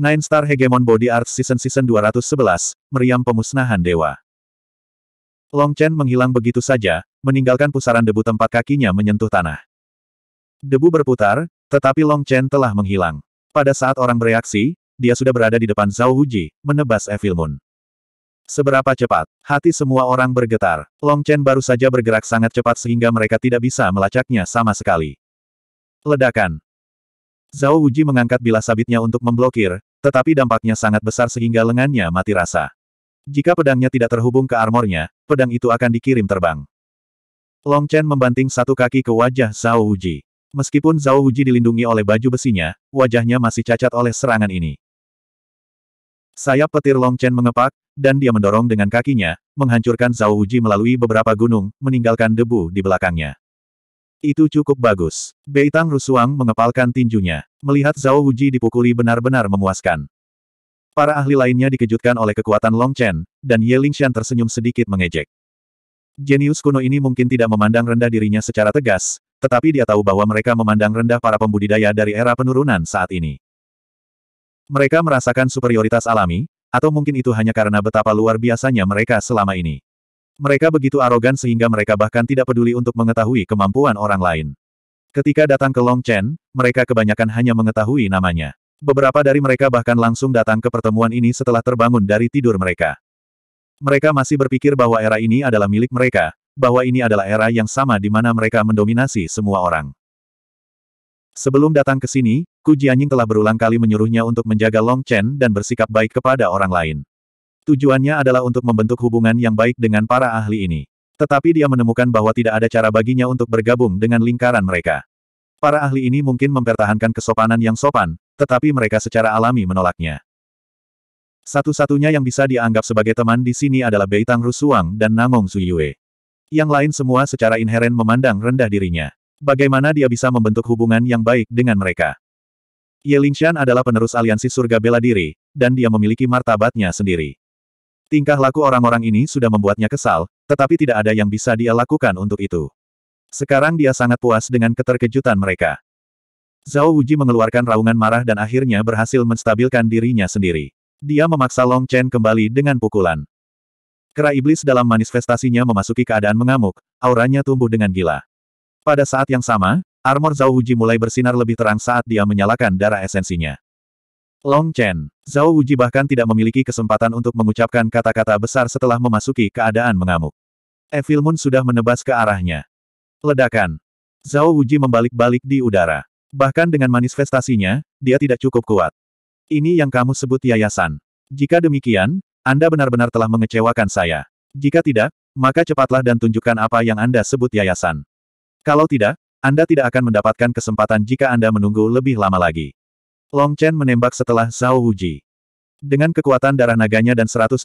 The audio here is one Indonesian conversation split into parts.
Nine Star Hegemon Body Art Season Season 211, Meriam Pemusnahan Dewa. Long Chen menghilang begitu saja, meninggalkan pusaran debu tempat kakinya menyentuh tanah. Debu berputar, tetapi Long Chen telah menghilang. Pada saat orang bereaksi, dia sudah berada di depan Zhao Huji, menebas Evil Moon. Seberapa cepat, hati semua orang bergetar. Long Chen baru saja bergerak sangat cepat sehingga mereka tidak bisa melacaknya sama sekali. Ledakan, Zhao Wuji mengangkat bilah sabitnya untuk memblokir, tetapi dampaknya sangat besar sehingga lengannya mati rasa. Jika pedangnya tidak terhubung ke armornya, pedang itu akan dikirim terbang. Long Chen membanting satu kaki ke wajah Zhao Wuji. Meskipun Zhao Wuji dilindungi oleh baju besinya, wajahnya masih cacat oleh serangan ini. Sayap petir Long Chen mengepak, dan dia mendorong dengan kakinya, menghancurkan Zhao Wuji melalui beberapa gunung, meninggalkan debu di belakangnya. Itu cukup bagus. Beitang Rusuang mengepalkan tinjunya. Melihat Zhao Wuji dipukuli benar-benar memuaskan. Para ahli lainnya dikejutkan oleh kekuatan Long Chen, dan Ye Lingxian tersenyum sedikit mengejek. Jenius kuno ini mungkin tidak memandang rendah dirinya secara tegas, tetapi dia tahu bahwa mereka memandang rendah para pembudidaya dari era penurunan saat ini. Mereka merasakan superioritas alami, atau mungkin itu hanya karena betapa luar biasanya mereka selama ini. Mereka begitu arogan sehingga mereka bahkan tidak peduli untuk mengetahui kemampuan orang lain. Ketika datang ke Long Chen, mereka kebanyakan hanya mengetahui namanya. Beberapa dari mereka bahkan langsung datang ke pertemuan ini setelah terbangun dari tidur mereka. Mereka masih berpikir bahwa era ini adalah milik mereka, bahwa ini adalah era yang sama di mana mereka mendominasi semua orang. Sebelum datang ke sini, Ku Jianying telah berulang kali menyuruhnya untuk menjaga Long Chen dan bersikap baik kepada orang lain. Tujuannya adalah untuk membentuk hubungan yang baik dengan para ahli ini. Tetapi dia menemukan bahwa tidak ada cara baginya untuk bergabung dengan lingkaran mereka. Para ahli ini mungkin mempertahankan kesopanan yang sopan, tetapi mereka secara alami menolaknya. Satu-satunya yang bisa dianggap sebagai teman di sini adalah Beitang Rusuang dan Namong Suyue. Yang lain semua secara inheren memandang rendah dirinya. Bagaimana dia bisa membentuk hubungan yang baik dengan mereka? Ye Lingshan adalah penerus aliansi surga bela diri, dan dia memiliki martabatnya sendiri. Tingkah laku orang-orang ini sudah membuatnya kesal, tetapi tidak ada yang bisa dia lakukan untuk itu. Sekarang dia sangat puas dengan keterkejutan mereka. Zhao Wuji mengeluarkan raungan marah dan akhirnya berhasil menstabilkan dirinya sendiri. Dia memaksa Long Chen kembali dengan pukulan. Kera iblis dalam manifestasinya memasuki keadaan mengamuk, auranya tumbuh dengan gila. Pada saat yang sama, armor Zhao Wuji mulai bersinar lebih terang saat dia menyalakan darah esensinya. Long Chen Zhao Wuji bahkan tidak memiliki kesempatan untuk mengucapkan kata-kata besar setelah memasuki keadaan mengamuk. Evil Moon sudah menebas ke arahnya. Ledakan. Zhao Wuji membalik-balik di udara. Bahkan dengan manifestasinya, dia tidak cukup kuat. Ini yang kamu sebut yayasan. Jika demikian, Anda benar-benar telah mengecewakan saya. Jika tidak, maka cepatlah dan tunjukkan apa yang Anda sebut yayasan. Kalau tidak, Anda tidak akan mendapatkan kesempatan jika Anda menunggu lebih lama lagi. Long Chen menembak setelah Zhao Huji. Dengan kekuatan darah naganya dan 108.000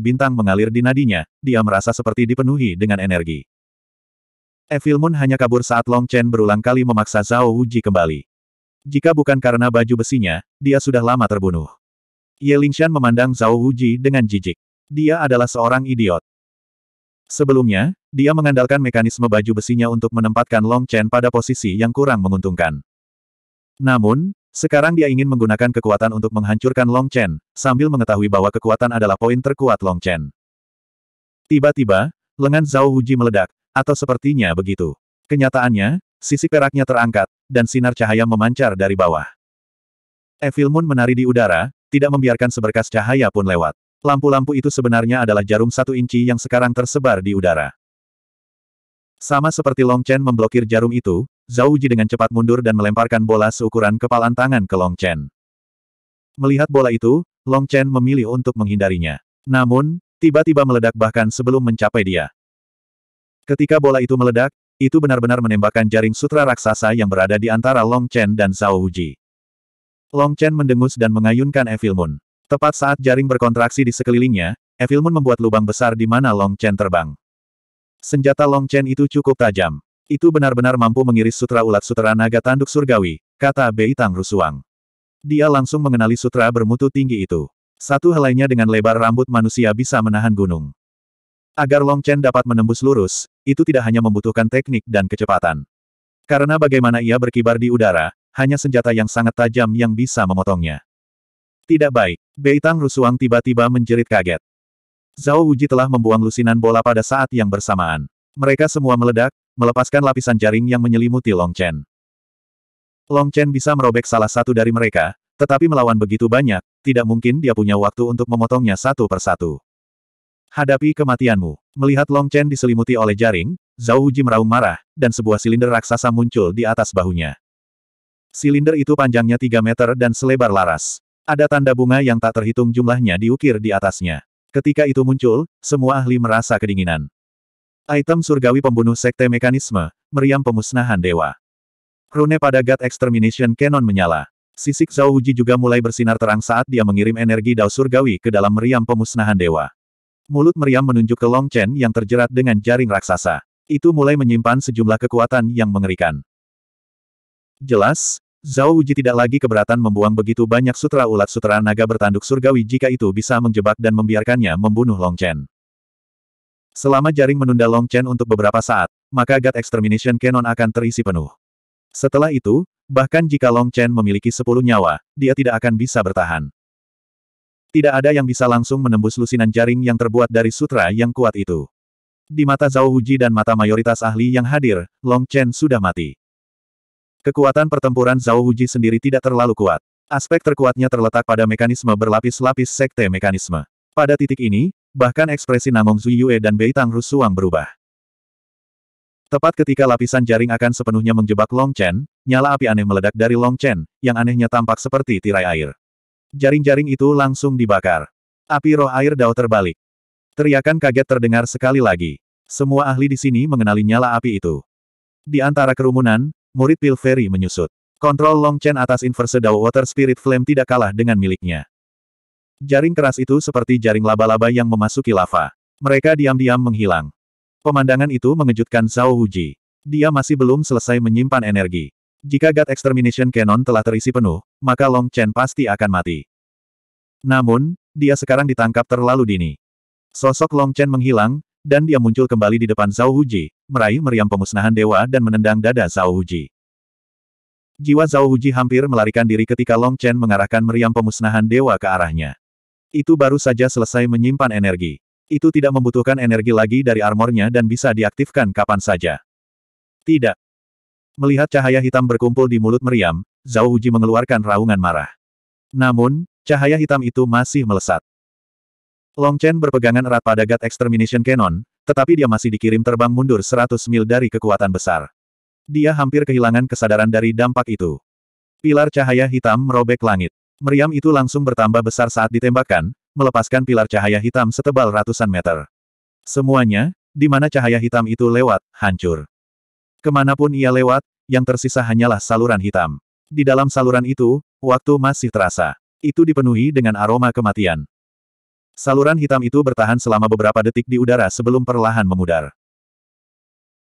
bintang mengalir di nadinya, dia merasa seperti dipenuhi dengan energi. Evil Moon hanya kabur saat Long Chen berulang kali memaksa Zhao Huji kembali. Jika bukan karena baju besinya, dia sudah lama terbunuh. Ye Lingshan memandang Zhao Huji dengan jijik. Dia adalah seorang idiot. Sebelumnya, dia mengandalkan mekanisme baju besinya untuk menempatkan Long Chen pada posisi yang kurang menguntungkan. Namun, sekarang dia ingin menggunakan kekuatan untuk menghancurkan Long Chen, sambil mengetahui bahwa kekuatan adalah poin terkuat Long Chen. Tiba-tiba, lengan Zhao Huji meledak, atau sepertinya begitu. Kenyataannya, sisi peraknya terangkat, dan sinar cahaya memancar dari bawah. Evil Moon menari di udara, tidak membiarkan seberkas cahaya pun lewat. Lampu-lampu itu sebenarnya adalah jarum satu inci yang sekarang tersebar di udara. Sama seperti Long Chen memblokir jarum itu, Zhao Ji dengan cepat mundur dan melemparkan bola seukuran kepalan tangan ke Long Chen. Melihat bola itu, Long Chen memilih untuk menghindarinya. Namun, tiba-tiba meledak bahkan sebelum mencapai dia. Ketika bola itu meledak, itu benar-benar menembakkan jaring sutra raksasa yang berada di antara Long Chen dan Zhao Ji. Long Chen mendengus dan mengayunkan Evil Moon. Tepat saat jaring berkontraksi di sekelilingnya, Evil Moon membuat lubang besar di mana Long Chen terbang. Senjata Long Chen itu cukup tajam. Itu benar-benar mampu mengiris sutra ulat sutra naga tanduk surgawi, kata Bei Tang Rusuang. Dia langsung mengenali sutra bermutu tinggi itu. Satu helainya dengan lebar rambut manusia bisa menahan gunung. Agar Long Chen dapat menembus lurus, itu tidak hanya membutuhkan teknik dan kecepatan. Karena bagaimana ia berkibar di udara, hanya senjata yang sangat tajam yang bisa memotongnya. Tidak baik, Bei Tang Rusuang tiba-tiba menjerit kaget. Zhao Wuji telah membuang lusinan bola pada saat yang bersamaan. Mereka semua meledak, melepaskan lapisan jaring yang menyelimuti Long Chen. Long Chen bisa merobek salah satu dari mereka, tetapi melawan begitu banyak, tidak mungkin dia punya waktu untuk memotongnya satu persatu. Hadapi kematianmu. Melihat Long Chen diselimuti oleh jaring, Zhao Uji meraung marah, dan sebuah silinder raksasa muncul di atas bahunya. Silinder itu panjangnya 3 meter dan selebar laras. Ada tanda bunga yang tak terhitung jumlahnya diukir di atasnya. Ketika itu muncul, semua ahli merasa kedinginan. Item surgawi pembunuh sekte mekanisme, meriam pemusnahan dewa. Rune pada God Extermination Cannon menyala. Sisik Zhao juga mulai bersinar terang saat dia mengirim energi dao surgawi ke dalam meriam pemusnahan dewa. Mulut meriam menunjuk ke Long Chen yang terjerat dengan jaring raksasa. Itu mulai menyimpan sejumlah kekuatan yang mengerikan. Jelas, Zhao tidak lagi keberatan membuang begitu banyak sutra ulat sutra naga bertanduk surgawi jika itu bisa menjebak dan membiarkannya membunuh Long Chen. Selama jaring menunda Long Chen untuk beberapa saat, maka God Extermination Cannon akan terisi penuh. Setelah itu, bahkan jika Long Chen memiliki sepuluh nyawa, dia tidak akan bisa bertahan. Tidak ada yang bisa langsung menembus lusinan jaring yang terbuat dari sutra yang kuat itu. Di mata Zhao Huji dan mata mayoritas ahli yang hadir, Long Chen sudah mati. Kekuatan pertempuran Zhao Huji sendiri tidak terlalu kuat. Aspek terkuatnya terletak pada mekanisme berlapis-lapis sekte mekanisme. Pada titik ini, Bahkan ekspresi Namong Zuyue dan Bei Beitang Rusuang berubah. Tepat ketika lapisan jaring akan sepenuhnya menjebak Long Chen, nyala api aneh meledak dari Long Chen, yang anehnya tampak seperti tirai air. Jaring-jaring itu langsung dibakar. Api roh air Dao terbalik. Teriakan kaget terdengar sekali lagi. Semua ahli di sini mengenali nyala api itu. Di antara kerumunan, murid Pilferi menyusut. Kontrol Long Chen atas inverse Dao Water Spirit Flame tidak kalah dengan miliknya. Jaring keras itu seperti jaring laba-laba yang memasuki lava. Mereka diam-diam menghilang. Pemandangan itu mengejutkan Zhao Huji. Dia masih belum selesai menyimpan energi. Jika God Extermination canon telah terisi penuh, maka Long Chen pasti akan mati. Namun, dia sekarang ditangkap terlalu dini. Sosok Long Chen menghilang, dan dia muncul kembali di depan Zhao Huji, meraih meriam pemusnahan dewa dan menendang dada Zhao Huji. Jiwa Zhao Huji hampir melarikan diri ketika Long Chen mengarahkan meriam pemusnahan dewa ke arahnya. Itu baru saja selesai menyimpan energi. Itu tidak membutuhkan energi lagi dari armornya dan bisa diaktifkan kapan saja. Tidak. Melihat cahaya hitam berkumpul di mulut meriam, Zhao Uji mengeluarkan raungan marah. Namun, cahaya hitam itu masih melesat. Long Chen berpegangan erat pada God Extermination Cannon, tetapi dia masih dikirim terbang mundur 100 mil dari kekuatan besar. Dia hampir kehilangan kesadaran dari dampak itu. Pilar cahaya hitam merobek langit. Meriam itu langsung bertambah besar saat ditembakkan, melepaskan pilar cahaya hitam setebal ratusan meter. Semuanya, di mana cahaya hitam itu lewat, hancur. Kemanapun ia lewat, yang tersisa hanyalah saluran hitam. Di dalam saluran itu, waktu masih terasa. Itu dipenuhi dengan aroma kematian. Saluran hitam itu bertahan selama beberapa detik di udara sebelum perlahan memudar.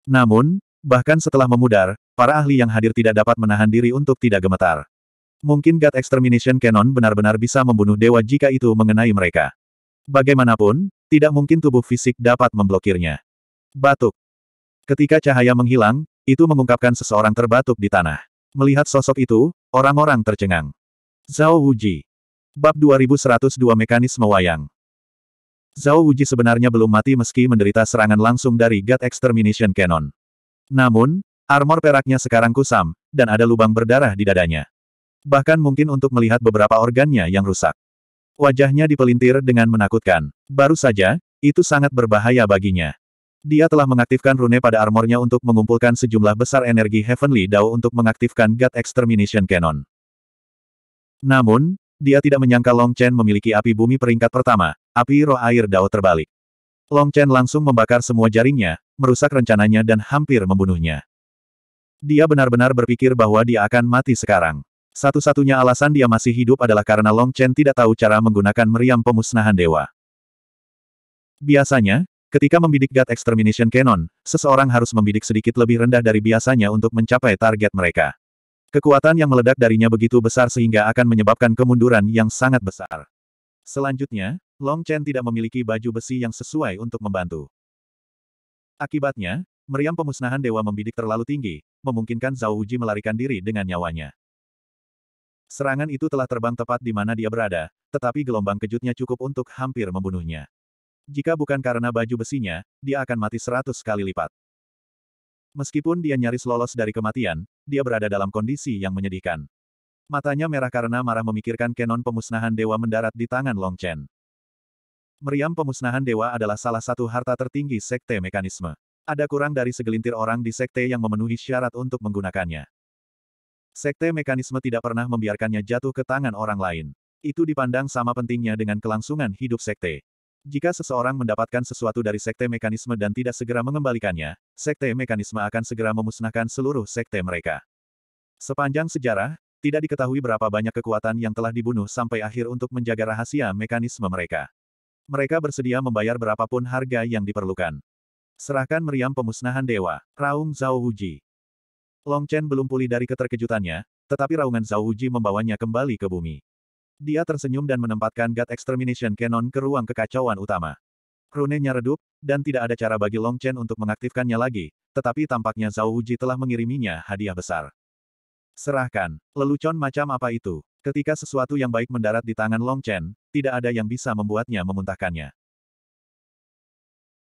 Namun, bahkan setelah memudar, para ahli yang hadir tidak dapat menahan diri untuk tidak gemetar. Mungkin God Extermination Cannon benar-benar bisa membunuh dewa jika itu mengenai mereka. Bagaimanapun, tidak mungkin tubuh fisik dapat memblokirnya. Batuk. Ketika cahaya menghilang, itu mengungkapkan seseorang terbatuk di tanah. Melihat sosok itu, orang-orang tercengang. Zhao Wuji. Bab 2102 Mekanisme Wayang. Zhao Wuji sebenarnya belum mati meski menderita serangan langsung dari God Extermination Cannon. Namun, armor peraknya sekarang kusam, dan ada lubang berdarah di dadanya. Bahkan mungkin untuk melihat beberapa organnya yang rusak. Wajahnya dipelintir dengan menakutkan. Baru saja, itu sangat berbahaya baginya. Dia telah mengaktifkan rune pada armornya untuk mengumpulkan sejumlah besar energi Heavenly Dao untuk mengaktifkan God Extermination Cannon. Namun, dia tidak menyangka Long Chen memiliki api bumi peringkat pertama, api roh air Dao terbalik. Long Chen langsung membakar semua jaringnya, merusak rencananya dan hampir membunuhnya. Dia benar-benar berpikir bahwa dia akan mati sekarang. Satu-satunya alasan dia masih hidup adalah karena Long Chen tidak tahu cara menggunakan meriam pemusnahan dewa. Biasanya, ketika membidik God Extermination Cannon, seseorang harus membidik sedikit lebih rendah dari biasanya untuk mencapai target mereka. Kekuatan yang meledak darinya begitu besar sehingga akan menyebabkan kemunduran yang sangat besar. Selanjutnya, Long Chen tidak memiliki baju besi yang sesuai untuk membantu. Akibatnya, meriam pemusnahan dewa membidik terlalu tinggi, memungkinkan Zhao Uji melarikan diri dengan nyawanya. Serangan itu telah terbang tepat di mana dia berada, tetapi gelombang kejutnya cukup untuk hampir membunuhnya. Jika bukan karena baju besinya, dia akan mati seratus kali lipat. Meskipun dia nyaris lolos dari kematian, dia berada dalam kondisi yang menyedihkan. Matanya merah karena marah memikirkan kenon pemusnahan dewa mendarat di tangan Long Chen. Meriam pemusnahan dewa adalah salah satu harta tertinggi sekte mekanisme. Ada kurang dari segelintir orang di sekte yang memenuhi syarat untuk menggunakannya. Sekte mekanisme tidak pernah membiarkannya jatuh ke tangan orang lain. Itu dipandang sama pentingnya dengan kelangsungan hidup sekte. Jika seseorang mendapatkan sesuatu dari sekte mekanisme dan tidak segera mengembalikannya, sekte mekanisme akan segera memusnahkan seluruh sekte mereka. Sepanjang sejarah, tidak diketahui berapa banyak kekuatan yang telah dibunuh sampai akhir untuk menjaga rahasia mekanisme mereka. Mereka bersedia membayar berapapun harga yang diperlukan. Serahkan meriam pemusnahan dewa, Raung Zhao Wuji. Long Chen belum pulih dari keterkejutannya, tetapi raungan Zhao Wuji membawanya kembali ke bumi. Dia tersenyum dan menempatkan God Extermination Cannon ke ruang kekacauan utama. Runenya redup, dan tidak ada cara bagi Long Chen untuk mengaktifkannya lagi, tetapi tampaknya Zhao Wuji telah mengiriminya hadiah besar. Serahkan, lelucon macam apa itu? Ketika sesuatu yang baik mendarat di tangan Long Chen, tidak ada yang bisa membuatnya memuntahkannya.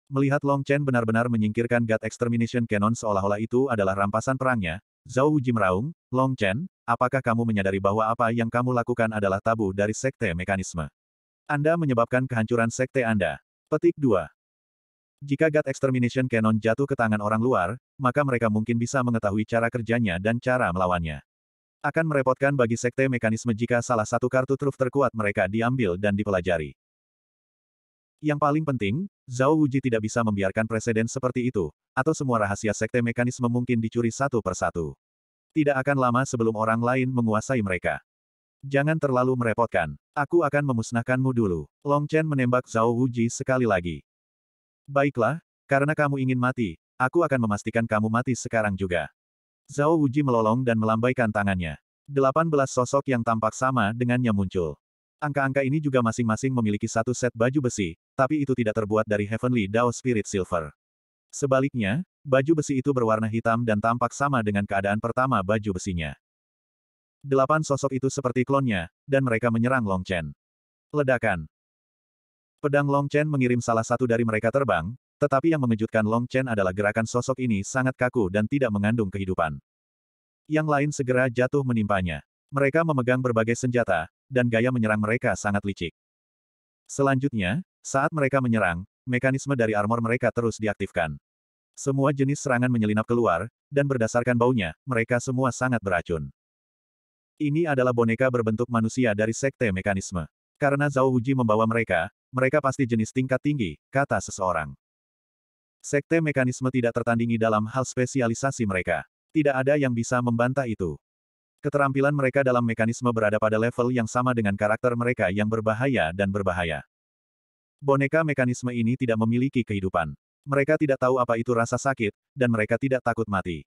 Melihat Long Chen benar-benar menyingkirkan God Extermination Cannon seolah-olah itu adalah rampasan perangnya, Zhao Wuji meraung, Long Chen, apakah kamu menyadari bahwa apa yang kamu lakukan adalah tabu dari sekte mekanisme? Anda menyebabkan kehancuran sekte Anda. Petik 2. Jika God Extermination Cannon jatuh ke tangan orang luar, maka mereka mungkin bisa mengetahui cara kerjanya dan cara melawannya. Akan merepotkan bagi sekte mekanisme jika salah satu kartu truf terkuat mereka diambil dan dipelajari. Yang paling penting, Zhao Wuji tidak bisa membiarkan presiden seperti itu, atau semua rahasia sekte mekanisme mungkin dicuri satu persatu. Tidak akan lama sebelum orang lain menguasai mereka. Jangan terlalu merepotkan. Aku akan memusnahkanmu dulu. Long Chen menembak Zhao Wuji sekali lagi. Baiklah, karena kamu ingin mati, aku akan memastikan kamu mati sekarang juga. Zhao Wuji melolong dan melambaikan tangannya. Delapan belas sosok yang tampak sama dengannya muncul. Angka-angka ini juga masing-masing memiliki satu set baju besi, tapi itu tidak terbuat dari Heavenly Dao Spirit Silver. Sebaliknya, baju besi itu berwarna hitam dan tampak sama dengan keadaan pertama baju besinya. Delapan sosok itu seperti klonnya, dan mereka menyerang Long Chen. Ledakan. Pedang Long Chen mengirim salah satu dari mereka terbang, tetapi yang mengejutkan Long Chen adalah gerakan sosok ini sangat kaku dan tidak mengandung kehidupan. Yang lain segera jatuh menimpanya. Mereka memegang berbagai senjata, dan gaya menyerang mereka sangat licik. Selanjutnya, saat mereka menyerang, mekanisme dari armor mereka terus diaktifkan. Semua jenis serangan menyelinap keluar, dan berdasarkan baunya, mereka semua sangat beracun. Ini adalah boneka berbentuk manusia dari sekte mekanisme. Karena Zhao Huji membawa mereka, mereka pasti jenis tingkat tinggi, kata seseorang. Sekte mekanisme tidak tertandingi dalam hal spesialisasi mereka. Tidak ada yang bisa membantah itu. Keterampilan mereka dalam mekanisme berada pada level yang sama dengan karakter mereka yang berbahaya dan berbahaya. Boneka mekanisme ini tidak memiliki kehidupan. Mereka tidak tahu apa itu rasa sakit, dan mereka tidak takut mati.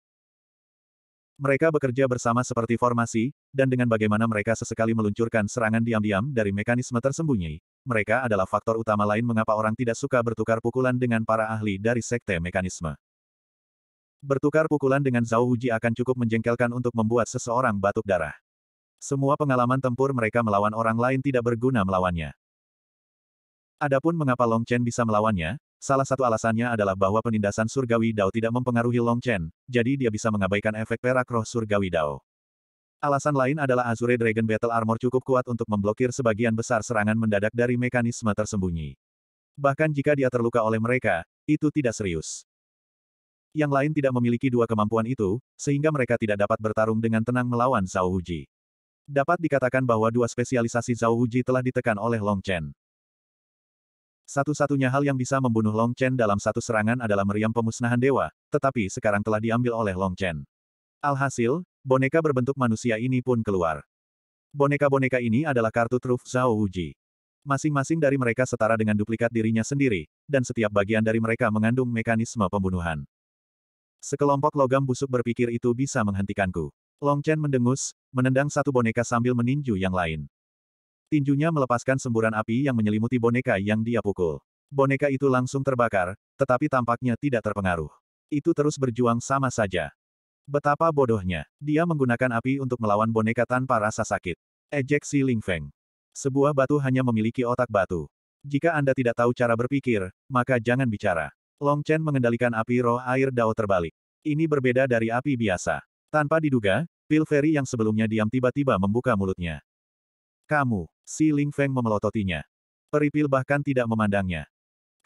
Mereka bekerja bersama seperti formasi, dan dengan bagaimana mereka sesekali meluncurkan serangan diam-diam dari mekanisme tersembunyi, mereka adalah faktor utama lain mengapa orang tidak suka bertukar pukulan dengan para ahli dari sekte mekanisme. Bertukar pukulan dengan Zhao Wuji akan cukup menjengkelkan untuk membuat seseorang batuk darah. Semua pengalaman tempur mereka melawan orang lain tidak berguna melawannya. Adapun mengapa Long Chen bisa melawannya, salah satu alasannya adalah bahwa penindasan surgawi Dao tidak mempengaruhi Long Chen, jadi dia bisa mengabaikan efek perak roh surgawi Dao. Alasan lain adalah Azure Dragon Battle Armor cukup kuat untuk memblokir sebagian besar serangan mendadak dari mekanisme tersembunyi. Bahkan jika dia terluka oleh mereka, itu tidak serius. Yang lain tidak memiliki dua kemampuan itu, sehingga mereka tidak dapat bertarung dengan tenang melawan Zhao Huji. Dapat dikatakan bahwa dua spesialisasi Zhao Huji telah ditekan oleh Long Chen. Satu-satunya hal yang bisa membunuh Long Chen dalam satu serangan adalah meriam pemusnahan dewa, tetapi sekarang telah diambil oleh Long Chen. Alhasil, boneka berbentuk manusia ini pun keluar. Boneka-boneka ini adalah kartu truf Zhao Huji. Masing-masing dari mereka setara dengan duplikat dirinya sendiri, dan setiap bagian dari mereka mengandung mekanisme pembunuhan. Sekelompok logam busuk berpikir itu bisa menghentikanku. Long Chen mendengus, menendang satu boneka sambil meninju yang lain. Tinjunya melepaskan semburan api yang menyelimuti boneka yang dia pukul. Boneka itu langsung terbakar, tetapi tampaknya tidak terpengaruh. Itu terus berjuang sama saja. Betapa bodohnya, dia menggunakan api untuk melawan boneka tanpa rasa sakit. Ejeksi Feng. Sebuah batu hanya memiliki otak batu. Jika Anda tidak tahu cara berpikir, maka jangan bicara. Long Chen mengendalikan api roh air Dao terbalik. Ini berbeda dari api biasa. Tanpa diduga, Pil Ferry yang sebelumnya diam tiba-tiba membuka mulutnya. Kamu, si Ling Feng memelototinya. Peripil bahkan tidak memandangnya.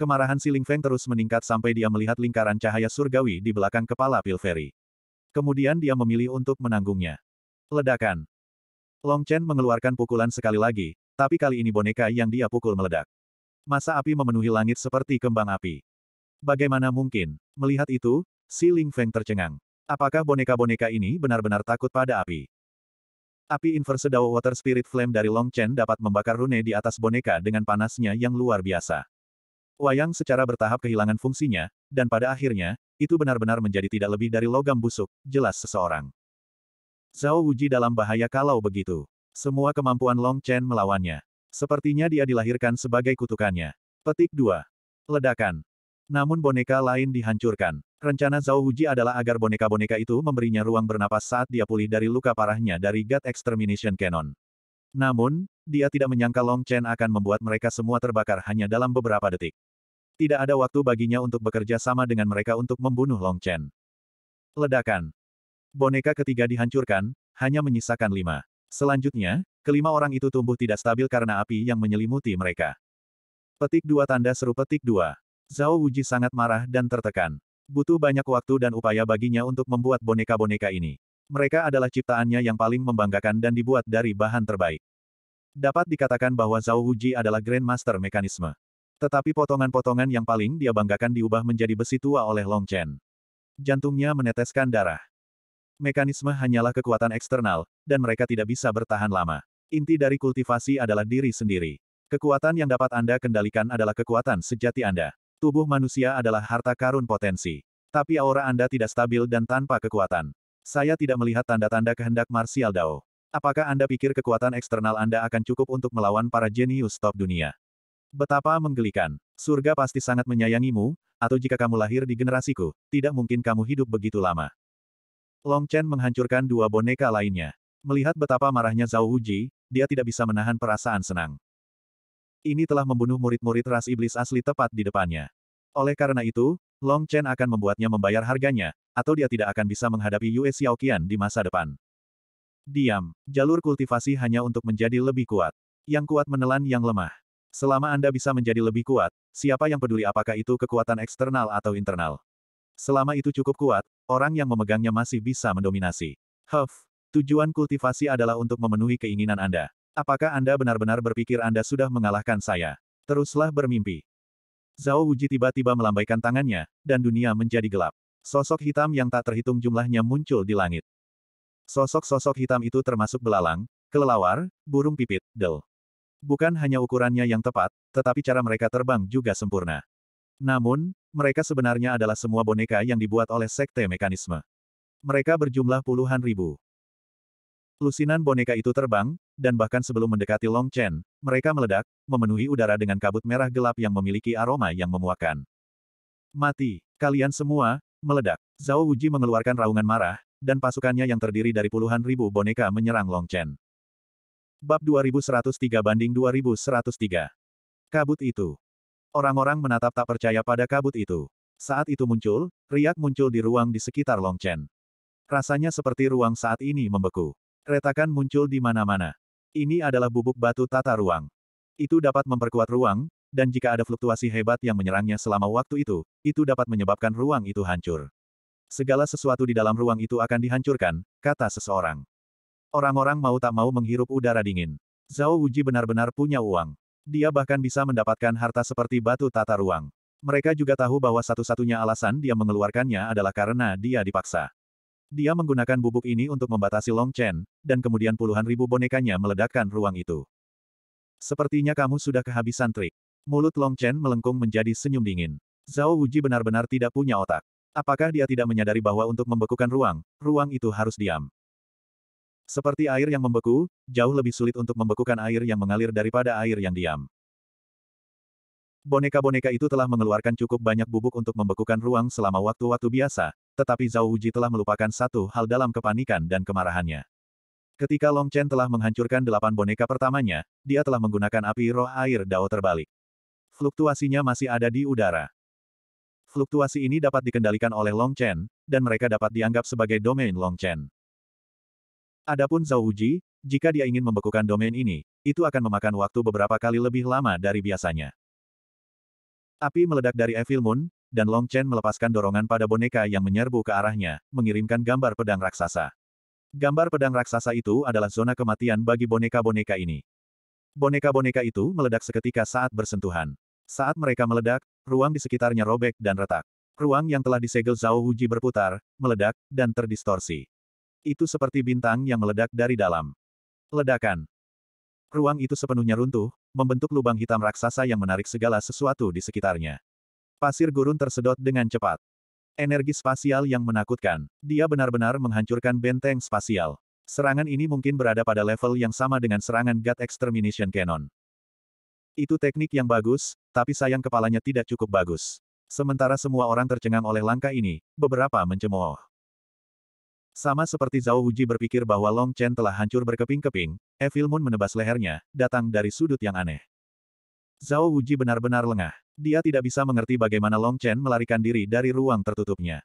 Kemarahan si Ling Feng terus meningkat sampai dia melihat lingkaran cahaya surgawi di belakang kepala Pil Ferry. Kemudian dia memilih untuk menanggungnya. Ledakan. Long Chen mengeluarkan pukulan sekali lagi, tapi kali ini boneka yang dia pukul meledak. Masa api memenuhi langit seperti kembang api. Bagaimana mungkin? Melihat itu, Si Ling Feng tercengang. Apakah boneka-boneka ini benar-benar takut pada api? Api inverse Dao Water Spirit Flame dari Long Chen dapat membakar rune di atas boneka dengan panasnya yang luar biasa. Wayang secara bertahap kehilangan fungsinya, dan pada akhirnya, itu benar-benar menjadi tidak lebih dari logam busuk, jelas seseorang. Zhao Wuji dalam bahaya kalau begitu. Semua kemampuan Long Chen melawannya. Sepertinya dia dilahirkan sebagai kutukannya. Petik 2. Ledakan. Namun boneka lain dihancurkan. Rencana Zhao Huji adalah agar boneka-boneka itu memberinya ruang bernapas saat dia pulih dari luka parahnya dari God Extermination Cannon. Namun, dia tidak menyangka Long Chen akan membuat mereka semua terbakar hanya dalam beberapa detik. Tidak ada waktu baginya untuk bekerja sama dengan mereka untuk membunuh Long Chen. Ledakan. Boneka ketiga dihancurkan, hanya menyisakan lima. Selanjutnya, kelima orang itu tumbuh tidak stabil karena api yang menyelimuti mereka. Petik dua tanda seru petik dua. Zhao Wuji sangat marah dan tertekan. Butuh banyak waktu dan upaya baginya untuk membuat boneka-boneka ini. Mereka adalah ciptaannya yang paling membanggakan dan dibuat dari bahan terbaik. Dapat dikatakan bahwa Zhao Wuji adalah Grandmaster mekanisme. Tetapi potongan-potongan yang paling dia banggakan diubah menjadi besi tua oleh Long Chen. Jantungnya meneteskan darah. Mekanisme hanyalah kekuatan eksternal, dan mereka tidak bisa bertahan lama. Inti dari kultivasi adalah diri sendiri. Kekuatan yang dapat Anda kendalikan adalah kekuatan sejati Anda. Tubuh manusia adalah harta karun potensi. Tapi aura Anda tidak stabil dan tanpa kekuatan. Saya tidak melihat tanda-tanda kehendak Marsial Dao. Apakah Anda pikir kekuatan eksternal Anda akan cukup untuk melawan para jenius top dunia? Betapa menggelikan. Surga pasti sangat menyayangimu, atau jika kamu lahir di generasiku, tidak mungkin kamu hidup begitu lama. Long Chen menghancurkan dua boneka lainnya. Melihat betapa marahnya Zhao Wuji, dia tidak bisa menahan perasaan senang ini telah membunuh murid-murid ras iblis asli tepat di depannya. Oleh karena itu, Long Chen akan membuatnya membayar harganya, atau dia tidak akan bisa menghadapi Yue Xiaoqian di masa depan. Diam, jalur kultivasi hanya untuk menjadi lebih kuat. Yang kuat menelan yang lemah. Selama Anda bisa menjadi lebih kuat, siapa yang peduli apakah itu kekuatan eksternal atau internal. Selama itu cukup kuat, orang yang memegangnya masih bisa mendominasi. Huff, tujuan kultivasi adalah untuk memenuhi keinginan Anda. Apakah Anda benar-benar berpikir Anda sudah mengalahkan saya? Teruslah bermimpi. Zhao Wuji tiba-tiba melambaikan tangannya, dan dunia menjadi gelap. Sosok hitam yang tak terhitung jumlahnya muncul di langit. Sosok-sosok hitam itu termasuk belalang, kelelawar, burung pipit, del. Bukan hanya ukurannya yang tepat, tetapi cara mereka terbang juga sempurna. Namun, mereka sebenarnya adalah semua boneka yang dibuat oleh sekte mekanisme. Mereka berjumlah puluhan ribu. Lusinan boneka itu terbang, dan bahkan sebelum mendekati Long Chen, mereka meledak, memenuhi udara dengan kabut merah gelap yang memiliki aroma yang memuakan. Mati, kalian semua, meledak. Zhao Wuji mengeluarkan raungan marah, dan pasukannya yang terdiri dari puluhan ribu boneka menyerang Long Chen. Bab 2103 banding 2103. Kabut itu. Orang-orang menatap tak percaya pada kabut itu. Saat itu muncul, riak muncul di ruang di sekitar Long Chen. Rasanya seperti ruang saat ini membeku. Retakan muncul di mana-mana. Ini adalah bubuk batu tata ruang. Itu dapat memperkuat ruang, dan jika ada fluktuasi hebat yang menyerangnya selama waktu itu, itu dapat menyebabkan ruang itu hancur. Segala sesuatu di dalam ruang itu akan dihancurkan, kata seseorang. Orang-orang mau tak mau menghirup udara dingin. Zhao Wuji benar-benar punya uang. Dia bahkan bisa mendapatkan harta seperti batu tata ruang. Mereka juga tahu bahwa satu-satunya alasan dia mengeluarkannya adalah karena dia dipaksa. Dia menggunakan bubuk ini untuk membatasi Long Chen, dan kemudian puluhan ribu bonekanya meledakkan ruang itu. Sepertinya kamu sudah kehabisan trik. Mulut Long Chen melengkung menjadi senyum dingin. Zhao Wuji benar-benar tidak punya otak. Apakah dia tidak menyadari bahwa untuk membekukan ruang, ruang itu harus diam? Seperti air yang membeku, jauh lebih sulit untuk membekukan air yang mengalir daripada air yang diam. Boneka-boneka itu telah mengeluarkan cukup banyak bubuk untuk membekukan ruang selama waktu-waktu biasa, tetapi Zhao Wuji telah melupakan satu hal dalam kepanikan dan kemarahannya. Ketika Long Chen telah menghancurkan delapan boneka pertamanya, dia telah menggunakan api roh air Dao terbalik. Fluktuasinya masih ada di udara. Fluktuasi ini dapat dikendalikan oleh Long Chen, dan mereka dapat dianggap sebagai domain Long Chen. Adapun Zhao Wuji, jika dia ingin membekukan domain ini, itu akan memakan waktu beberapa kali lebih lama dari biasanya. Api meledak dari Evil Moon, dan Long Chen melepaskan dorongan pada boneka yang menyerbu ke arahnya, mengirimkan gambar pedang raksasa. Gambar pedang raksasa itu adalah zona kematian bagi boneka-boneka ini. Boneka-boneka itu meledak seketika saat bersentuhan. Saat mereka meledak, ruang di sekitarnya robek dan retak. Ruang yang telah disegel Zhao Huji berputar, meledak, dan terdistorsi. Itu seperti bintang yang meledak dari dalam. Ledakan. Ruang itu sepenuhnya runtuh, membentuk lubang hitam raksasa yang menarik segala sesuatu di sekitarnya. Pasir gurun tersedot dengan cepat. Energi spasial yang menakutkan. Dia benar-benar menghancurkan benteng spasial. Serangan ini mungkin berada pada level yang sama dengan serangan God Extermination Cannon. Itu teknik yang bagus, tapi sayang kepalanya tidak cukup bagus. Sementara semua orang tercengang oleh langkah ini, beberapa mencemooh. Sama seperti Zhao Wuji berpikir bahwa Long Chen telah hancur berkeping-keping, Evil Moon menebas lehernya, datang dari sudut yang aneh. Zhao Wuji benar-benar lengah. Dia tidak bisa mengerti bagaimana Long Chen melarikan diri dari ruang tertutupnya.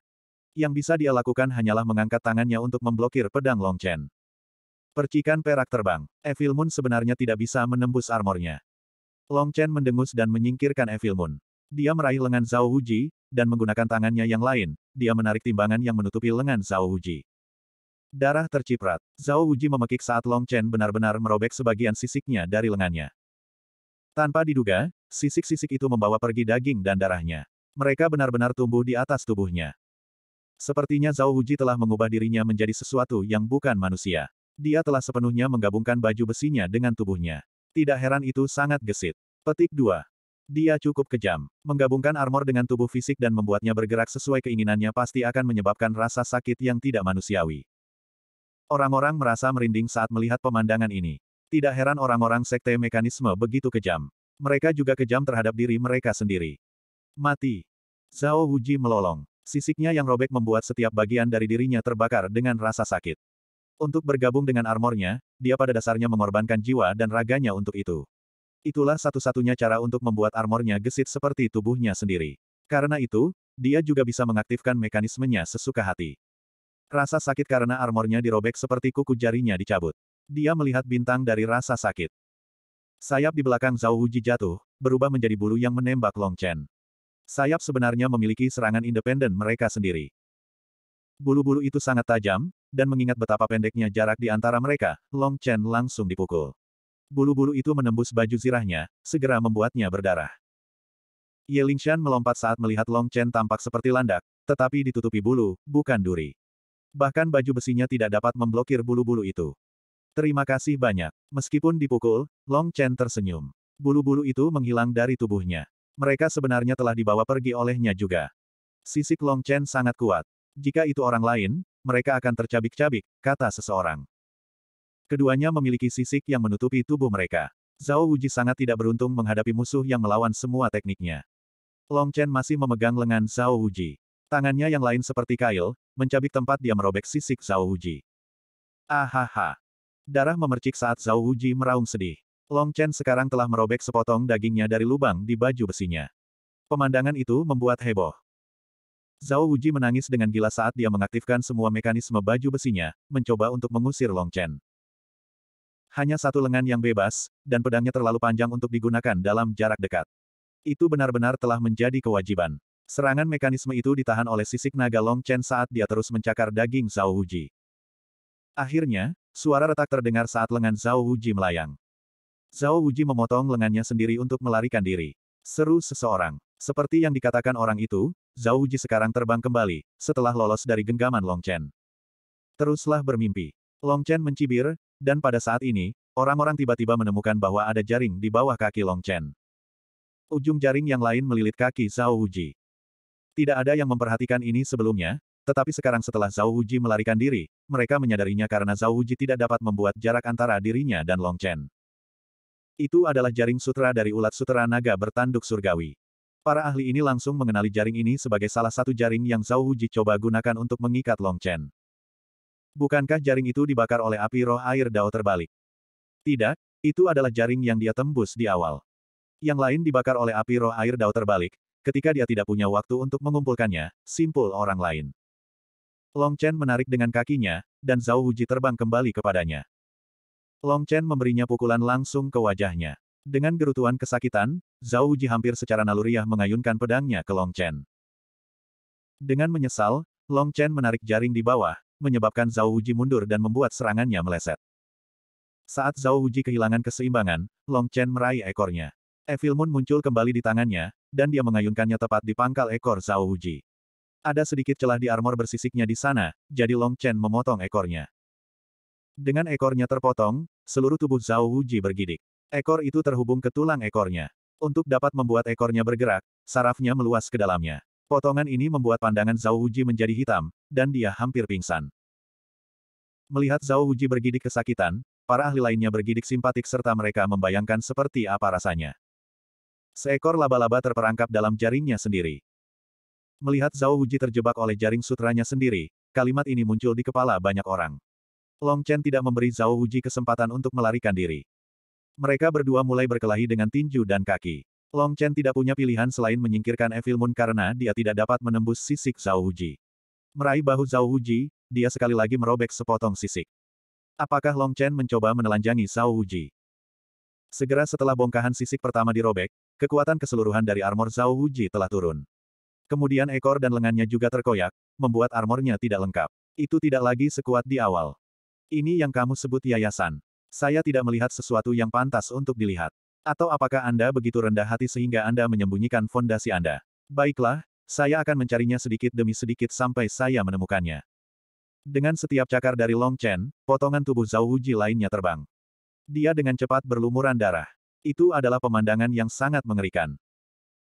Yang bisa dia lakukan hanyalah mengangkat tangannya untuk memblokir pedang Long Chen. Percikan perak terbang. Evil Moon sebenarnya tidak bisa menembus armornya. Long Chen mendengus dan menyingkirkan Evil Moon. Dia meraih lengan Zhao Wuji, dan menggunakan tangannya yang lain, dia menarik timbangan yang menutupi lengan Zhao Wuji. Darah terciprat. Zhao Wuji memekik saat Long Chen benar-benar merobek sebagian sisiknya dari lengannya. Tanpa diduga, sisik-sisik itu membawa pergi daging dan darahnya. Mereka benar-benar tumbuh di atas tubuhnya. Sepertinya Zhao Wuji telah mengubah dirinya menjadi sesuatu yang bukan manusia. Dia telah sepenuhnya menggabungkan baju besinya dengan tubuhnya. Tidak heran itu sangat gesit. Petik 2. Dia cukup kejam. Menggabungkan armor dengan tubuh fisik dan membuatnya bergerak sesuai keinginannya pasti akan menyebabkan rasa sakit yang tidak manusiawi. Orang-orang merasa merinding saat melihat pemandangan ini. Tidak heran orang-orang sekte mekanisme begitu kejam. Mereka juga kejam terhadap diri mereka sendiri. Mati. Zhao Wuji melolong. Sisiknya yang robek membuat setiap bagian dari dirinya terbakar dengan rasa sakit. Untuk bergabung dengan armornya, dia pada dasarnya mengorbankan jiwa dan raganya untuk itu. Itulah satu-satunya cara untuk membuat armornya gesit seperti tubuhnya sendiri. Karena itu, dia juga bisa mengaktifkan mekanismenya sesuka hati. Rasa sakit karena armornya dirobek seperti kuku jarinya dicabut. Dia melihat bintang dari rasa sakit. Sayap di belakang Zhao Wuji jatuh, berubah menjadi bulu yang menembak Long Chen. Sayap sebenarnya memiliki serangan independen mereka sendiri. Bulu-bulu itu sangat tajam, dan mengingat betapa pendeknya jarak di antara mereka, Long Chen langsung dipukul. Bulu-bulu itu menembus baju zirahnya, segera membuatnya berdarah. Ye Lingshan melompat saat melihat Long Chen tampak seperti landak, tetapi ditutupi bulu, bukan duri. Bahkan baju besinya tidak dapat memblokir bulu-bulu itu. Terima kasih banyak. Meskipun dipukul, Long Chen tersenyum. Bulu-bulu itu menghilang dari tubuhnya. Mereka sebenarnya telah dibawa pergi olehnya juga. Sisik Long Chen sangat kuat. Jika itu orang lain, mereka akan tercabik-cabik, kata seseorang. Keduanya memiliki sisik yang menutupi tubuh mereka. Zhao Wuji sangat tidak beruntung menghadapi musuh yang melawan semua tekniknya. Long Chen masih memegang lengan Zhao Wuji. Tangannya yang lain seperti kail, mencabik tempat dia merobek sisik Zhao Wuji. Ahaha, Darah memercik saat Zhao Wuji meraung sedih. Long Chen sekarang telah merobek sepotong dagingnya dari lubang di baju besinya. Pemandangan itu membuat heboh. Zhao Wuji menangis dengan gila saat dia mengaktifkan semua mekanisme baju besinya, mencoba untuk mengusir Long Chen. Hanya satu lengan yang bebas, dan pedangnya terlalu panjang untuk digunakan dalam jarak dekat. Itu benar-benar telah menjadi kewajiban. Serangan mekanisme itu ditahan oleh sisik naga Long Chen saat dia terus mencakar daging Zhao Wuji. Akhirnya, Suara retak terdengar saat lengan Zhao Wuji melayang. Zhao Wuji memotong lengannya sendiri untuk melarikan diri. Seru seseorang. Seperti yang dikatakan orang itu, Zhao Wuji sekarang terbang kembali, setelah lolos dari genggaman Long Chen. Teruslah bermimpi. Long Chen mencibir, dan pada saat ini, orang-orang tiba-tiba menemukan bahwa ada jaring di bawah kaki Long Chen. Ujung jaring yang lain melilit kaki Zhao Wuji. Tidak ada yang memperhatikan ini sebelumnya, tetapi sekarang setelah Zhao Wuji melarikan diri, mereka menyadarinya karena Zhao Wuji tidak dapat membuat jarak antara dirinya dan Long Chen. Itu adalah jaring sutra dari ulat sutra naga bertanduk surgawi. Para ahli ini langsung mengenali jaring ini sebagai salah satu jaring yang Zhao Wuji coba gunakan untuk mengikat Long Chen. Bukankah jaring itu dibakar oleh api roh air dao terbalik? Tidak, itu adalah jaring yang dia tembus di awal. Yang lain dibakar oleh api roh air dao terbalik, ketika dia tidak punya waktu untuk mengumpulkannya, simpul orang lain. Long Chen menarik dengan kakinya, dan Zhao Huji terbang kembali kepadanya. Long Chen memberinya pukulan langsung ke wajahnya. Dengan gerutuan kesakitan, Zhao Uji hampir secara naluriah mengayunkan pedangnya ke Long Chen. Dengan menyesal, Long Chen menarik jaring di bawah, menyebabkan Zhao Uji mundur dan membuat serangannya meleset. Saat Zhao Uji kehilangan keseimbangan, Long Chen meraih ekornya. Evil Moon muncul kembali di tangannya, dan dia mengayunkannya tepat di pangkal ekor Zhao Uji. Ada sedikit celah di armor bersisiknya di sana, jadi Long Chen memotong ekornya. Dengan ekornya terpotong, seluruh tubuh Zhao Wuji bergidik. Ekor itu terhubung ke tulang ekornya. Untuk dapat membuat ekornya bergerak, sarafnya meluas ke dalamnya. Potongan ini membuat pandangan Zhao Wuji menjadi hitam, dan dia hampir pingsan. Melihat Zhao Wuji bergidik kesakitan, para ahli lainnya bergidik simpatik serta mereka membayangkan seperti apa rasanya. Seekor laba-laba terperangkap dalam jaringnya sendiri. Melihat Zhao Huji terjebak oleh jaring sutranya sendiri, kalimat ini muncul di kepala banyak orang. Long Chen tidak memberi Zhao Huji kesempatan untuk melarikan diri. Mereka berdua mulai berkelahi dengan tinju dan kaki. Long Chen tidak punya pilihan selain menyingkirkan Evil Moon karena dia tidak dapat menembus sisik Zhao Huji. Meraih bahu Zhao Huji, dia sekali lagi merobek sepotong sisik. Apakah Long Chen mencoba menelanjangi Zhao Huji? Segera setelah bongkahan sisik pertama dirobek, kekuatan keseluruhan dari armor Zhao Huji telah turun. Kemudian ekor dan lengannya juga terkoyak, membuat armornya tidak lengkap. Itu tidak lagi sekuat di awal. Ini yang kamu sebut yayasan. Saya tidak melihat sesuatu yang pantas untuk dilihat. Atau apakah Anda begitu rendah hati sehingga Anda menyembunyikan fondasi Anda? Baiklah, saya akan mencarinya sedikit demi sedikit sampai saya menemukannya. Dengan setiap cakar dari Long Chen, potongan tubuh Zhao Wuji lainnya terbang. Dia dengan cepat berlumuran darah. Itu adalah pemandangan yang sangat mengerikan.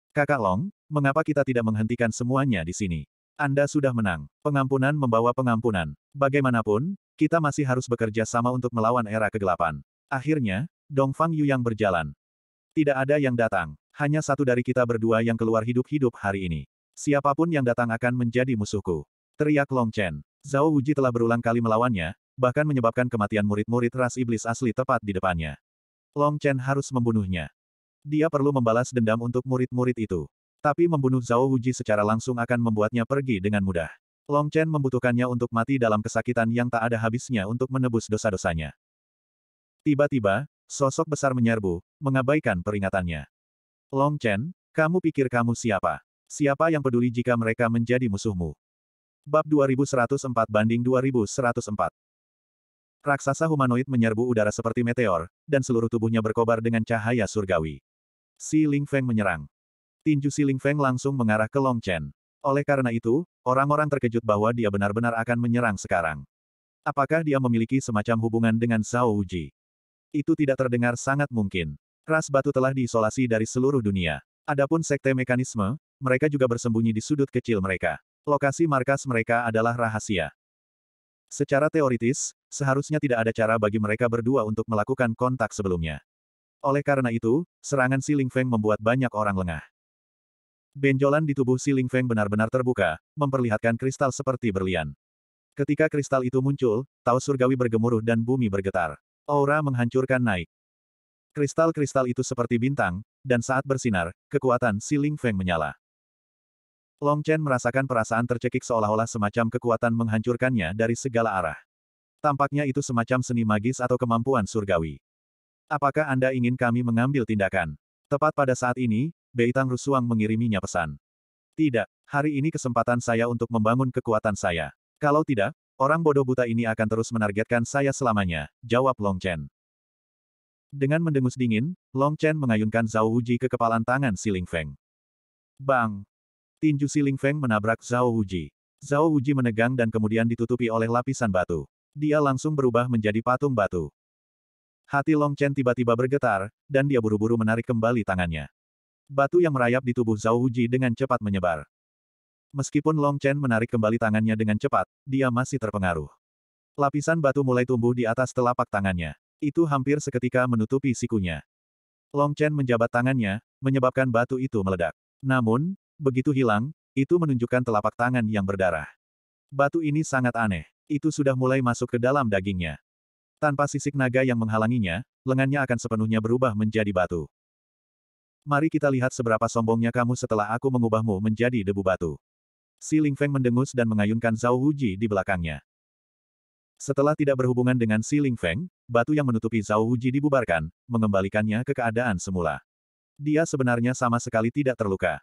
Kakak Long, Mengapa kita tidak menghentikan semuanya di sini? Anda sudah menang. Pengampunan membawa pengampunan. Bagaimanapun, kita masih harus bekerja sama untuk melawan era kegelapan. Akhirnya, Dong Fang Yu yang berjalan. Tidak ada yang datang. Hanya satu dari kita berdua yang keluar hidup-hidup hari ini. Siapapun yang datang akan menjadi musuhku. Teriak Long Chen. Zhao Wuji telah berulang kali melawannya, bahkan menyebabkan kematian murid-murid ras iblis asli tepat di depannya. Long Chen harus membunuhnya. Dia perlu membalas dendam untuk murid-murid itu. Tapi membunuh Zhao Wuji secara langsung akan membuatnya pergi dengan mudah. Long Chen membutuhkannya untuk mati dalam kesakitan yang tak ada habisnya untuk menebus dosa-dosanya. Tiba-tiba, sosok besar menyerbu, mengabaikan peringatannya. Long Chen, kamu pikir kamu siapa? Siapa yang peduli jika mereka menjadi musuhmu? Bab 2104 banding 2104 Raksasa humanoid menyerbu udara seperti meteor, dan seluruh tubuhnya berkobar dengan cahaya surgawi. Si Ling Feng menyerang. Tinju Siling Feng langsung mengarah ke Long Chen. Oleh karena itu, orang-orang terkejut bahwa dia benar-benar akan menyerang sekarang. Apakah dia memiliki semacam hubungan dengan Zhao Uji? Itu tidak terdengar sangat mungkin. Ras batu telah diisolasi dari seluruh dunia. Adapun sekte mekanisme, mereka juga bersembunyi di sudut kecil mereka. Lokasi markas mereka adalah rahasia. Secara teoritis, seharusnya tidak ada cara bagi mereka berdua untuk melakukan kontak sebelumnya. Oleh karena itu, serangan Si Ling Feng membuat banyak orang lengah. Benjolan di tubuh si Ling Feng benar-benar terbuka, memperlihatkan kristal seperti berlian. Ketika kristal itu muncul, Tao surgawi bergemuruh dan bumi bergetar. Aura menghancurkan naik. Kristal-kristal itu seperti bintang, dan saat bersinar, kekuatan si Ling Feng menyala. Long Chen merasakan perasaan tercekik seolah-olah semacam kekuatan menghancurkannya dari segala arah. Tampaknya itu semacam seni magis atau kemampuan surgawi. Apakah Anda ingin kami mengambil tindakan? Tepat pada saat ini, Beitang Rusuang mengiriminya pesan. Tidak, hari ini kesempatan saya untuk membangun kekuatan saya. Kalau tidak, orang bodoh buta ini akan terus menargetkan saya selamanya, jawab Long Chen. Dengan mendengus dingin, Long Chen mengayunkan Zhao Wuji ke kepalan tangan Si Ling Feng. Bang! Tinju Si Ling Feng menabrak Zhao Wuji. Zhao Wuji menegang dan kemudian ditutupi oleh lapisan batu. Dia langsung berubah menjadi patung batu. Hati Long Chen tiba-tiba bergetar, dan dia buru-buru menarik kembali tangannya. Batu yang merayap di tubuh Zhao Wuji dengan cepat menyebar. Meskipun Long Chen menarik kembali tangannya dengan cepat, dia masih terpengaruh. Lapisan batu mulai tumbuh di atas telapak tangannya. Itu hampir seketika menutupi sikunya. Long Chen menjabat tangannya, menyebabkan batu itu meledak. Namun, begitu hilang, itu menunjukkan telapak tangan yang berdarah. Batu ini sangat aneh. Itu sudah mulai masuk ke dalam dagingnya. Tanpa sisik naga yang menghalanginya, lengannya akan sepenuhnya berubah menjadi batu. Mari kita lihat seberapa sombongnya kamu setelah aku mengubahmu menjadi debu batu. Si Ling Feng mendengus dan mengayunkan Zhao Wuji di belakangnya. Setelah tidak berhubungan dengan Si Ling Feng, batu yang menutupi Zhao Wuji dibubarkan, mengembalikannya ke keadaan semula. Dia sebenarnya sama sekali tidak terluka.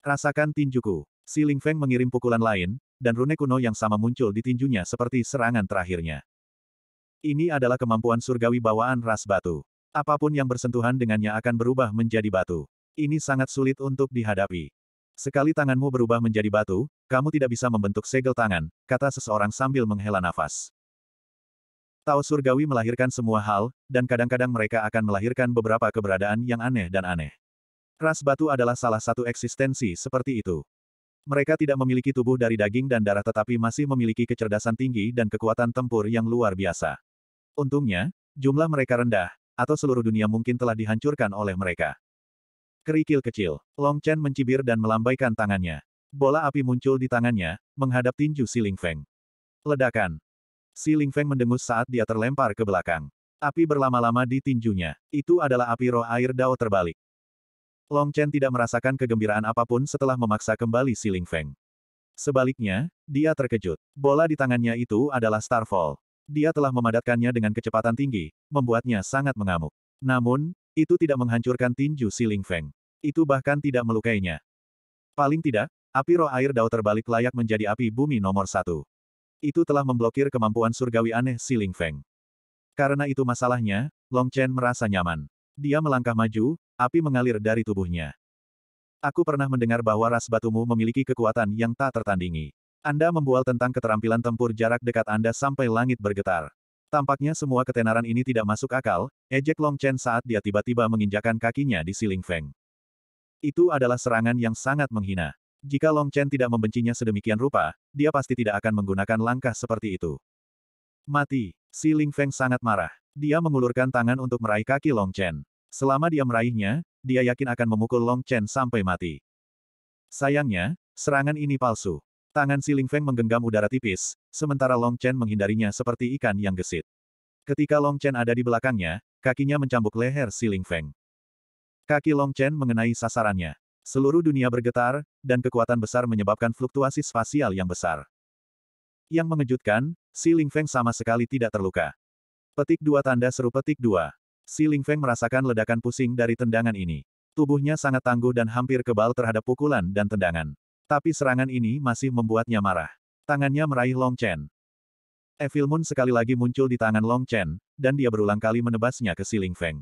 Rasakan tinjuku. Si Ling Feng mengirim pukulan lain, dan rune kuno yang sama muncul di tinjunya seperti serangan terakhirnya. Ini adalah kemampuan surgawi bawaan ras batu. Apapun yang bersentuhan dengannya akan berubah menjadi batu. Ini sangat sulit untuk dihadapi. Sekali tanganmu berubah menjadi batu, kamu tidak bisa membentuk segel tangan, kata seseorang sambil menghela nafas. Tao surgawi melahirkan semua hal, dan kadang-kadang mereka akan melahirkan beberapa keberadaan yang aneh dan aneh. Ras batu adalah salah satu eksistensi seperti itu. Mereka tidak memiliki tubuh dari daging dan darah tetapi masih memiliki kecerdasan tinggi dan kekuatan tempur yang luar biasa. Untungnya, jumlah mereka rendah, atau seluruh dunia mungkin telah dihancurkan oleh mereka. Kerikil kecil. Long Chen mencibir dan melambaikan tangannya. Bola api muncul di tangannya, menghadap tinju Si Ling Feng. Ledakan. Si Ling Feng mendengus saat dia terlempar ke belakang. Api berlama-lama di tinjunya. Itu adalah api roh air Dao terbalik. Long Chen tidak merasakan kegembiraan apapun setelah memaksa kembali Si Ling Feng. Sebaliknya, dia terkejut. Bola di tangannya itu adalah Starfall. Dia telah memadatkannya dengan kecepatan tinggi, membuatnya sangat mengamuk. Namun, itu tidak menghancurkan tinju si Ling Feng. Itu bahkan tidak melukainya. Paling tidak, api roh air dao terbalik layak menjadi api bumi nomor satu. Itu telah memblokir kemampuan surgawi aneh si Ling Feng. Karena itu masalahnya, Long Chen merasa nyaman. Dia melangkah maju, api mengalir dari tubuhnya. Aku pernah mendengar bahwa ras batumu memiliki kekuatan yang tak tertandingi. Anda membual tentang keterampilan tempur jarak dekat Anda sampai langit bergetar. Tampaknya semua ketenaran ini tidak masuk akal, ejek Long Chen saat dia tiba-tiba menginjakan kakinya di siling Feng. Itu adalah serangan yang sangat menghina. Jika Long Chen tidak membencinya sedemikian rupa, dia pasti tidak akan menggunakan langkah seperti itu. Mati, Si Ling Feng sangat marah. Dia mengulurkan tangan untuk meraih kaki Long Chen. Selama dia meraihnya, dia yakin akan memukul Long Chen sampai mati. Sayangnya, serangan ini palsu. Tangan si Ling Feng menggenggam udara tipis, sementara Long Chen menghindarinya seperti ikan yang gesit. Ketika Long Chen ada di belakangnya, kakinya mencambuk leher si Ling Feng. Kaki Long Chen mengenai sasarannya. Seluruh dunia bergetar, dan kekuatan besar menyebabkan fluktuasi spasial yang besar. Yang mengejutkan, si Ling Feng sama sekali tidak terluka. Petik dua tanda seru petik dua. Si Ling Feng merasakan ledakan pusing dari tendangan ini. Tubuhnya sangat tangguh dan hampir kebal terhadap pukulan dan tendangan. Tapi serangan ini masih membuatnya marah. Tangannya meraih Long Chen. Evil Moon sekali lagi muncul di tangan Long Chen, dan dia berulang kali menebasnya ke Siling Feng.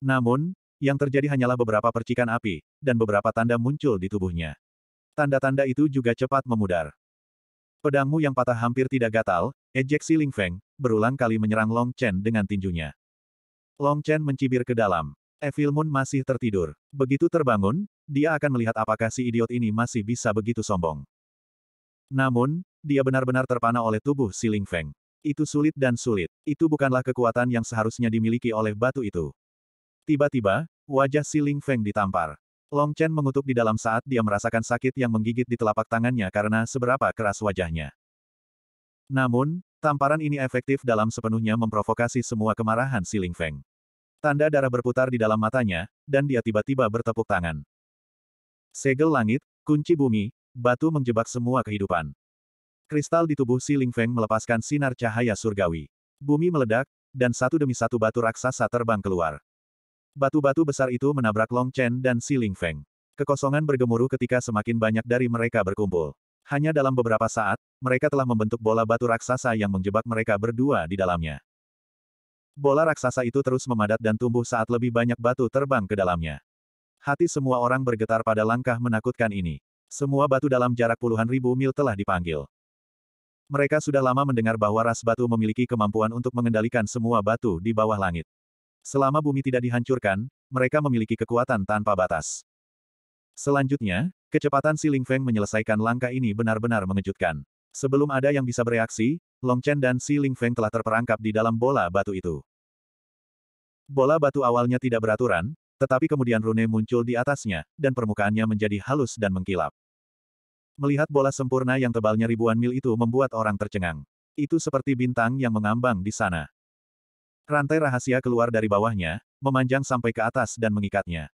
Namun, yang terjadi hanyalah beberapa percikan api, dan beberapa tanda muncul di tubuhnya. Tanda-tanda itu juga cepat memudar. Pedangmu yang patah hampir tidak gatal, ejek Siling Feng, berulang kali menyerang Long Chen dengan tinjunya. Long Chen mencibir ke dalam. Evil Moon masih tertidur. Begitu terbangun, dia akan melihat apakah si idiot ini masih bisa begitu sombong. Namun, dia benar-benar terpana oleh tubuh si Ling Feng. Itu sulit dan sulit. Itu bukanlah kekuatan yang seharusnya dimiliki oleh batu itu. Tiba-tiba, wajah si Ling Feng ditampar. Long Chen mengutuk di dalam saat dia merasakan sakit yang menggigit di telapak tangannya karena seberapa keras wajahnya. Namun, tamparan ini efektif dalam sepenuhnya memprovokasi semua kemarahan si Ling Feng. Tanda darah berputar di dalam matanya, dan dia tiba-tiba bertepuk tangan. Segel langit, kunci bumi, batu menjebak semua kehidupan. Kristal di tubuh Si Ling Feng melepaskan sinar cahaya surgawi. Bumi meledak, dan satu demi satu batu raksasa terbang keluar. Batu-batu besar itu menabrak Long Chen dan Si Ling Feng. Kekosongan bergemuruh ketika semakin banyak dari mereka berkumpul. Hanya dalam beberapa saat, mereka telah membentuk bola batu raksasa yang menjebak mereka berdua di dalamnya. Bola raksasa itu terus memadat dan tumbuh saat lebih banyak batu terbang ke dalamnya. Hati semua orang bergetar pada langkah menakutkan ini. Semua batu dalam jarak puluhan ribu mil telah dipanggil. Mereka sudah lama mendengar bahwa ras batu memiliki kemampuan untuk mengendalikan semua batu di bawah langit. Selama bumi tidak dihancurkan, mereka memiliki kekuatan tanpa batas. Selanjutnya, kecepatan Si Ling Feng menyelesaikan langkah ini benar-benar mengejutkan. Sebelum ada yang bisa bereaksi, Long Chen dan Si Ling Feng telah terperangkap di dalam bola batu itu. Bola batu awalnya tidak beraturan, tetapi kemudian rune muncul di atasnya, dan permukaannya menjadi halus dan mengkilap. Melihat bola sempurna yang tebalnya ribuan mil itu membuat orang tercengang. Itu seperti bintang yang mengambang di sana. Rantai rahasia keluar dari bawahnya, memanjang sampai ke atas dan mengikatnya.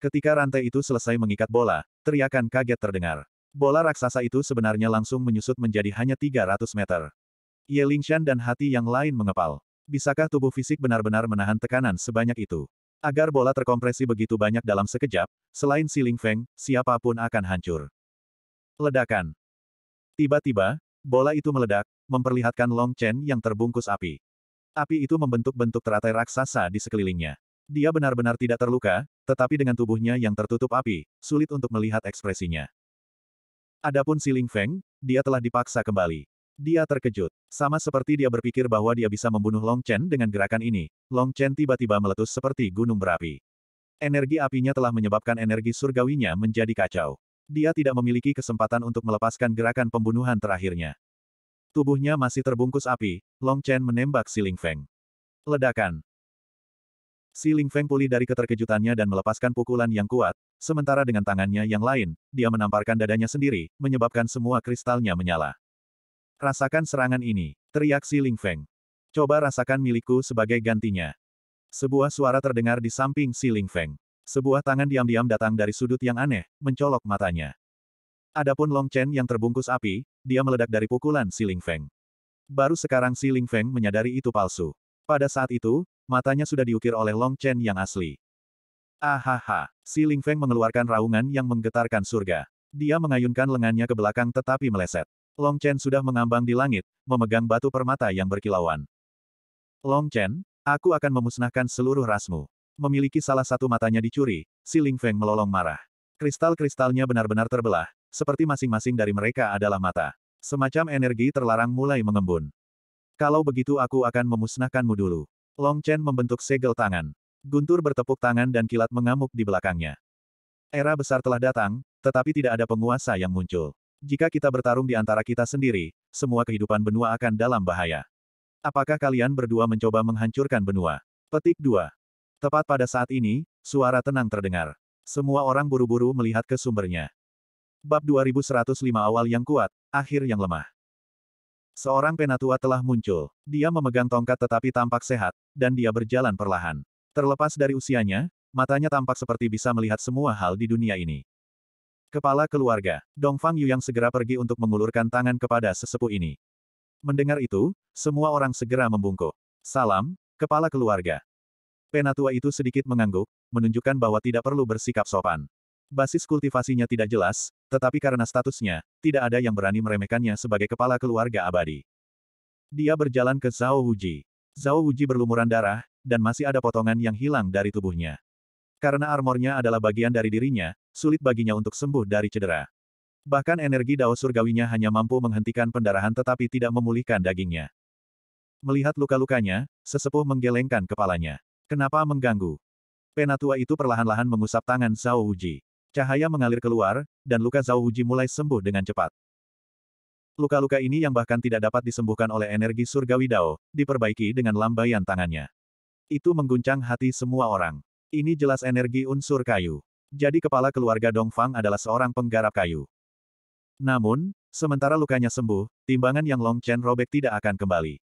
Ketika rantai itu selesai mengikat bola, teriakan kaget terdengar. Bola raksasa itu sebenarnya langsung menyusut menjadi hanya 300 meter. Ye Lingshan dan hati yang lain mengepal. Bisakah tubuh fisik benar-benar menahan tekanan sebanyak itu? Agar bola terkompresi begitu banyak dalam sekejap, selain si Ling Feng, siapapun akan hancur. Ledakan. Tiba-tiba, bola itu meledak, memperlihatkan Long Chen yang terbungkus api. Api itu membentuk bentuk teratai raksasa di sekelilingnya. Dia benar-benar tidak terluka, tetapi dengan tubuhnya yang tertutup api, sulit untuk melihat ekspresinya. Adapun Si Ling Feng, dia telah dipaksa kembali. Dia terkejut. Sama seperti dia berpikir bahwa dia bisa membunuh Long Chen dengan gerakan ini, Long Chen tiba-tiba meletus seperti gunung berapi. Energi apinya telah menyebabkan energi surgawinya menjadi kacau. Dia tidak memiliki kesempatan untuk melepaskan gerakan pembunuhan terakhirnya. Tubuhnya masih terbungkus api, Long Chen menembak Si Ling Feng. Ledakan. Si Ling Feng pulih dari keterkejutannya dan melepaskan pukulan yang kuat, sementara dengan tangannya yang lain, dia menamparkan dadanya sendiri, menyebabkan semua kristalnya menyala. Rasakan serangan ini, teriak Si Ling Feng. Coba rasakan milikku sebagai gantinya. Sebuah suara terdengar di samping Si Ling Feng. Sebuah tangan diam-diam datang dari sudut yang aneh, mencolok matanya. Adapun Long Chen yang terbungkus api, dia meledak dari pukulan Si Ling Feng. Baru sekarang Si Ling Feng menyadari itu palsu. Pada saat itu, matanya sudah diukir oleh Long Chen yang asli. Ahaha, si Ling Feng mengeluarkan raungan yang menggetarkan surga. Dia mengayunkan lengannya ke belakang tetapi meleset. Long Chen sudah mengambang di langit, memegang batu permata yang berkilauan. Long Chen, aku akan memusnahkan seluruh rasmu. Memiliki salah satu matanya dicuri, si Ling Feng melolong marah. Kristal-kristalnya benar-benar terbelah, seperti masing-masing dari mereka adalah mata. Semacam energi terlarang mulai mengembun. Kalau begitu aku akan memusnahkanmu dulu. Long Chen membentuk segel tangan. Guntur bertepuk tangan dan kilat mengamuk di belakangnya. Era besar telah datang, tetapi tidak ada penguasa yang muncul. Jika kita bertarung di antara kita sendiri, semua kehidupan benua akan dalam bahaya. Apakah kalian berdua mencoba menghancurkan benua? Petik 2. Tepat pada saat ini, suara tenang terdengar. Semua orang buru-buru melihat ke sumbernya. Bab 2105 awal yang kuat, akhir yang lemah. Seorang penatua telah muncul. Dia memegang tongkat tetapi tampak sehat, dan dia berjalan perlahan. Terlepas dari usianya, matanya tampak seperti bisa melihat semua hal di dunia ini. Kepala keluarga, Dongfang Yu yang segera pergi untuk mengulurkan tangan kepada sesepuh ini. Mendengar itu, semua orang segera membungkuk. Salam, kepala keluarga. Penatua itu sedikit mengangguk, menunjukkan bahwa tidak perlu bersikap sopan. Basis kultivasinya tidak jelas, tetapi karena statusnya, tidak ada yang berani meremehkannya sebagai kepala keluarga abadi. Dia berjalan ke Zhao Wujie. Zhao Wujie berlumuran darah, dan masih ada potongan yang hilang dari tubuhnya. Karena armornya adalah bagian dari dirinya, sulit baginya untuk sembuh dari cedera. Bahkan energi dao surgawinya hanya mampu menghentikan pendarahan tetapi tidak memulihkan dagingnya. Melihat luka-lukanya, sesepuh menggelengkan kepalanya. Kenapa mengganggu? Penatua itu perlahan-lahan mengusap tangan Zhao Wujie. Cahaya mengalir keluar, dan luka Zhao Huji mulai sembuh dengan cepat. Luka-luka ini yang bahkan tidak dapat disembuhkan oleh energi surgawi Dao, diperbaiki dengan lambaian tangannya. Itu mengguncang hati semua orang. Ini jelas energi unsur kayu. Jadi kepala keluarga Dongfang adalah seorang penggarap kayu. Namun, sementara lukanya sembuh, timbangan yang Long Chen robek tidak akan kembali.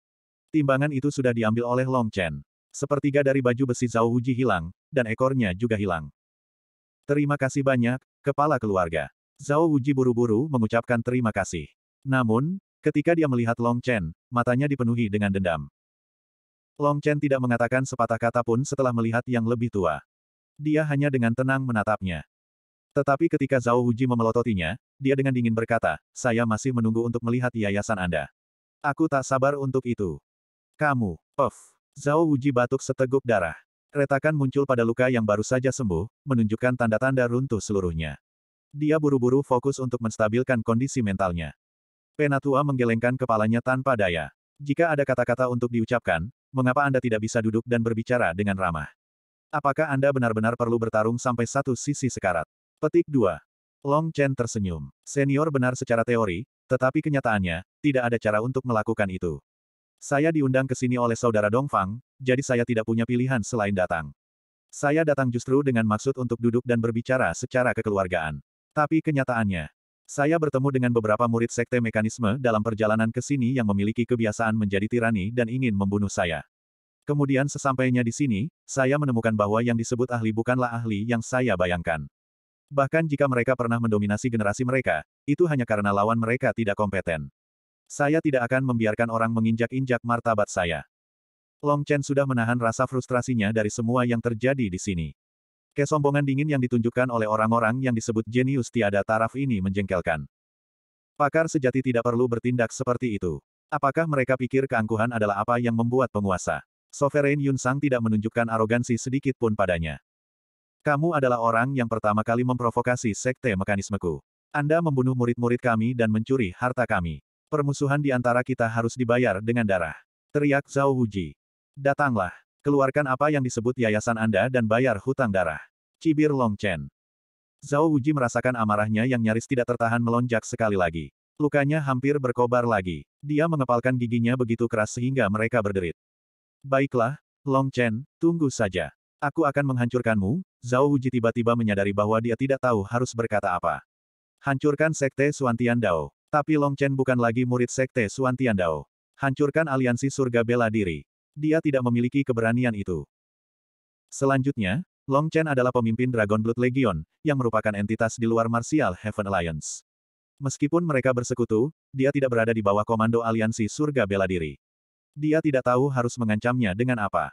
Timbangan itu sudah diambil oleh Long Chen. Sepertiga dari baju besi Zhao Huji hilang, dan ekornya juga hilang. Terima kasih banyak, kepala keluarga. Zhao Wuji buru-buru mengucapkan terima kasih. Namun, ketika dia melihat Long Chen, matanya dipenuhi dengan dendam. Long Chen tidak mengatakan sepatah kata pun setelah melihat yang lebih tua. Dia hanya dengan tenang menatapnya. Tetapi ketika Zhao Wuji memelototinya, dia dengan dingin berkata, saya masih menunggu untuk melihat yayasan Anda. Aku tak sabar untuk itu. Kamu, Puff. Zhao Wuji batuk seteguk darah. Retakan muncul pada luka yang baru saja sembuh, menunjukkan tanda-tanda runtuh seluruhnya. Dia buru-buru fokus untuk menstabilkan kondisi mentalnya. Penatua menggelengkan kepalanya tanpa daya. Jika ada kata-kata untuk diucapkan, mengapa Anda tidak bisa duduk dan berbicara dengan ramah? Apakah Anda benar-benar perlu bertarung sampai satu sisi sekarat? Petik 2. Long Chen tersenyum. Senior benar secara teori, tetapi kenyataannya, tidak ada cara untuk melakukan itu. Saya diundang ke sini oleh saudara Dongfang, jadi saya tidak punya pilihan selain datang. Saya datang justru dengan maksud untuk duduk dan berbicara secara kekeluargaan. Tapi kenyataannya, saya bertemu dengan beberapa murid sekte mekanisme dalam perjalanan ke sini yang memiliki kebiasaan menjadi tirani dan ingin membunuh saya. Kemudian sesampainya di sini, saya menemukan bahwa yang disebut ahli bukanlah ahli yang saya bayangkan. Bahkan jika mereka pernah mendominasi generasi mereka, itu hanya karena lawan mereka tidak kompeten. Saya tidak akan membiarkan orang menginjak-injak martabat saya. Long Chen sudah menahan rasa frustrasinya dari semua yang terjadi di sini. Kesombongan dingin yang ditunjukkan oleh orang-orang yang disebut jenius tiada taraf ini menjengkelkan. Pakar sejati tidak perlu bertindak seperti itu. Apakah mereka pikir keangkuhan adalah apa yang membuat penguasa? Sovereign Yun Sang tidak menunjukkan arogansi sedikit pun padanya. Kamu adalah orang yang pertama kali memprovokasi sekte mekanismeku. Anda membunuh murid-murid kami dan mencuri harta kami. Permusuhan di antara kita harus dibayar dengan darah. Teriak Zhao Huji. Datanglah. Keluarkan apa yang disebut yayasan Anda dan bayar hutang darah. Cibir Long Chen. Zhao Huji merasakan amarahnya yang nyaris tidak tertahan melonjak sekali lagi. Lukanya hampir berkobar lagi. Dia mengepalkan giginya begitu keras sehingga mereka berderit. Baiklah, Long Chen, tunggu saja. Aku akan menghancurkanmu, Zhao Huji tiba-tiba menyadari bahwa dia tidak tahu harus berkata apa. Hancurkan Sekte Suantian Dao. Tapi Long Chen bukan lagi murid sekte Suan Dao. Hancurkan aliansi surga bela diri. Dia tidak memiliki keberanian itu. Selanjutnya, Long Chen adalah pemimpin Dragon Blood Legion, yang merupakan entitas di luar Martial Heaven Alliance. Meskipun mereka bersekutu, dia tidak berada di bawah komando aliansi surga bela diri. Dia tidak tahu harus mengancamnya dengan apa.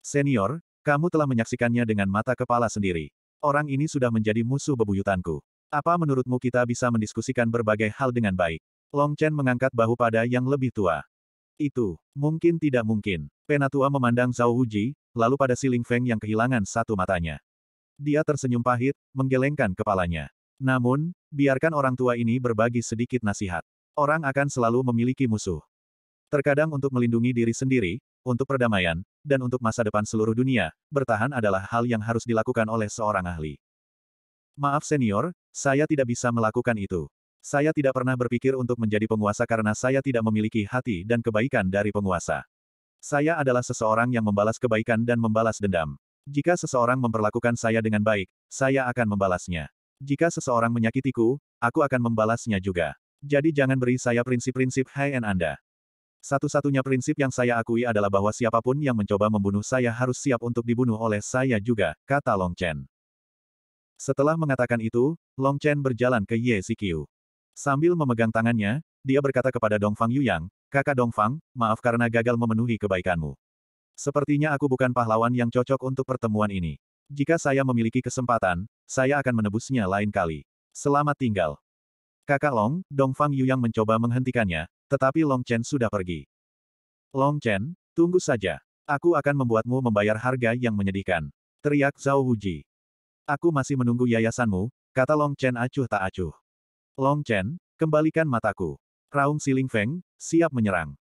Senior, kamu telah menyaksikannya dengan mata kepala sendiri. Orang ini sudah menjadi musuh bebuyutanku. Apa menurutmu kita bisa mendiskusikan berbagai hal dengan baik? Long Chen mengangkat bahu pada yang lebih tua. Itu, mungkin tidak mungkin. Penatua memandang Zhao Wuji, lalu pada si Ling Feng yang kehilangan satu matanya. Dia tersenyum pahit, menggelengkan kepalanya. Namun, biarkan orang tua ini berbagi sedikit nasihat. Orang akan selalu memiliki musuh. Terkadang untuk melindungi diri sendiri, untuk perdamaian, dan untuk masa depan seluruh dunia, bertahan adalah hal yang harus dilakukan oleh seorang ahli. Maaf senior, saya tidak bisa melakukan itu. Saya tidak pernah berpikir untuk menjadi penguasa karena saya tidak memiliki hati dan kebaikan dari penguasa. Saya adalah seseorang yang membalas kebaikan dan membalas dendam. Jika seseorang memperlakukan saya dengan baik, saya akan membalasnya. Jika seseorang menyakitiku, aku akan membalasnya juga. Jadi jangan beri saya prinsip-prinsip high-end Anda. Satu-satunya prinsip yang saya akui adalah bahwa siapapun yang mencoba membunuh saya harus siap untuk dibunuh oleh saya juga, kata Long Chen. Setelah mengatakan itu, Long Chen berjalan ke Ye Ziqiu. Sambil memegang tangannya, dia berkata kepada Dongfang Fang Yuyang, kakak Dongfang, maaf karena gagal memenuhi kebaikanmu. Sepertinya aku bukan pahlawan yang cocok untuk pertemuan ini. Jika saya memiliki kesempatan, saya akan menebusnya lain kali. Selamat tinggal. Kakak Long, Dongfang Fang Yuyang mencoba menghentikannya, tetapi Long Chen sudah pergi. Long Chen, tunggu saja. Aku akan membuatmu membayar harga yang menyedihkan. Teriak Zhao Huji. Aku masih menunggu yayasanmu, kata Long Chen acuh tak acuh. Long Chen, kembalikan mataku. Raung Si Ling Feng, siap menyerang.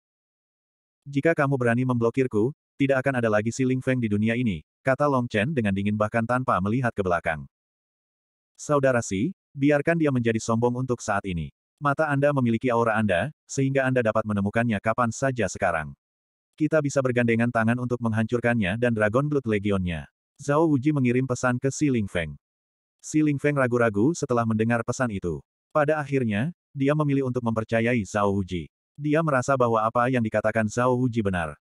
Jika kamu berani memblokirku, tidak akan ada lagi Si Ling Feng di dunia ini, kata Long Chen dengan dingin bahkan tanpa melihat ke belakang. Saudara Si, biarkan dia menjadi sombong untuk saat ini. Mata Anda memiliki aura Anda, sehingga Anda dapat menemukannya kapan saja sekarang. Kita bisa bergandengan tangan untuk menghancurkannya dan Dragon Blood Legionnya. Zhao Wuji mengirim pesan ke Si Ling Feng. Si Ling Feng ragu-ragu setelah mendengar pesan itu. Pada akhirnya, dia memilih untuk mempercayai Zhao Wuji. Dia merasa bahwa apa yang dikatakan Zhao Wuji benar.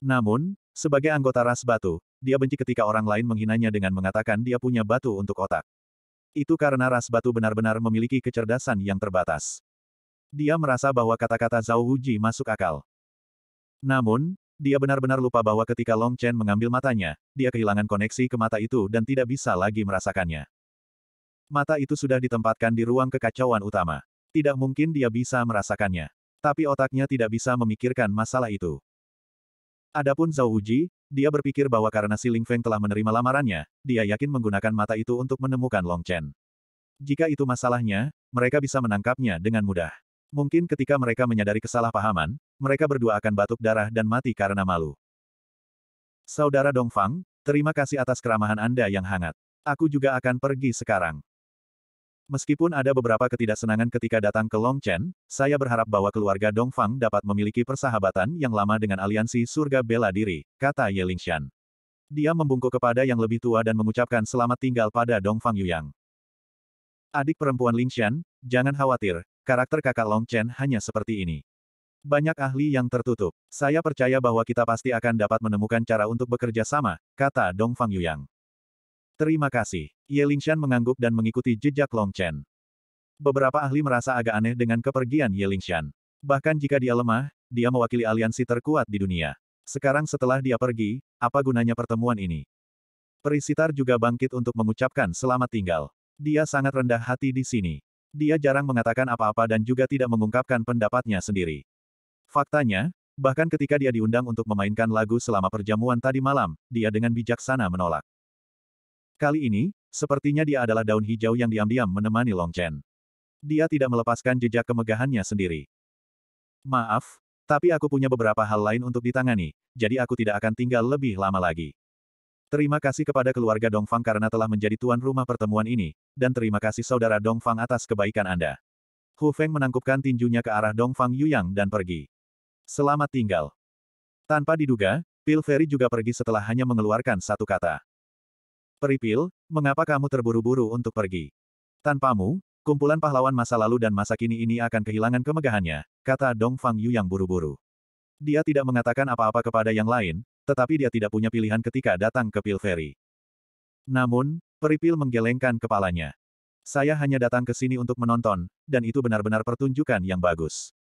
Namun, sebagai anggota ras batu, dia benci ketika orang lain menghinanya dengan mengatakan dia punya batu untuk otak. Itu karena ras batu benar-benar memiliki kecerdasan yang terbatas. Dia merasa bahwa kata-kata Zhao Wuji masuk akal. Namun, dia benar-benar lupa bahwa ketika Long Chen mengambil matanya, dia kehilangan koneksi ke mata itu dan tidak bisa lagi merasakannya. Mata itu sudah ditempatkan di ruang kekacauan utama. Tidak mungkin dia bisa merasakannya. Tapi otaknya tidak bisa memikirkan masalah itu. Adapun Zhao Wuji, dia berpikir bahwa karena Si Ling Feng telah menerima lamarannya, dia yakin menggunakan mata itu untuk menemukan Long Chen. Jika itu masalahnya, mereka bisa menangkapnya dengan mudah. Mungkin ketika mereka menyadari kesalahpahaman, mereka berdua akan batuk darah dan mati karena malu. Saudara Dongfang, terima kasih atas keramahan Anda yang hangat. Aku juga akan pergi sekarang. Meskipun ada beberapa ketidaksenangan ketika datang ke Longchen, saya berharap bahwa keluarga Dongfang dapat memiliki persahabatan yang lama dengan aliansi surga bela diri, kata Ye Lingxian. Dia membungkuk kepada yang lebih tua dan mengucapkan selamat tinggal pada Dongfang Yuyang. Adik perempuan Lingshan, jangan khawatir, karakter kakak Long Chen hanya seperti ini. Banyak ahli yang tertutup. Saya percaya bahwa kita pasti akan dapat menemukan cara untuk bekerja sama, kata Dong Fang Yuyang. Terima kasih. Ye Lingshan mengangguk dan mengikuti jejak Long Chen. Beberapa ahli merasa agak aneh dengan kepergian Ye Lingshan. Bahkan jika dia lemah, dia mewakili aliansi terkuat di dunia. Sekarang setelah dia pergi, apa gunanya pertemuan ini? Perisitar juga bangkit untuk mengucapkan selamat tinggal. Dia sangat rendah hati di sini. Dia jarang mengatakan apa-apa dan juga tidak mengungkapkan pendapatnya sendiri. Faktanya, bahkan ketika dia diundang untuk memainkan lagu selama perjamuan tadi malam, dia dengan bijaksana menolak. Kali ini, sepertinya dia adalah daun hijau yang diam-diam menemani Long Chen. Dia tidak melepaskan jejak kemegahannya sendiri. Maaf, tapi aku punya beberapa hal lain untuk ditangani, jadi aku tidak akan tinggal lebih lama lagi. Terima kasih kepada keluarga Dongfang karena telah menjadi tuan rumah pertemuan ini, dan terima kasih saudara Dongfang atas kebaikan Anda. Hu Feng menangkupkan tinjunya ke arah Dongfang Yuyang dan pergi. Selamat tinggal. Tanpa diduga, Pil Ferry juga pergi setelah hanya mengeluarkan satu kata. Peripil, mengapa kamu terburu-buru untuk pergi? Tanpamu, kumpulan pahlawan masa lalu dan masa kini ini akan kehilangan kemegahannya, kata Dongfang Yuyang buru-buru. Dia tidak mengatakan apa-apa kepada yang lain, tetapi dia tidak punya pilihan ketika datang ke Pil Pilferi. Namun, Peripil menggelengkan kepalanya. Saya hanya datang ke sini untuk menonton, dan itu benar-benar pertunjukan yang bagus.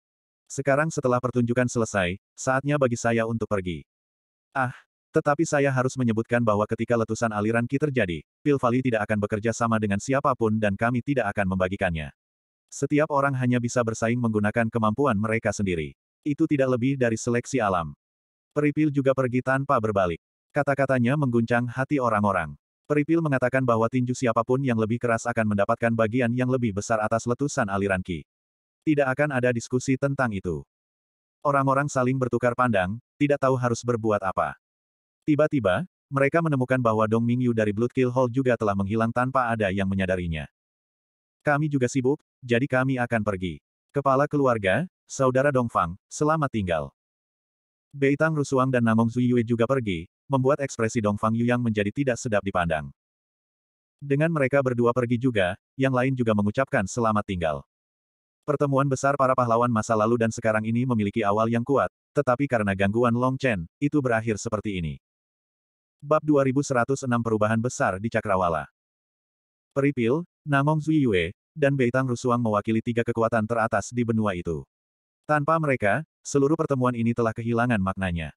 Sekarang setelah pertunjukan selesai, saatnya bagi saya untuk pergi. Ah, tetapi saya harus menyebutkan bahwa ketika letusan aliran Ki terjadi, Pil Pilvali tidak akan bekerja sama dengan siapapun dan kami tidak akan membagikannya. Setiap orang hanya bisa bersaing menggunakan kemampuan mereka sendiri. Itu tidak lebih dari seleksi alam. Peripil juga pergi tanpa berbalik. Kata-katanya mengguncang hati orang-orang. Peripil mengatakan bahwa tinju siapapun yang lebih keras akan mendapatkan bagian yang lebih besar atas letusan aliran Ki. Tidak akan ada diskusi tentang itu. Orang-orang saling bertukar pandang, tidak tahu harus berbuat apa. Tiba-tiba, mereka menemukan bahwa Dong Mingyu dari Bloodkill Hall juga telah menghilang tanpa ada yang menyadarinya. Kami juga sibuk, jadi kami akan pergi. Kepala keluarga, Saudara Dong Fang, selamat tinggal. Beitang Rusuang dan Namong Zuyue juga pergi, membuat ekspresi Dongfang Yuyang menjadi tidak sedap dipandang. Dengan mereka berdua pergi juga, yang lain juga mengucapkan selamat tinggal. Pertemuan besar para pahlawan masa lalu dan sekarang ini memiliki awal yang kuat, tetapi karena gangguan Long Chen, itu berakhir seperti ini. Bab 2106 Perubahan Besar di Cakrawala Peripil, Namong Zuyue, dan Beitang Rusuang mewakili tiga kekuatan teratas di benua itu. Tanpa mereka, seluruh pertemuan ini telah kehilangan maknanya.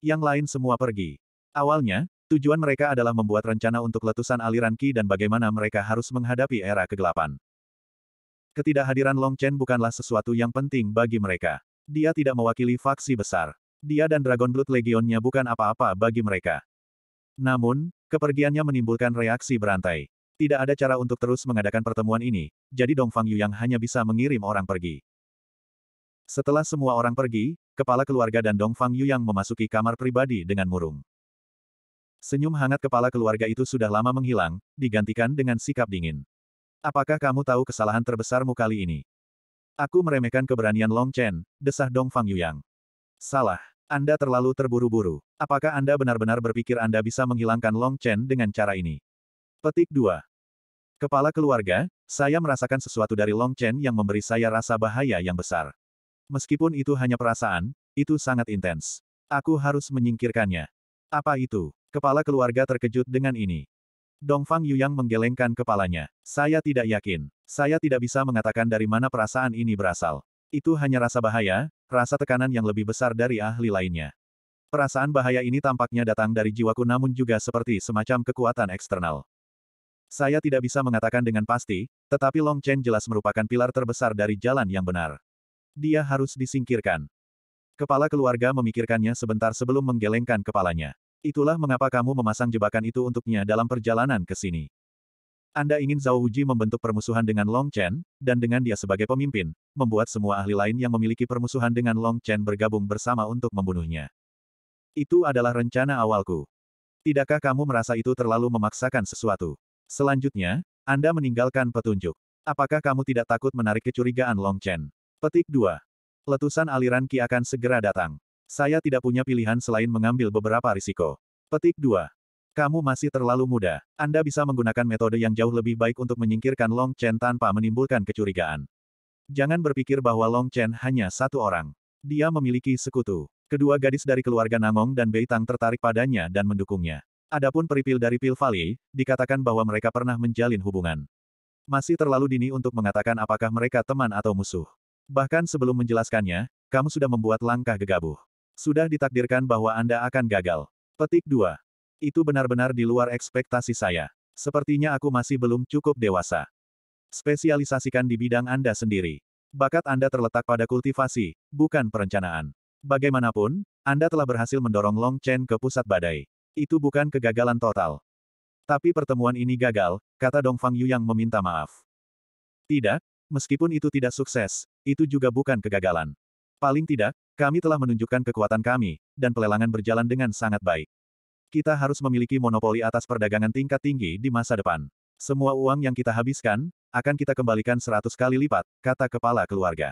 Yang lain semua pergi. Awalnya, tujuan mereka adalah membuat rencana untuk letusan aliran Qi dan bagaimana mereka harus menghadapi era kegelapan. Ketidakhadiran Long Chen bukanlah sesuatu yang penting bagi mereka. Dia tidak mewakili faksi besar. Dia dan Dragon Blood Legionnya bukan apa-apa bagi mereka. Namun, kepergiannya menimbulkan reaksi berantai. Tidak ada cara untuk terus mengadakan pertemuan ini, jadi Dongfang Fang yang hanya bisa mengirim orang pergi. Setelah semua orang pergi, kepala keluarga dan Dong Fang Yu yang memasuki kamar pribadi dengan murung. Senyum hangat kepala keluarga itu sudah lama menghilang, digantikan dengan sikap dingin. Apakah kamu tahu kesalahan terbesarmu kali ini? Aku meremehkan keberanian Long Chen, desah Dong Fang Yu yang. Salah. Anda terlalu terburu-buru. Apakah Anda benar-benar berpikir Anda bisa menghilangkan Long Chen dengan cara ini? Petik 2. Kepala keluarga, saya merasakan sesuatu dari Long Chen yang memberi saya rasa bahaya yang besar. Meskipun itu hanya perasaan, itu sangat intens. Aku harus menyingkirkannya. Apa itu? Kepala keluarga terkejut dengan ini. Dongfang yang menggelengkan kepalanya. Saya tidak yakin. Saya tidak bisa mengatakan dari mana perasaan ini berasal. Itu hanya rasa bahaya, rasa tekanan yang lebih besar dari ahli lainnya. Perasaan bahaya ini tampaknya datang dari jiwaku namun juga seperti semacam kekuatan eksternal. Saya tidak bisa mengatakan dengan pasti, tetapi Long Chen jelas merupakan pilar terbesar dari jalan yang benar dia harus disingkirkan. Kepala keluarga memikirkannya sebentar sebelum menggelengkan kepalanya. Itulah mengapa kamu memasang jebakan itu untuknya dalam perjalanan ke sini. Anda ingin Zhao Wuji membentuk permusuhan dengan Long Chen, dan dengan dia sebagai pemimpin, membuat semua ahli lain yang memiliki permusuhan dengan Long Chen bergabung bersama untuk membunuhnya. Itu adalah rencana awalku. Tidakkah kamu merasa itu terlalu memaksakan sesuatu? Selanjutnya, Anda meninggalkan petunjuk. Apakah kamu tidak takut menarik kecurigaan Long Chen? Petik 2. Letusan aliran Ki akan segera datang. Saya tidak punya pilihan selain mengambil beberapa risiko. Petik 2. Kamu masih terlalu muda. Anda bisa menggunakan metode yang jauh lebih baik untuk menyingkirkan Long Chen tanpa menimbulkan kecurigaan. Jangan berpikir bahwa Long Chen hanya satu orang. Dia memiliki sekutu. Kedua gadis dari keluarga Namong dan Beitang tertarik padanya dan mendukungnya. Adapun peripil dari Pil Valley, dikatakan bahwa mereka pernah menjalin hubungan. Masih terlalu dini untuk mengatakan apakah mereka teman atau musuh. Bahkan sebelum menjelaskannya, kamu sudah membuat langkah gegabah. Sudah ditakdirkan bahwa Anda akan gagal. Petik 2. Itu benar-benar di luar ekspektasi saya. Sepertinya aku masih belum cukup dewasa. Spesialisasikan di bidang Anda sendiri. Bakat Anda terletak pada kultivasi, bukan perencanaan. Bagaimanapun, Anda telah berhasil mendorong Long Chen ke pusat badai. Itu bukan kegagalan total. Tapi pertemuan ini gagal, kata Dong Fang Yu yang meminta maaf. Tidak, Meskipun itu tidak sukses, itu juga bukan kegagalan. Paling tidak, kami telah menunjukkan kekuatan kami, dan pelelangan berjalan dengan sangat baik. Kita harus memiliki monopoli atas perdagangan tingkat tinggi di masa depan. Semua uang yang kita habiskan, akan kita kembalikan seratus kali lipat, kata kepala keluarga.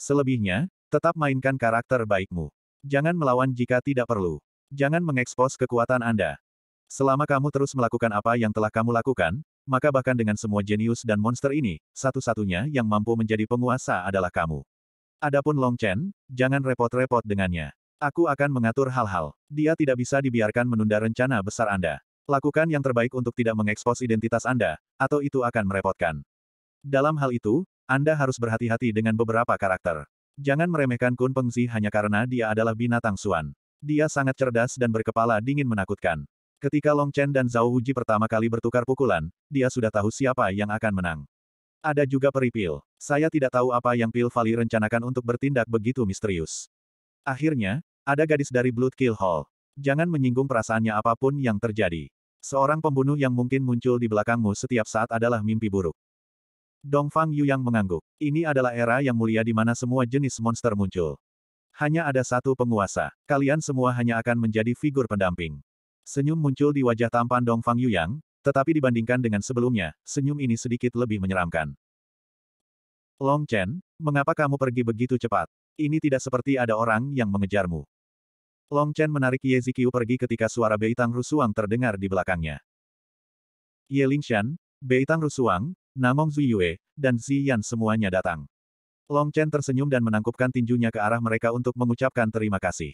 Selebihnya, tetap mainkan karakter baikmu. Jangan melawan jika tidak perlu. Jangan mengekspos kekuatan Anda. Selama kamu terus melakukan apa yang telah kamu lakukan, maka bahkan dengan semua jenius dan monster ini, satu-satunya yang mampu menjadi penguasa adalah kamu. Adapun Long Chen, jangan repot-repot dengannya. Aku akan mengatur hal-hal. Dia tidak bisa dibiarkan menunda rencana besar Anda. Lakukan yang terbaik untuk tidak mengekspos identitas Anda, atau itu akan merepotkan. Dalam hal itu, Anda harus berhati-hati dengan beberapa karakter. Jangan meremehkan Kun Pengzi hanya karena dia adalah binatang suan. Dia sangat cerdas dan berkepala dingin menakutkan. Ketika Long Chen dan Zhao Wuji pertama kali bertukar pukulan, dia sudah tahu siapa yang akan menang. Ada juga peripil. Saya tidak tahu apa yang Pil Vali rencanakan untuk bertindak begitu misterius. Akhirnya, ada gadis dari Blood Kill Hall. Jangan menyinggung perasaannya apapun yang terjadi. Seorang pembunuh yang mungkin muncul di belakangmu setiap saat adalah mimpi buruk. Dong Fang Yu yang mengangguk. Ini adalah era yang mulia di mana semua jenis monster muncul. Hanya ada satu penguasa. Kalian semua hanya akan menjadi figur pendamping. Senyum muncul di wajah tampan Dong Fang Yuyang, tetapi dibandingkan dengan sebelumnya, senyum ini sedikit lebih menyeramkan. Long Chen, mengapa kamu pergi begitu cepat? Ini tidak seperti ada orang yang mengejarmu. Long Chen menarik Ye Zikiu pergi ketika suara Bei Tang Rusuang terdengar di belakangnya. Ye Lingshan, Tang Rusuang, Namong Zuyue, dan Ziyan semuanya datang. Long Chen tersenyum dan menangkupkan tinjunya ke arah mereka untuk mengucapkan terima kasih.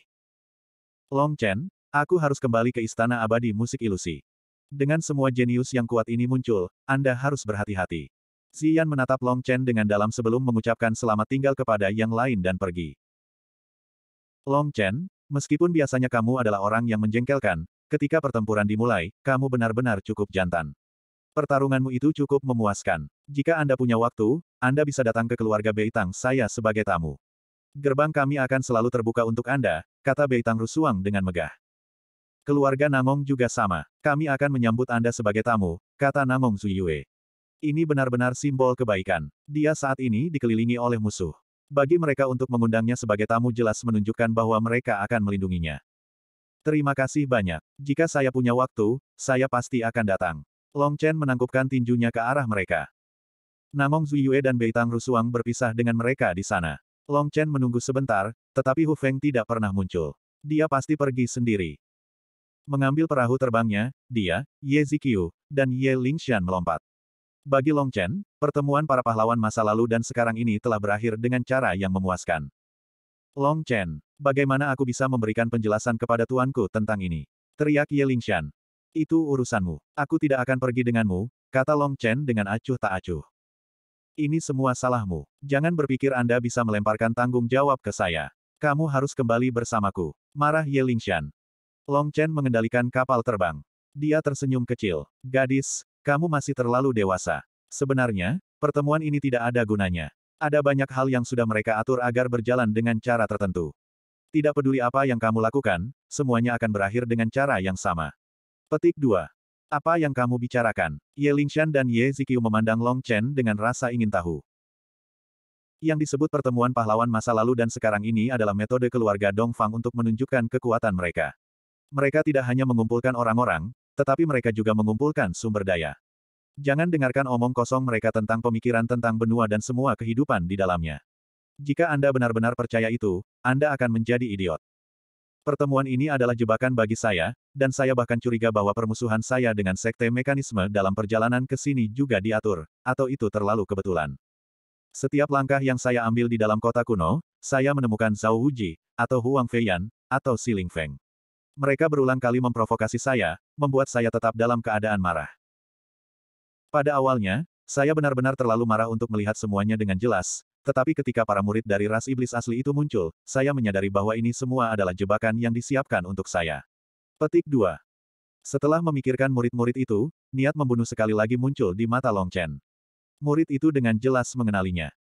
Long Chen, Aku harus kembali ke Istana Abadi Musik Ilusi. Dengan semua jenius yang kuat ini muncul, Anda harus berhati-hati. Xian menatap Long Chen dengan dalam sebelum mengucapkan selamat tinggal kepada yang lain dan pergi. Long Chen, meskipun biasanya kamu adalah orang yang menjengkelkan, ketika pertempuran dimulai, kamu benar-benar cukup jantan. Pertarunganmu itu cukup memuaskan. Jika Anda punya waktu, Anda bisa datang ke keluarga Beitang saya sebagai tamu. Gerbang kami akan selalu terbuka untuk Anda, kata Beitang Rusuang dengan megah. Keluarga Namong juga sama. Kami akan menyambut Anda sebagai tamu, kata Namong Zuyue. Ini benar-benar simbol kebaikan. Dia saat ini dikelilingi oleh musuh. Bagi mereka untuk mengundangnya sebagai tamu jelas menunjukkan bahwa mereka akan melindunginya. Terima kasih banyak. Jika saya punya waktu, saya pasti akan datang. Long Chen menangkupkan tinjunya ke arah mereka. Namong Zuyue dan Beitang Rusuang berpisah dengan mereka di sana. Long Chen menunggu sebentar, tetapi Hu Feng tidak pernah muncul. Dia pasti pergi sendiri. Mengambil perahu terbangnya, dia, Ye Zikyu, dan Ye Lingxian melompat. Bagi Long Chen, pertemuan para pahlawan masa lalu dan sekarang ini telah berakhir dengan cara yang memuaskan. Long Chen, bagaimana aku bisa memberikan penjelasan kepada tuanku tentang ini? Teriak Ye Lingxian. Itu urusanmu. Aku tidak akan pergi denganmu, kata Long Chen dengan acuh tak acuh. Ini semua salahmu. Jangan berpikir Anda bisa melemparkan tanggung jawab ke saya. Kamu harus kembali bersamaku. Marah Ye Lingxian. Long Chen mengendalikan kapal terbang. Dia tersenyum kecil. Gadis, kamu masih terlalu dewasa. Sebenarnya, pertemuan ini tidak ada gunanya. Ada banyak hal yang sudah mereka atur agar berjalan dengan cara tertentu. Tidak peduli apa yang kamu lakukan, semuanya akan berakhir dengan cara yang sama. Petik 2. Apa yang kamu bicarakan? Ye Lingshan dan Ye Zikyu memandang Long Chen dengan rasa ingin tahu. Yang disebut pertemuan pahlawan masa lalu dan sekarang ini adalah metode keluarga Dongfang untuk menunjukkan kekuatan mereka. Mereka tidak hanya mengumpulkan orang-orang, tetapi mereka juga mengumpulkan sumber daya. Jangan dengarkan omong kosong mereka tentang pemikiran tentang benua dan semua kehidupan di dalamnya. Jika Anda benar-benar percaya itu, Anda akan menjadi idiot. Pertemuan ini adalah jebakan bagi saya, dan saya bahkan curiga bahwa permusuhan saya dengan sekte mekanisme dalam perjalanan ke sini juga diatur, atau itu terlalu kebetulan. Setiap langkah yang saya ambil di dalam kota kuno, saya menemukan Zhao Wuji, atau Huang Feiyan, atau Siling Feng. Mereka berulang kali memprovokasi saya, membuat saya tetap dalam keadaan marah. Pada awalnya, saya benar-benar terlalu marah untuk melihat semuanya dengan jelas, tetapi ketika para murid dari ras iblis asli itu muncul, saya menyadari bahwa ini semua adalah jebakan yang disiapkan untuk saya. Petik 2. Setelah memikirkan murid-murid itu, niat membunuh sekali lagi muncul di mata Long Chen. Murid itu dengan jelas mengenalinya.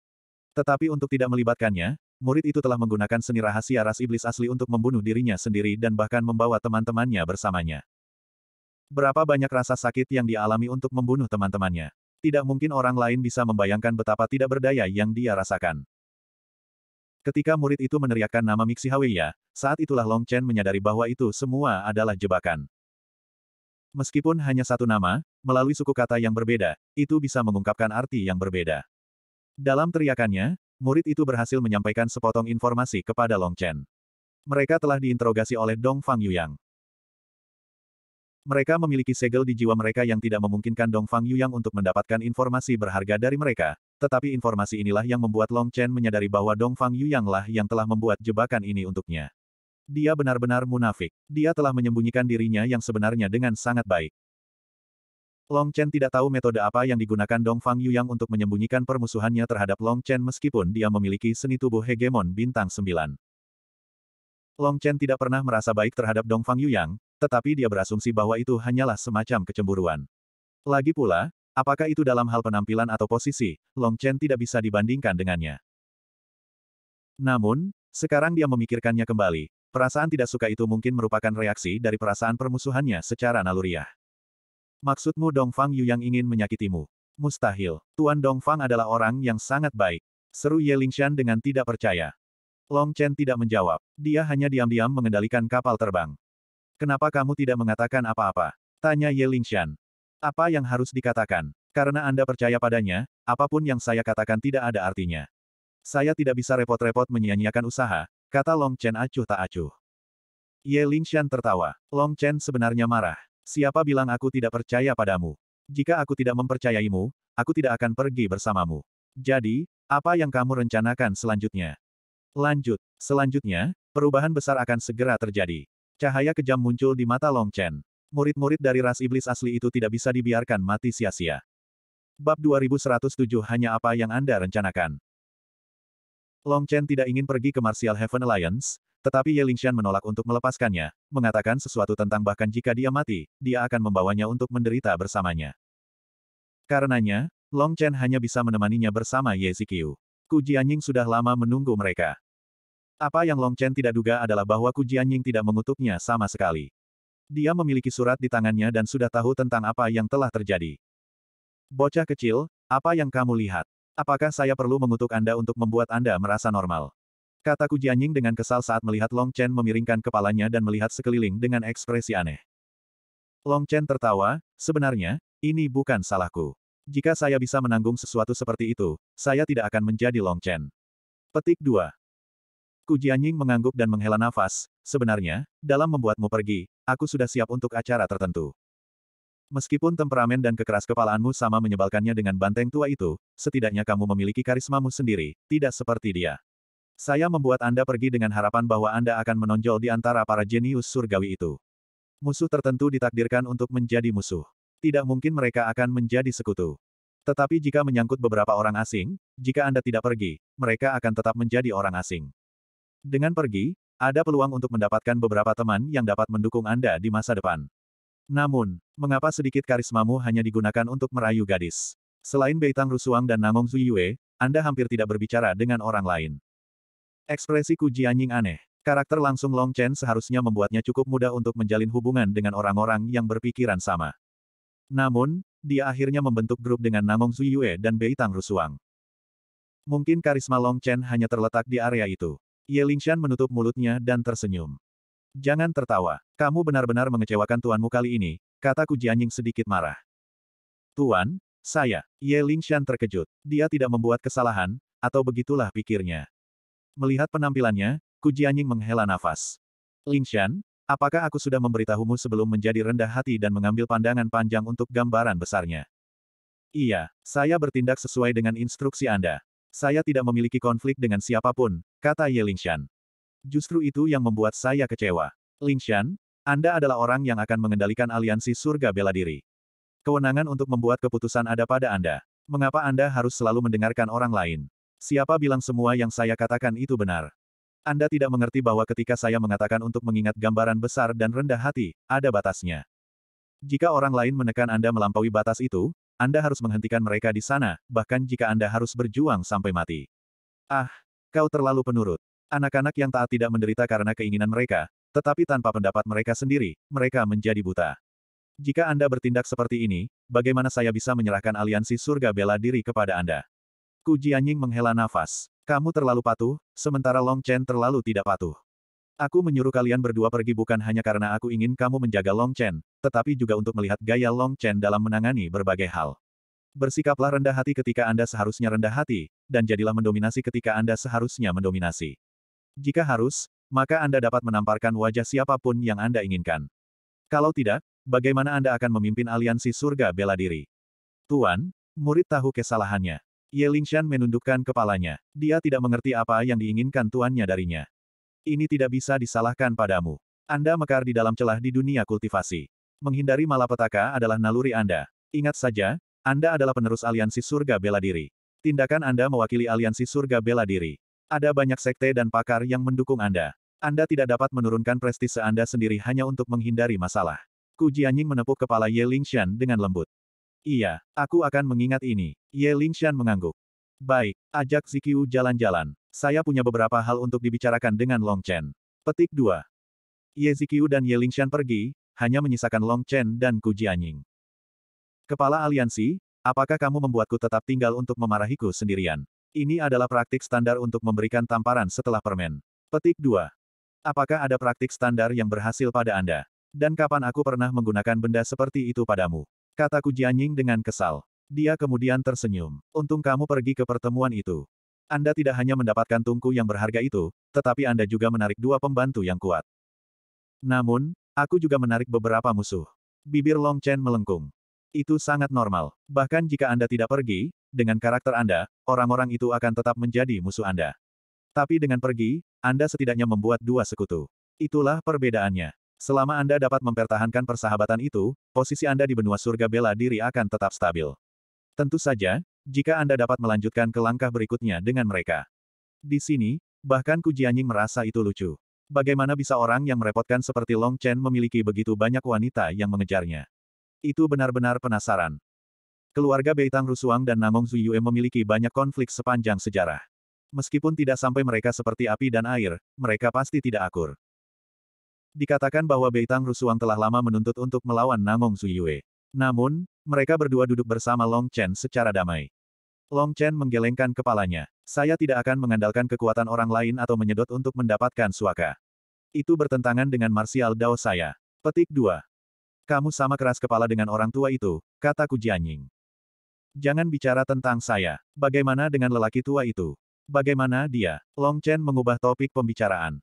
Tetapi untuk tidak melibatkannya, murid itu telah menggunakan seni rahasia ras iblis asli untuk membunuh dirinya sendiri dan bahkan membawa teman-temannya bersamanya. Berapa banyak rasa sakit yang dialami untuk membunuh teman-temannya. Tidak mungkin orang lain bisa membayangkan betapa tidak berdaya yang dia rasakan. Ketika murid itu meneriakkan nama Mixi saat itulah Long Chen menyadari bahwa itu semua adalah jebakan. Meskipun hanya satu nama, melalui suku kata yang berbeda, itu bisa mengungkapkan arti yang berbeda. Dalam teriakannya, murid itu berhasil menyampaikan sepotong informasi kepada Long Chen. Mereka telah diinterogasi oleh Dong Fang Yu Yang. Mereka memiliki segel di jiwa mereka yang tidak memungkinkan Dong Fang Yu Yang untuk mendapatkan informasi berharga dari mereka, tetapi informasi inilah yang membuat Long Chen menyadari bahwa Dong Fang Yuyang lah yang telah membuat jebakan ini untuknya. Dia benar-benar munafik. Dia telah menyembunyikan dirinya yang sebenarnya dengan sangat baik. Long Chen tidak tahu metode apa yang digunakan Dong Fang Yu yang untuk menyembunyikan permusuhannya terhadap Long Chen meskipun dia memiliki seni tubuh hegemon bintang 9. Long Chen tidak pernah merasa baik terhadap Dong Fang Yu yang, tetapi dia berasumsi bahwa itu hanyalah semacam kecemburuan. Lagi pula, apakah itu dalam hal penampilan atau posisi, Long Chen tidak bisa dibandingkan dengannya. Namun, sekarang dia memikirkannya kembali, perasaan tidak suka itu mungkin merupakan reaksi dari perasaan permusuhannya secara naluriah. Maksudmu Dongfang yang ingin menyakitimu? Mustahil. Tuan Dongfang adalah orang yang sangat baik. Seru Ye Lingshan dengan tidak percaya. Long Chen tidak menjawab. Dia hanya diam-diam mengendalikan kapal terbang. Kenapa kamu tidak mengatakan apa-apa? Tanya Ye Lingshan. Apa yang harus dikatakan? Karena Anda percaya padanya, apapun yang saya katakan tidak ada artinya. Saya tidak bisa repot-repot menyia-nyiakan usaha, kata Long Chen acuh tak acuh. Ye Lingshan tertawa. Long Chen sebenarnya marah. Siapa bilang aku tidak percaya padamu? Jika aku tidak mempercayaimu, aku tidak akan pergi bersamamu. Jadi, apa yang kamu rencanakan selanjutnya? Lanjut. Selanjutnya, perubahan besar akan segera terjadi. Cahaya kejam muncul di mata Long Chen. Murid-murid dari ras iblis asli itu tidak bisa dibiarkan mati sia-sia. Bab 2107 hanya apa yang Anda rencanakan. Long Chen tidak ingin pergi ke Martial Heaven Alliance, tetapi Ye Lingshan menolak untuk melepaskannya, mengatakan sesuatu tentang bahkan jika dia mati, dia akan membawanya untuk menderita bersamanya. Karenanya, Long Chen hanya bisa menemaninya bersama Ye Zikiu. Ku Jianying sudah lama menunggu mereka. Apa yang Long Chen tidak duga adalah bahwa Ku Jianying tidak mengutuknya sama sekali. Dia memiliki surat di tangannya dan sudah tahu tentang apa yang telah terjadi. Bocah kecil, apa yang kamu lihat? Apakah saya perlu mengutuk Anda untuk membuat Anda merasa normal? Kata Ku Jianying dengan kesal saat melihat Long Chen memiringkan kepalanya dan melihat sekeliling dengan ekspresi aneh. Long Chen tertawa, sebenarnya, ini bukan salahku. Jika saya bisa menanggung sesuatu seperti itu, saya tidak akan menjadi Long Chen. Petik 2. Ku Jianying mengangguk dan menghela nafas, sebenarnya, dalam membuatmu pergi, aku sudah siap untuk acara tertentu. Meskipun temperamen dan kekeras kepalaanmu sama menyebalkannya dengan banteng tua itu, setidaknya kamu memiliki karismamu sendiri, tidak seperti dia. Saya membuat Anda pergi dengan harapan bahwa Anda akan menonjol di antara para jenius surgawi itu. Musuh tertentu ditakdirkan untuk menjadi musuh. Tidak mungkin mereka akan menjadi sekutu. Tetapi jika menyangkut beberapa orang asing, jika Anda tidak pergi, mereka akan tetap menjadi orang asing. Dengan pergi, ada peluang untuk mendapatkan beberapa teman yang dapat mendukung Anda di masa depan. Namun, mengapa sedikit karismamu hanya digunakan untuk merayu gadis? Selain Beitang Rusuang dan Namong Zuyue, Anda hampir tidak berbicara dengan orang lain. Ekspresi Ku Jianying aneh. Karakter langsung Long Chen seharusnya membuatnya cukup mudah untuk menjalin hubungan dengan orang-orang yang berpikiran sama. Namun, dia akhirnya membentuk grup dengan Namong Zuyue dan Bei Tang Rusuang. Mungkin karisma Long Chen hanya terletak di area itu. Ye Lingshan menutup mulutnya dan tersenyum. Jangan tertawa. Kamu benar-benar mengecewakan tuanmu kali ini, kata Ku Jianying sedikit marah. Tuan, saya, Ye Lingshan terkejut. Dia tidak membuat kesalahan, atau begitulah pikirnya. Melihat penampilannya, Ku Jianying menghela nafas. Lingshan, apakah aku sudah memberitahumu sebelum menjadi rendah hati dan mengambil pandangan panjang untuk gambaran besarnya? Iya, saya bertindak sesuai dengan instruksi Anda. Saya tidak memiliki konflik dengan siapapun, kata Ye Lingshan. Justru itu yang membuat saya kecewa. Lingshan, Anda adalah orang yang akan mengendalikan aliansi surga bela diri. Kewenangan untuk membuat keputusan ada pada Anda. Mengapa Anda harus selalu mendengarkan orang lain? Siapa bilang semua yang saya katakan itu benar? Anda tidak mengerti bahwa ketika saya mengatakan untuk mengingat gambaran besar dan rendah hati, ada batasnya. Jika orang lain menekan Anda melampaui batas itu, Anda harus menghentikan mereka di sana, bahkan jika Anda harus berjuang sampai mati. Ah, kau terlalu penurut. Anak-anak yang taat tidak menderita karena keinginan mereka, tetapi tanpa pendapat mereka sendiri, mereka menjadi buta. Jika Anda bertindak seperti ini, bagaimana saya bisa menyerahkan aliansi surga bela diri kepada Anda? Ku Jianying menghela nafas. Kamu terlalu patuh, sementara Long Chen terlalu tidak patuh. Aku menyuruh kalian berdua pergi bukan hanya karena aku ingin kamu menjaga Long Chen, tetapi juga untuk melihat gaya Long Chen dalam menangani berbagai hal. Bersikaplah rendah hati ketika Anda seharusnya rendah hati, dan jadilah mendominasi ketika Anda seharusnya mendominasi. Jika harus, maka Anda dapat menamparkan wajah siapapun yang Anda inginkan. Kalau tidak, bagaimana Anda akan memimpin aliansi surga bela diri? Tuan, murid tahu kesalahannya. Ye Lingshan menundukkan kepalanya. Dia tidak mengerti apa yang diinginkan tuannya darinya. Ini tidak bisa disalahkan padamu. Anda mekar di dalam celah di dunia kultivasi. Menghindari malapetaka adalah naluri Anda. Ingat saja, Anda adalah penerus aliansi surga bela diri. Tindakan Anda mewakili aliansi surga bela diri. Ada banyak sekte dan pakar yang mendukung Anda. Anda tidak dapat menurunkan prestise Anda sendiri hanya untuk menghindari masalah. Ku Jianying menepuk kepala Ye Lingshan dengan lembut. Iya, aku akan mengingat ini. Ye Lingshan mengangguk. Baik, ajak Zikiu jalan-jalan. Saya punya beberapa hal untuk dibicarakan dengan Long Chen. Petik 2. Ye Zikiu dan Ye Lingshan pergi, hanya menyisakan Long Chen dan Ku Jianying. Kepala aliansi, apakah kamu membuatku tetap tinggal untuk memarahiku sendirian? Ini adalah praktik standar untuk memberikan tamparan setelah permen. Petik 2. Apakah ada praktik standar yang berhasil pada Anda? Dan kapan aku pernah menggunakan benda seperti itu padamu? Kataku Jianying dengan kesal. Dia kemudian tersenyum. Untung kamu pergi ke pertemuan itu. Anda tidak hanya mendapatkan tungku yang berharga itu, tetapi Anda juga menarik dua pembantu yang kuat. Namun, aku juga menarik beberapa musuh. Bibir Long Chen melengkung. Itu sangat normal. Bahkan jika Anda tidak pergi, dengan karakter Anda, orang-orang itu akan tetap menjadi musuh Anda. Tapi dengan pergi, Anda setidaknya membuat dua sekutu. Itulah perbedaannya. Selama Anda dapat mempertahankan persahabatan itu, posisi Anda di benua surga bela diri akan tetap stabil. Tentu saja, jika Anda dapat melanjutkan ke langkah berikutnya dengan mereka. Di sini, bahkan Ku Jianying merasa itu lucu. Bagaimana bisa orang yang merepotkan seperti Long Chen memiliki begitu banyak wanita yang mengejarnya? Itu benar-benar penasaran. Keluarga Beitang Rusuang dan Namong Zuyue memiliki banyak konflik sepanjang sejarah. Meskipun tidak sampai mereka seperti api dan air, mereka pasti tidak akur. Dikatakan bahwa Beitang Rusuang telah lama menuntut untuk melawan Nangong Suyue. Namun, mereka berdua duduk bersama Long Chen secara damai. Long Chen menggelengkan kepalanya. Saya tidak akan mengandalkan kekuatan orang lain atau menyedot untuk mendapatkan suaka. Itu bertentangan dengan martial dao saya. Petik 2. Kamu sama keras kepala dengan orang tua itu, kata Kujianying. Jangan bicara tentang saya. Bagaimana dengan lelaki tua itu? Bagaimana dia? Long Chen mengubah topik pembicaraan.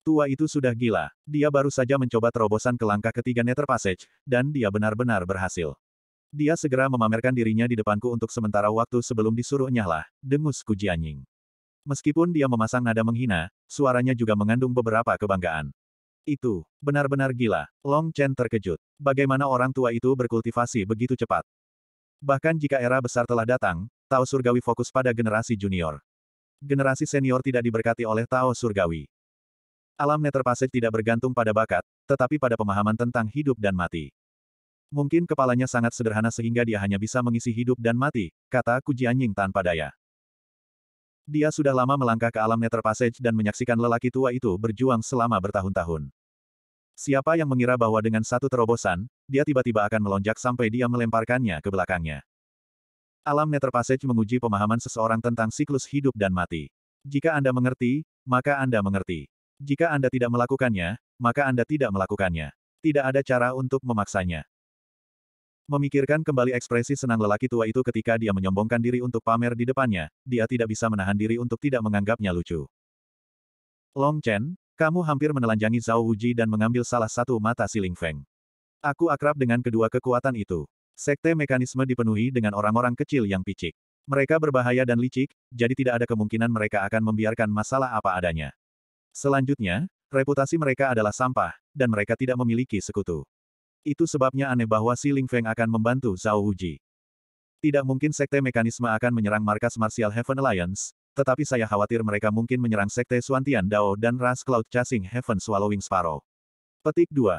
Tua itu sudah gila. Dia baru saja mencoba terobosan ke langkah ketiga Nether Passage, dan dia benar-benar berhasil. Dia segera memamerkan dirinya di depanku untuk sementara waktu sebelum disuruh nyahlah, dengus kuji anjing. Meskipun dia memasang nada menghina, suaranya juga mengandung beberapa kebanggaan. Itu, benar-benar gila. Long Chen terkejut. Bagaimana orang tua itu berkultivasi begitu cepat. Bahkan jika era besar telah datang, Tao Surgawi fokus pada generasi junior. Generasi senior tidak diberkati oleh Tao Surgawi. Alam Passage tidak bergantung pada bakat, tetapi pada pemahaman tentang hidup dan mati. Mungkin kepalanya sangat sederhana sehingga dia hanya bisa mengisi hidup dan mati, kata Kujianying tanpa daya. Dia sudah lama melangkah ke alam Passage dan menyaksikan lelaki tua itu berjuang selama bertahun-tahun. Siapa yang mengira bahwa dengan satu terobosan, dia tiba-tiba akan melonjak sampai dia melemparkannya ke belakangnya. Alam Passage menguji pemahaman seseorang tentang siklus hidup dan mati. Jika Anda mengerti, maka Anda mengerti. Jika Anda tidak melakukannya, maka Anda tidak melakukannya. Tidak ada cara untuk memaksanya. Memikirkan kembali ekspresi senang lelaki tua itu ketika dia menyombongkan diri untuk pamer di depannya, dia tidak bisa menahan diri untuk tidak menganggapnya lucu. Long Chen, kamu hampir menelanjangi Zhao Wuji dan mengambil salah satu mata si Ling Feng. Aku akrab dengan kedua kekuatan itu. Sekte mekanisme dipenuhi dengan orang-orang kecil yang picik. Mereka berbahaya dan licik, jadi tidak ada kemungkinan mereka akan membiarkan masalah apa adanya. Selanjutnya, reputasi mereka adalah sampah, dan mereka tidak memiliki sekutu. Itu sebabnya aneh bahwa Si Ling Feng akan membantu Zhao Wuji. Tidak mungkin sekte mekanisme akan menyerang markas Martial Heaven Alliance, tetapi saya khawatir mereka mungkin menyerang sekte Suantian Dao dan Ras Cloud Chasing Heaven Swallowing Sparrow. Petik 2.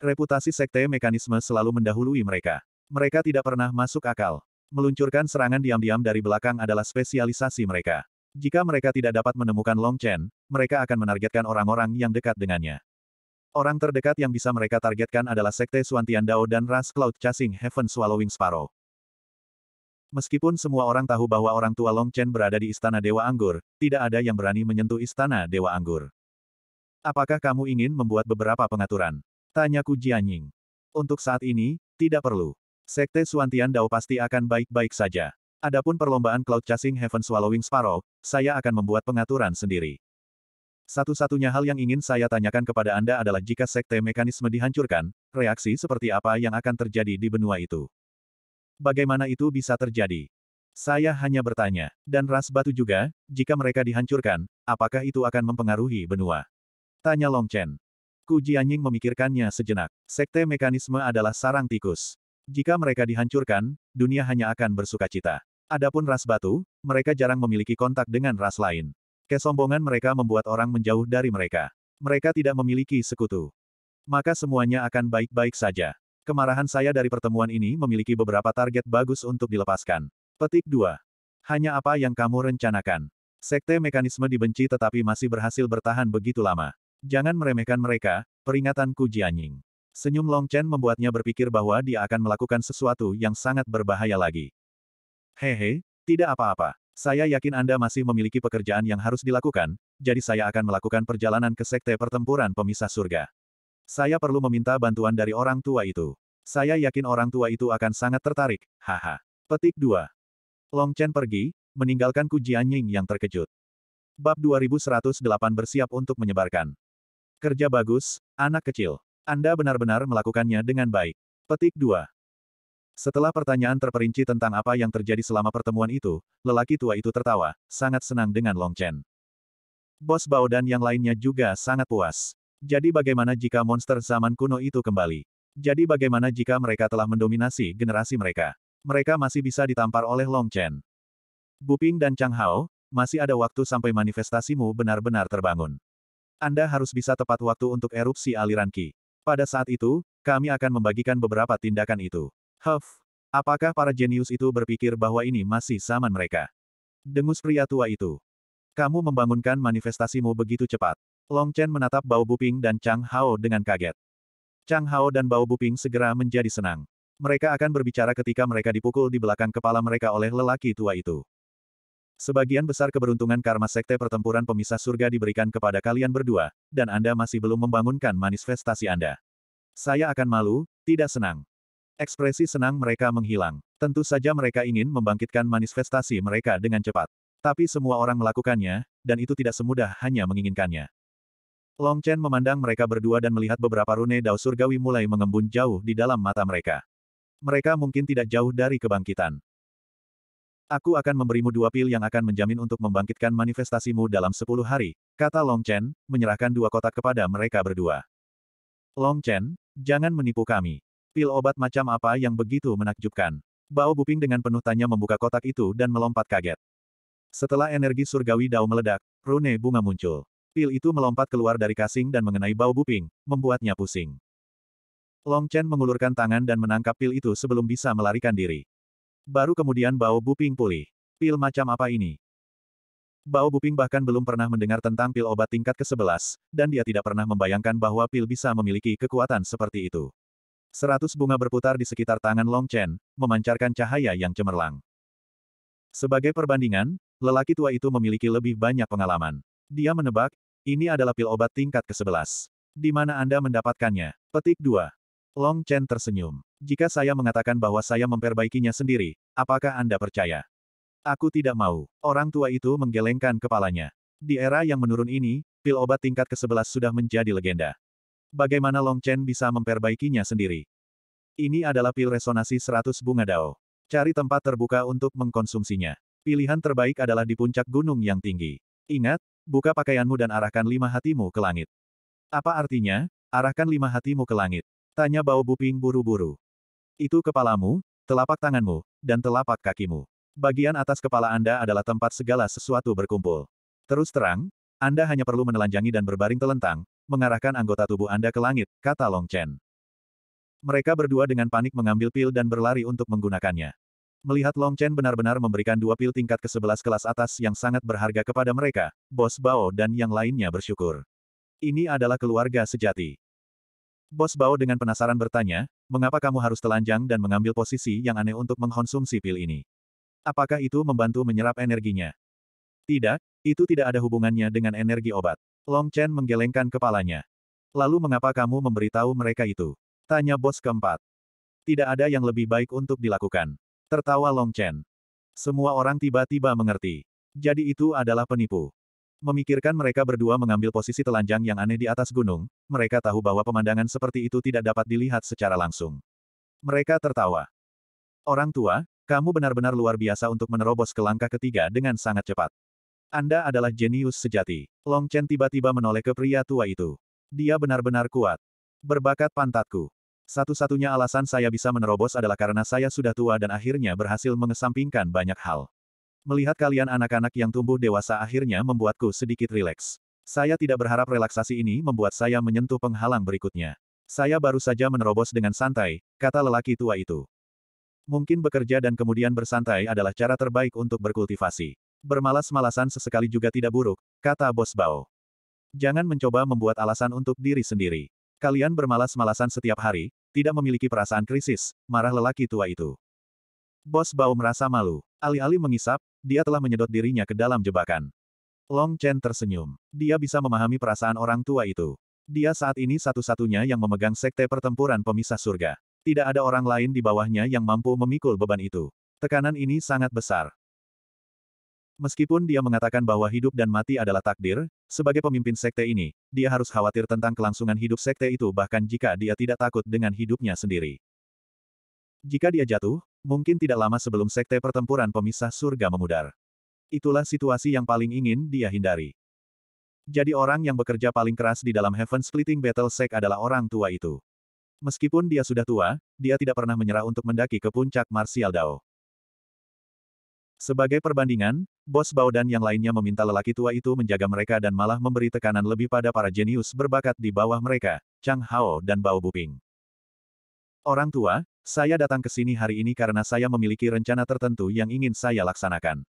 Reputasi sekte mekanisme selalu mendahului mereka. Mereka tidak pernah masuk akal. Meluncurkan serangan diam-diam dari belakang adalah spesialisasi mereka. Jika mereka tidak dapat menemukan Long Chen, mereka akan menargetkan orang-orang yang dekat dengannya. Orang terdekat yang bisa mereka targetkan adalah Sekte Suantian Dao dan Ras Cloud Chasing Heaven Swallowing Sparrow. Meskipun semua orang tahu bahwa orang tua Long Chen berada di Istana Dewa Anggur, tidak ada yang berani menyentuh Istana Dewa Anggur. Apakah kamu ingin membuat beberapa pengaturan? Tanya Tanyaku Jianying. Untuk saat ini, tidak perlu. Sekte Suantian Dao pasti akan baik-baik saja. Adapun perlombaan Cloud Chasing Heaven Swallowing Sparrow, saya akan membuat pengaturan sendiri. Satu-satunya hal yang ingin saya tanyakan kepada Anda adalah jika sekte mekanisme dihancurkan, reaksi seperti apa yang akan terjadi di benua itu? Bagaimana itu bisa terjadi? Saya hanya bertanya. Dan ras batu juga, jika mereka dihancurkan, apakah itu akan mempengaruhi benua? Tanya Long Chen. Ku Jianying memikirkannya sejenak. Sekte mekanisme adalah sarang tikus. Jika mereka dihancurkan, dunia hanya akan bersuka cita. Adapun ras batu, mereka jarang memiliki kontak dengan ras lain. Kesombongan mereka membuat orang menjauh dari mereka. Mereka tidak memiliki sekutu. Maka semuanya akan baik-baik saja. Kemarahan saya dari pertemuan ini memiliki beberapa target bagus untuk dilepaskan. Petik 2. Hanya apa yang kamu rencanakan. Sekte mekanisme dibenci tetapi masih berhasil bertahan begitu lama. Jangan meremehkan mereka, peringatanku Jianying. Senyum Long Chen membuatnya berpikir bahwa dia akan melakukan sesuatu yang sangat berbahaya lagi. Hehe, tidak apa-apa. Saya yakin Anda masih memiliki pekerjaan yang harus dilakukan, jadi saya akan melakukan perjalanan ke sekte pertempuran pemisah surga. Saya perlu meminta bantuan dari orang tua itu. Saya yakin orang tua itu akan sangat tertarik, haha. Petik 2. Long Chen pergi, meninggalkan Ku Jianying yang terkejut. Bab 2108 bersiap untuk menyebarkan. Kerja bagus, anak kecil. Anda benar-benar melakukannya dengan baik. Petik 2. Setelah pertanyaan terperinci tentang apa yang terjadi selama pertemuan itu, lelaki tua itu tertawa, sangat senang dengan Long Chen. Bos Bao dan yang lainnya juga sangat puas. Jadi bagaimana jika monster zaman kuno itu kembali? Jadi bagaimana jika mereka telah mendominasi generasi mereka? Mereka masih bisa ditampar oleh Long Chen. Buping dan Chang Hao, masih ada waktu sampai manifestasimu benar-benar terbangun. Anda harus bisa tepat waktu untuk erupsi aliran Qi. Pada saat itu, kami akan membagikan beberapa tindakan itu. Huff, apakah para jenius itu berpikir bahwa ini masih zaman mereka? Dengus pria tua itu. Kamu membangunkan manifestasimu begitu cepat. Long Chen menatap Bao Buping dan Chang Hao dengan kaget. Chang Hao dan Bao Buping segera menjadi senang. Mereka akan berbicara ketika mereka dipukul di belakang kepala mereka oleh lelaki tua itu. Sebagian besar keberuntungan karma sekte pertempuran pemisah surga diberikan kepada kalian berdua, dan Anda masih belum membangunkan manifestasi Anda. Saya akan malu, tidak senang. Ekspresi senang mereka menghilang. Tentu saja mereka ingin membangkitkan manifestasi mereka dengan cepat. Tapi semua orang melakukannya, dan itu tidak semudah hanya menginginkannya. Long Chen memandang mereka berdua dan melihat beberapa rune dao surgawi mulai mengembun jauh di dalam mata mereka. Mereka mungkin tidak jauh dari kebangkitan. Aku akan memberimu dua pil yang akan menjamin untuk membangkitkan manifestasimu dalam sepuluh hari, kata Long Chen, menyerahkan dua kotak kepada mereka berdua. Long Chen, jangan menipu kami. Pil obat macam apa yang begitu menakjubkan? Bao Buping dengan penuh tanya membuka kotak itu dan melompat kaget. Setelah energi surgawi dao meledak, rune bunga muncul. Pil itu melompat keluar dari kasing dan mengenai Bao Buping, membuatnya pusing. Long Chen mengulurkan tangan dan menangkap pil itu sebelum bisa melarikan diri. Baru kemudian Bao Buping pulih. Pil macam apa ini? Bao Buping bahkan belum pernah mendengar tentang pil obat tingkat ke-11, dan dia tidak pernah membayangkan bahwa pil bisa memiliki kekuatan seperti itu. Seratus bunga berputar di sekitar tangan Long Chen, memancarkan cahaya yang cemerlang. Sebagai perbandingan, lelaki tua itu memiliki lebih banyak pengalaman. Dia menebak, ini adalah pil obat tingkat ke-11. Di mana Anda mendapatkannya? Petik 2. Long Chen tersenyum. Jika saya mengatakan bahwa saya memperbaikinya sendiri, apakah Anda percaya? Aku tidak mau. Orang tua itu menggelengkan kepalanya. Di era yang menurun ini, pil obat tingkat ke-11 sudah menjadi legenda. Bagaimana Long Chen bisa memperbaikinya sendiri? Ini adalah pil resonasi 100 bunga dao. Cari tempat terbuka untuk mengkonsumsinya. Pilihan terbaik adalah di puncak gunung yang tinggi. Ingat, buka pakaianmu dan arahkan lima hatimu ke langit. Apa artinya? Arahkan lima hatimu ke langit. Tanya bau Buping buru-buru. Itu kepalamu, telapak tanganmu, dan telapak kakimu. Bagian atas kepala Anda adalah tempat segala sesuatu berkumpul. Terus terang, Anda hanya perlu menelanjangi dan berbaring telentang, mengarahkan anggota tubuh Anda ke langit, kata Long Chen. Mereka berdua dengan panik mengambil pil dan berlari untuk menggunakannya. Melihat Long Chen benar-benar memberikan dua pil tingkat ke-11 kelas atas yang sangat berharga kepada mereka, Bos Bao dan yang lainnya bersyukur. Ini adalah keluarga sejati. Bos Bao dengan penasaran bertanya, mengapa kamu harus telanjang dan mengambil posisi yang aneh untuk mengkonsumsi pil ini? Apakah itu membantu menyerap energinya? Tidak, itu tidak ada hubungannya dengan energi obat. Long Chen menggelengkan kepalanya. Lalu mengapa kamu memberitahu mereka itu? Tanya bos keempat. Tidak ada yang lebih baik untuk dilakukan. Tertawa Long Chen. Semua orang tiba-tiba mengerti. Jadi itu adalah penipu. Memikirkan mereka berdua mengambil posisi telanjang yang aneh di atas gunung, mereka tahu bahwa pemandangan seperti itu tidak dapat dilihat secara langsung. Mereka tertawa. Orang tua, kamu benar-benar luar biasa untuk menerobos ke langkah ketiga dengan sangat cepat. Anda adalah jenius sejati. Long Chen tiba-tiba menoleh ke pria tua itu. Dia benar-benar kuat. Berbakat pantatku. Satu-satunya alasan saya bisa menerobos adalah karena saya sudah tua dan akhirnya berhasil mengesampingkan banyak hal. Melihat kalian anak-anak yang tumbuh dewasa akhirnya membuatku sedikit rileks. Saya tidak berharap relaksasi ini membuat saya menyentuh penghalang berikutnya. Saya baru saja menerobos dengan santai, kata lelaki tua itu. Mungkin bekerja dan kemudian bersantai adalah cara terbaik untuk berkultivasi. Bermalas-malasan sesekali juga tidak buruk, kata Bos Bao. Jangan mencoba membuat alasan untuk diri sendiri. Kalian bermalas-malasan setiap hari, tidak memiliki perasaan krisis, marah lelaki tua itu. Bos Bao merasa malu. Alih-alih mengisap, dia telah menyedot dirinya ke dalam jebakan. Long Chen tersenyum. Dia bisa memahami perasaan orang tua itu. Dia saat ini satu-satunya yang memegang sekte pertempuran pemisah surga. Tidak ada orang lain di bawahnya yang mampu memikul beban itu. Tekanan ini sangat besar. Meskipun dia mengatakan bahwa hidup dan mati adalah takdir, sebagai pemimpin sekte ini, dia harus khawatir tentang kelangsungan hidup sekte itu bahkan jika dia tidak takut dengan hidupnya sendiri. Jika dia jatuh, mungkin tidak lama sebelum sekte pertempuran pemisah surga memudar. Itulah situasi yang paling ingin dia hindari. Jadi orang yang bekerja paling keras di dalam Heaven Splitting Battle Sect adalah orang tua itu. Meskipun dia sudah tua, dia tidak pernah menyerah untuk mendaki ke puncak Martial Dao. Sebagai perbandingan, Bos Bao dan yang lainnya meminta lelaki tua itu menjaga mereka dan malah memberi tekanan lebih pada para jenius berbakat di bawah mereka, Chang Hao dan Bao Buping. Orang tua, saya datang ke sini hari ini karena saya memiliki rencana tertentu yang ingin saya laksanakan.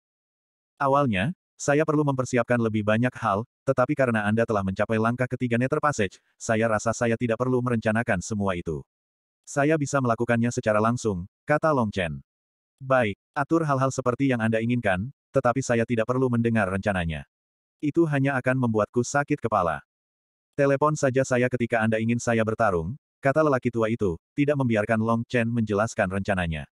Awalnya, saya perlu mempersiapkan lebih banyak hal, tetapi karena Anda telah mencapai langkah ketiga Nether Passage, saya rasa saya tidak perlu merencanakan semua itu. Saya bisa melakukannya secara langsung, kata Long Chen. Baik, atur hal-hal seperti yang Anda inginkan, tetapi saya tidak perlu mendengar rencananya. Itu hanya akan membuatku sakit kepala. Telepon saja saya ketika Anda ingin saya bertarung, kata lelaki tua itu, tidak membiarkan Long Chen menjelaskan rencananya.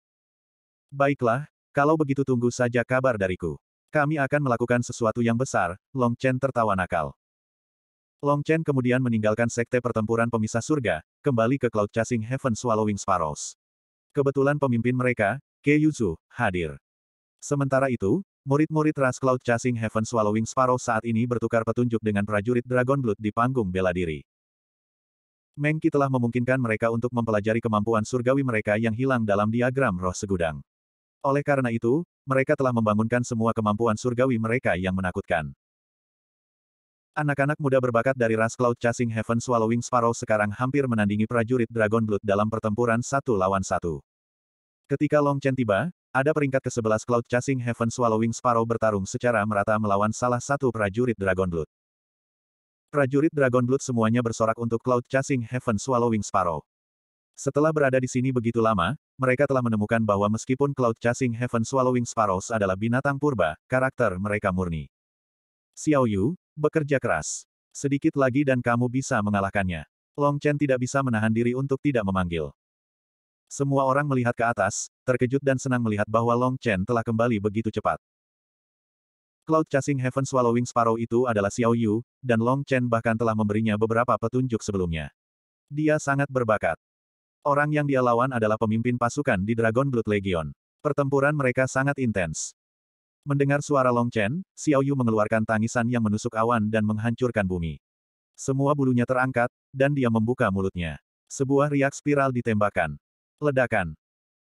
Baiklah, kalau begitu tunggu saja kabar dariku. Kami akan melakukan sesuatu yang besar, Long Chen tertawa nakal. Long Chen kemudian meninggalkan sekte pertempuran pemisah surga, kembali ke Cloud Chasing Heaven Swallowing Sparrows. Kebetulan pemimpin mereka, Ke Yuzu, hadir. Sementara itu, Murid-murid ras Cloud Chasing Heaven Swallowing Sparrow saat ini bertukar petunjuk dengan prajurit Dragon Blood di panggung bela diri. Mengki telah memungkinkan mereka untuk mempelajari kemampuan surgawi mereka yang hilang dalam diagram roh segudang. Oleh karena itu, mereka telah membangunkan semua kemampuan surgawi mereka yang menakutkan. Anak-anak muda berbakat dari ras Cloud Chasing Heaven Swallowing Sparrow sekarang hampir menandingi prajurit Dragon Blood dalam pertempuran satu lawan satu. Ketika Long Chen tiba, ada peringkat ke-11 Cloud Chasing Heaven Swallowing Sparrow bertarung secara merata melawan salah satu prajurit Dragon Blood. Prajurit Dragon Blood semuanya bersorak untuk Cloud Chasing Heaven Swallowing Sparrow. Setelah berada di sini begitu lama, mereka telah menemukan bahwa meskipun Cloud Chasing Heaven Swallowing Sparrows adalah binatang purba, karakter mereka murni. Xiao Yu, bekerja keras. Sedikit lagi dan kamu bisa mengalahkannya. Long Chen tidak bisa menahan diri untuk tidak memanggil. Semua orang melihat ke atas, terkejut dan senang melihat bahwa Long Chen telah kembali begitu cepat. Cloud Chasing Heaven Swallowing Sparrow itu adalah Xiao Yu, dan Long Chen bahkan telah memberinya beberapa petunjuk sebelumnya. Dia sangat berbakat. Orang yang dia lawan adalah pemimpin pasukan di Dragon Blood Legion. Pertempuran mereka sangat intens. Mendengar suara Long Chen, Xiao Yu mengeluarkan tangisan yang menusuk awan dan menghancurkan bumi. Semua bulunya terangkat, dan dia membuka mulutnya. Sebuah riak spiral ditembakkan. Ledakan.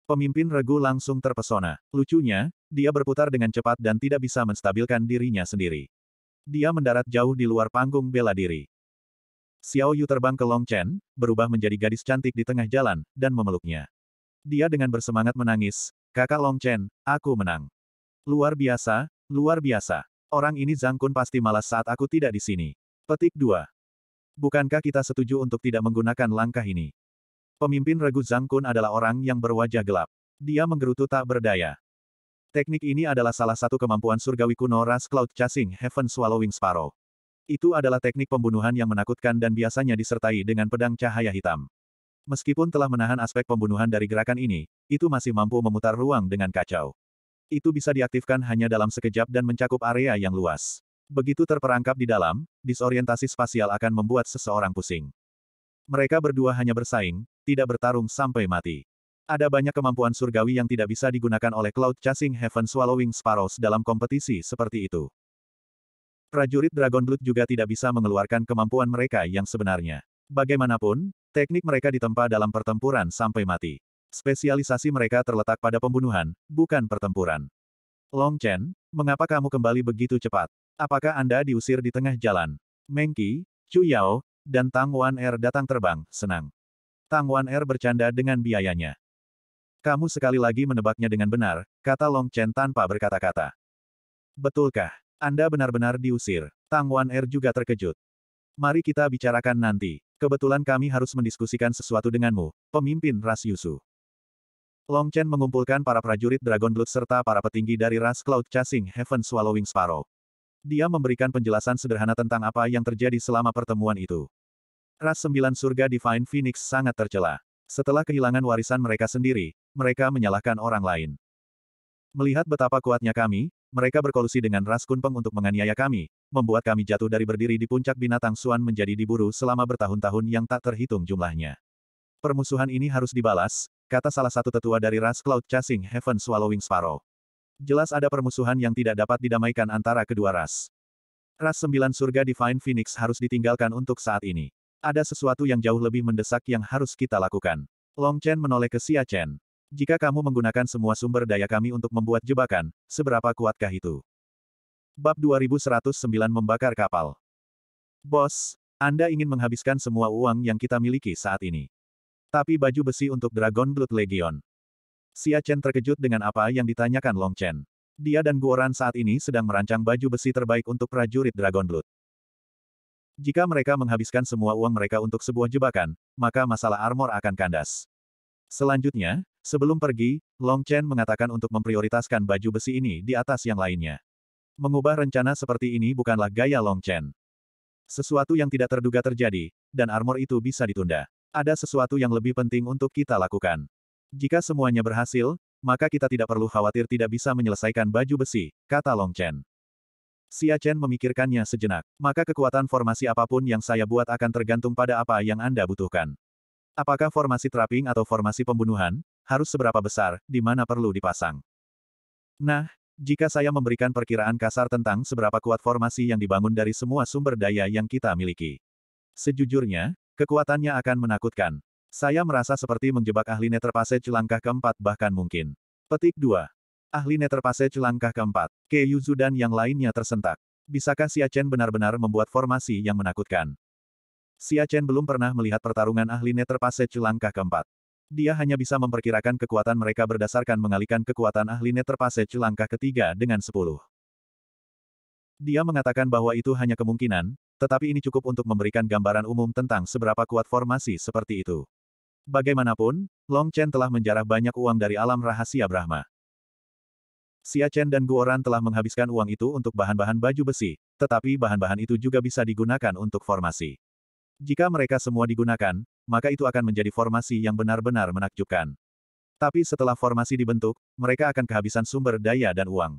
Pemimpin regu langsung terpesona. Lucunya, dia berputar dengan cepat dan tidak bisa menstabilkan dirinya sendiri. Dia mendarat jauh di luar panggung bela diri. Xiao Yu terbang ke Long Chen, berubah menjadi gadis cantik di tengah jalan, dan memeluknya. Dia dengan bersemangat menangis, kakak Long Chen, aku menang. Luar biasa, luar biasa. Orang ini Zhang Kun pasti malas saat aku tidak di sini. Petik 2. Bukankah kita setuju untuk tidak menggunakan langkah ini? Pemimpin regu Zhang Kun adalah orang yang berwajah gelap. Dia menggerutu tak berdaya. Teknik ini adalah salah satu kemampuan surgawi kuno ras Cloud Chasing Heaven Swallowing Sparrow. Itu adalah teknik pembunuhan yang menakutkan dan biasanya disertai dengan pedang cahaya hitam. Meskipun telah menahan aspek pembunuhan dari gerakan ini, itu masih mampu memutar ruang dengan kacau. Itu bisa diaktifkan hanya dalam sekejap dan mencakup area yang luas. Begitu terperangkap di dalam, disorientasi spasial akan membuat seseorang pusing. Mereka berdua hanya bersaing, tidak bertarung sampai mati. Ada banyak kemampuan surgawi yang tidak bisa digunakan oleh Cloud Chasing Heaven Swallowing Sparrows dalam kompetisi seperti itu. Prajurit Dragon Blood juga tidak bisa mengeluarkan kemampuan mereka yang sebenarnya. Bagaimanapun, teknik mereka ditempa dalam pertempuran sampai mati. Spesialisasi mereka terletak pada pembunuhan, bukan pertempuran. Long Chen, mengapa kamu kembali begitu cepat? Apakah Anda diusir di tengah jalan? Mengki, Chu Yao, dan Tang Wan Er datang terbang, senang. Tang Wan Er bercanda dengan biayanya. Kamu sekali lagi menebaknya dengan benar, kata Long Chen tanpa berkata-kata. Betulkah? Anda benar-benar diusir. Tang Wan Er juga terkejut. Mari kita bicarakan nanti. Kebetulan kami harus mendiskusikan sesuatu denganmu, pemimpin ras Yusu. Long Chen mengumpulkan para prajurit Dragon Blood serta para petinggi dari ras Cloud Chasing Heaven Swallowing Sparrow. Dia memberikan penjelasan sederhana tentang apa yang terjadi selama pertemuan itu. Ras Sembilan Surga Divine Phoenix sangat tercela. Setelah kehilangan warisan mereka sendiri, mereka menyalahkan orang lain. Melihat betapa kuatnya kami, mereka berkolusi dengan Ras Kunpeng untuk menganiaya kami, membuat kami jatuh dari berdiri di puncak binatang Suan menjadi diburu selama bertahun-tahun yang tak terhitung jumlahnya. Permusuhan ini harus dibalas, kata salah satu tetua dari Ras Cloud Chasing Heaven Swallowing Sparrow. Jelas ada permusuhan yang tidak dapat didamaikan antara kedua ras. Ras Sembilan Surga Divine Phoenix harus ditinggalkan untuk saat ini. Ada sesuatu yang jauh lebih mendesak yang harus kita lakukan. Long Chen menoleh ke Xia Chen. Jika kamu menggunakan semua sumber daya kami untuk membuat jebakan, seberapa kuatkah itu? Bab 2109 Membakar Kapal Bos, Anda ingin menghabiskan semua uang yang kita miliki saat ini. Tapi baju besi untuk Dragon Blood Legion. Xia Chen terkejut dengan apa yang ditanyakan Long Chen. Dia dan Guoran saat ini sedang merancang baju besi terbaik untuk prajurit Dragon Blood. Jika mereka menghabiskan semua uang mereka untuk sebuah jebakan, maka masalah armor akan kandas. Selanjutnya, sebelum pergi, Long Chen mengatakan untuk memprioritaskan baju besi ini di atas yang lainnya. Mengubah rencana seperti ini bukanlah gaya Long Chen. Sesuatu yang tidak terduga terjadi, dan armor itu bisa ditunda. Ada sesuatu yang lebih penting untuk kita lakukan. Jika semuanya berhasil, maka kita tidak perlu khawatir tidak bisa menyelesaikan baju besi, kata Long Chen. Xia Chen memikirkannya sejenak. Maka kekuatan formasi apapun yang saya buat akan tergantung pada apa yang Anda butuhkan. Apakah formasi trapping atau formasi pembunuhan, harus seberapa besar, di mana perlu dipasang. Nah, jika saya memberikan perkiraan kasar tentang seberapa kuat formasi yang dibangun dari semua sumber daya yang kita miliki. Sejujurnya, kekuatannya akan menakutkan. Saya merasa seperti menjebak ahli neterpasage langkah keempat bahkan mungkin. Petik 2. Ahli Netherpassage Celangkah keempat. Ke Yuzu dan yang lainnya tersentak. Bisakah Xia Chen benar-benar membuat formasi yang menakutkan? Xia Chen belum pernah melihat pertarungan ahli Netherpassage Celangkah keempat. Dia hanya bisa memperkirakan kekuatan mereka berdasarkan mengalihkan kekuatan ahli Netherpassage Celangkah ketiga dengan sepuluh. Dia mengatakan bahwa itu hanya kemungkinan, tetapi ini cukup untuk memberikan gambaran umum tentang seberapa kuat formasi seperti itu. Bagaimanapun, Long Chen telah menjarah banyak uang dari alam rahasia Brahma. Xia Chen dan Guoran telah menghabiskan uang itu untuk bahan-bahan baju besi, tetapi bahan-bahan itu juga bisa digunakan untuk formasi. Jika mereka semua digunakan, maka itu akan menjadi formasi yang benar-benar menakjubkan. Tapi setelah formasi dibentuk, mereka akan kehabisan sumber daya dan uang.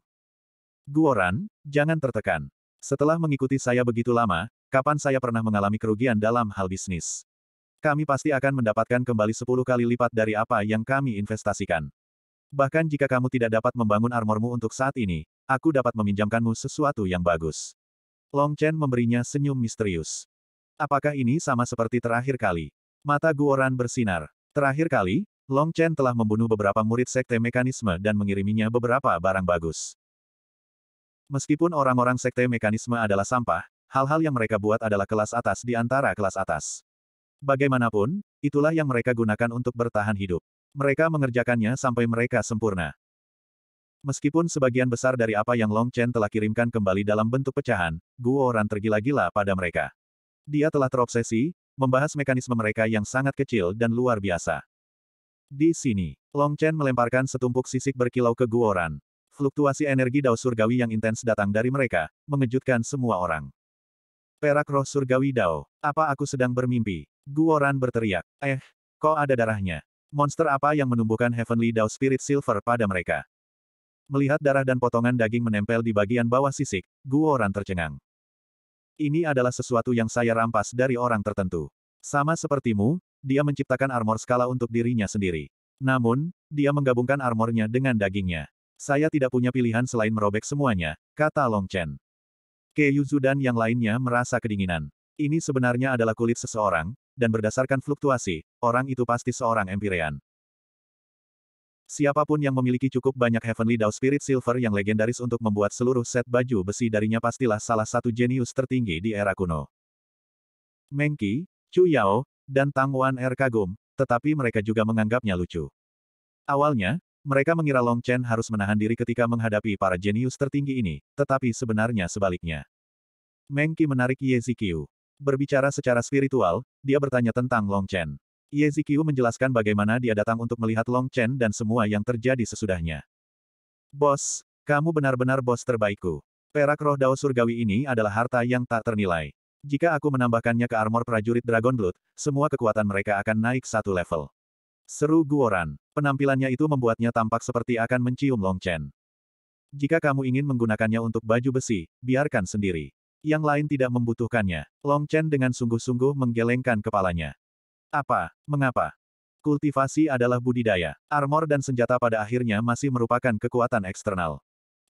Guoran, jangan tertekan. Setelah mengikuti saya begitu lama, kapan saya pernah mengalami kerugian dalam hal bisnis? Kami pasti akan mendapatkan kembali 10 kali lipat dari apa yang kami investasikan. Bahkan jika kamu tidak dapat membangun armormu untuk saat ini, aku dapat meminjamkanmu sesuatu yang bagus. Long Chen memberinya senyum misterius. Apakah ini sama seperti terakhir kali? Mata Guoran bersinar. Terakhir kali, Long Chen telah membunuh beberapa murid sekte mekanisme dan mengiriminya beberapa barang bagus. Meskipun orang-orang sekte mekanisme adalah sampah, hal-hal yang mereka buat adalah kelas atas di antara kelas atas. Bagaimanapun, itulah yang mereka gunakan untuk bertahan hidup. Mereka mengerjakannya sampai mereka sempurna. Meskipun sebagian besar dari apa yang Long Chen telah kirimkan kembali dalam bentuk pecahan, Guo Ran tergila-gila pada mereka. Dia telah terobsesi, membahas mekanisme mereka yang sangat kecil dan luar biasa. Di sini, Long Chen melemparkan setumpuk sisik berkilau ke Guo Ran. Fluktuasi energi dao surgawi yang intens datang dari mereka, mengejutkan semua orang. Perak roh surgawi dao, apa aku sedang bermimpi? Guo Ran berteriak, eh, kok ada darahnya? Monster apa yang menumbuhkan Heavenly Dao Spirit Silver pada mereka? Melihat darah dan potongan daging menempel di bagian bawah sisik, Guo Ran tercengang. Ini adalah sesuatu yang saya rampas dari orang tertentu. Sama sepertimu, dia menciptakan armor skala untuk dirinya sendiri. Namun, dia menggabungkan armornya dengan dagingnya. Saya tidak punya pilihan selain merobek semuanya, kata Long Chen. Ke Yuzu dan yang lainnya merasa kedinginan. Ini sebenarnya adalah kulit seseorang, dan berdasarkan fluktuasi, orang itu pasti seorang Empyrean. Siapapun yang memiliki cukup banyak Heavenly Dao Spirit Silver yang legendaris untuk membuat seluruh set baju besi darinya pastilah salah satu jenius tertinggi di era kuno. Mengki, Chu Yao, dan Tang Wan Er kagum, tetapi mereka juga menganggapnya lucu. Awalnya, mereka mengira Long Chen harus menahan diri ketika menghadapi para jenius tertinggi ini, tetapi sebenarnya sebaliknya. Mengki menarik Ye Zikiu. Berbicara secara spiritual, dia bertanya tentang Long Chen. Ye Zikiu menjelaskan bagaimana dia datang untuk melihat Long Chen dan semua yang terjadi sesudahnya. Bos, kamu benar-benar bos terbaikku. Perak roh dao surgawi ini adalah harta yang tak ternilai. Jika aku menambahkannya ke armor prajurit Dragon Blood, semua kekuatan mereka akan naik satu level. Seru Guoran. Penampilannya itu membuatnya tampak seperti akan mencium Long Chen. Jika kamu ingin menggunakannya untuk baju besi, biarkan sendiri yang lain tidak membutuhkannya. Long Chen dengan sungguh-sungguh menggelengkan kepalanya. Apa? Mengapa? Kultivasi adalah budidaya. Armor dan senjata pada akhirnya masih merupakan kekuatan eksternal.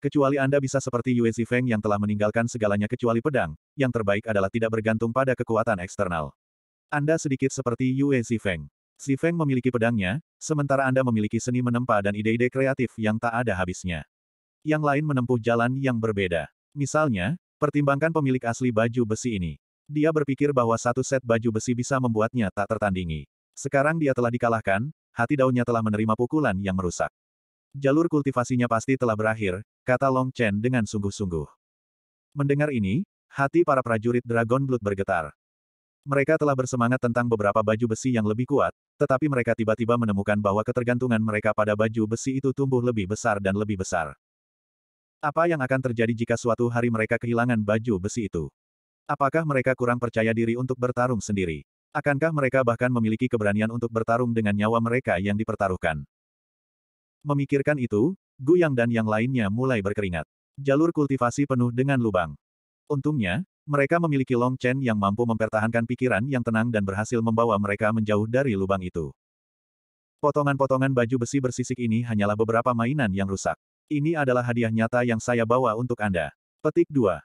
Kecuali Anda bisa seperti Yue Zifeng yang telah meninggalkan segalanya kecuali pedang, yang terbaik adalah tidak bergantung pada kekuatan eksternal. Anda sedikit seperti Yue Zifeng. Zifeng memiliki pedangnya, sementara Anda memiliki seni menempa dan ide-ide kreatif yang tak ada habisnya. Yang lain menempuh jalan yang berbeda. Misalnya, Pertimbangkan pemilik asli baju besi ini. Dia berpikir bahwa satu set baju besi bisa membuatnya tak tertandingi. Sekarang dia telah dikalahkan, hati daunnya telah menerima pukulan yang merusak. Jalur kultivasinya pasti telah berakhir, kata Long Chen dengan sungguh-sungguh. Mendengar ini, hati para prajurit Dragon Blood bergetar. Mereka telah bersemangat tentang beberapa baju besi yang lebih kuat, tetapi mereka tiba-tiba menemukan bahwa ketergantungan mereka pada baju besi itu tumbuh lebih besar dan lebih besar. Apa yang akan terjadi jika suatu hari mereka kehilangan baju besi itu? Apakah mereka kurang percaya diri untuk bertarung sendiri? Akankah mereka bahkan memiliki keberanian untuk bertarung dengan nyawa mereka yang dipertaruhkan? Memikirkan itu, Gu Yang dan yang lainnya mulai berkeringat. Jalur kultivasi penuh dengan lubang. Untungnya, mereka memiliki Long Chen yang mampu mempertahankan pikiran yang tenang dan berhasil membawa mereka menjauh dari lubang itu. Potongan-potongan baju besi bersisik ini hanyalah beberapa mainan yang rusak. Ini adalah hadiah nyata yang saya bawa untuk Anda. Petik 2.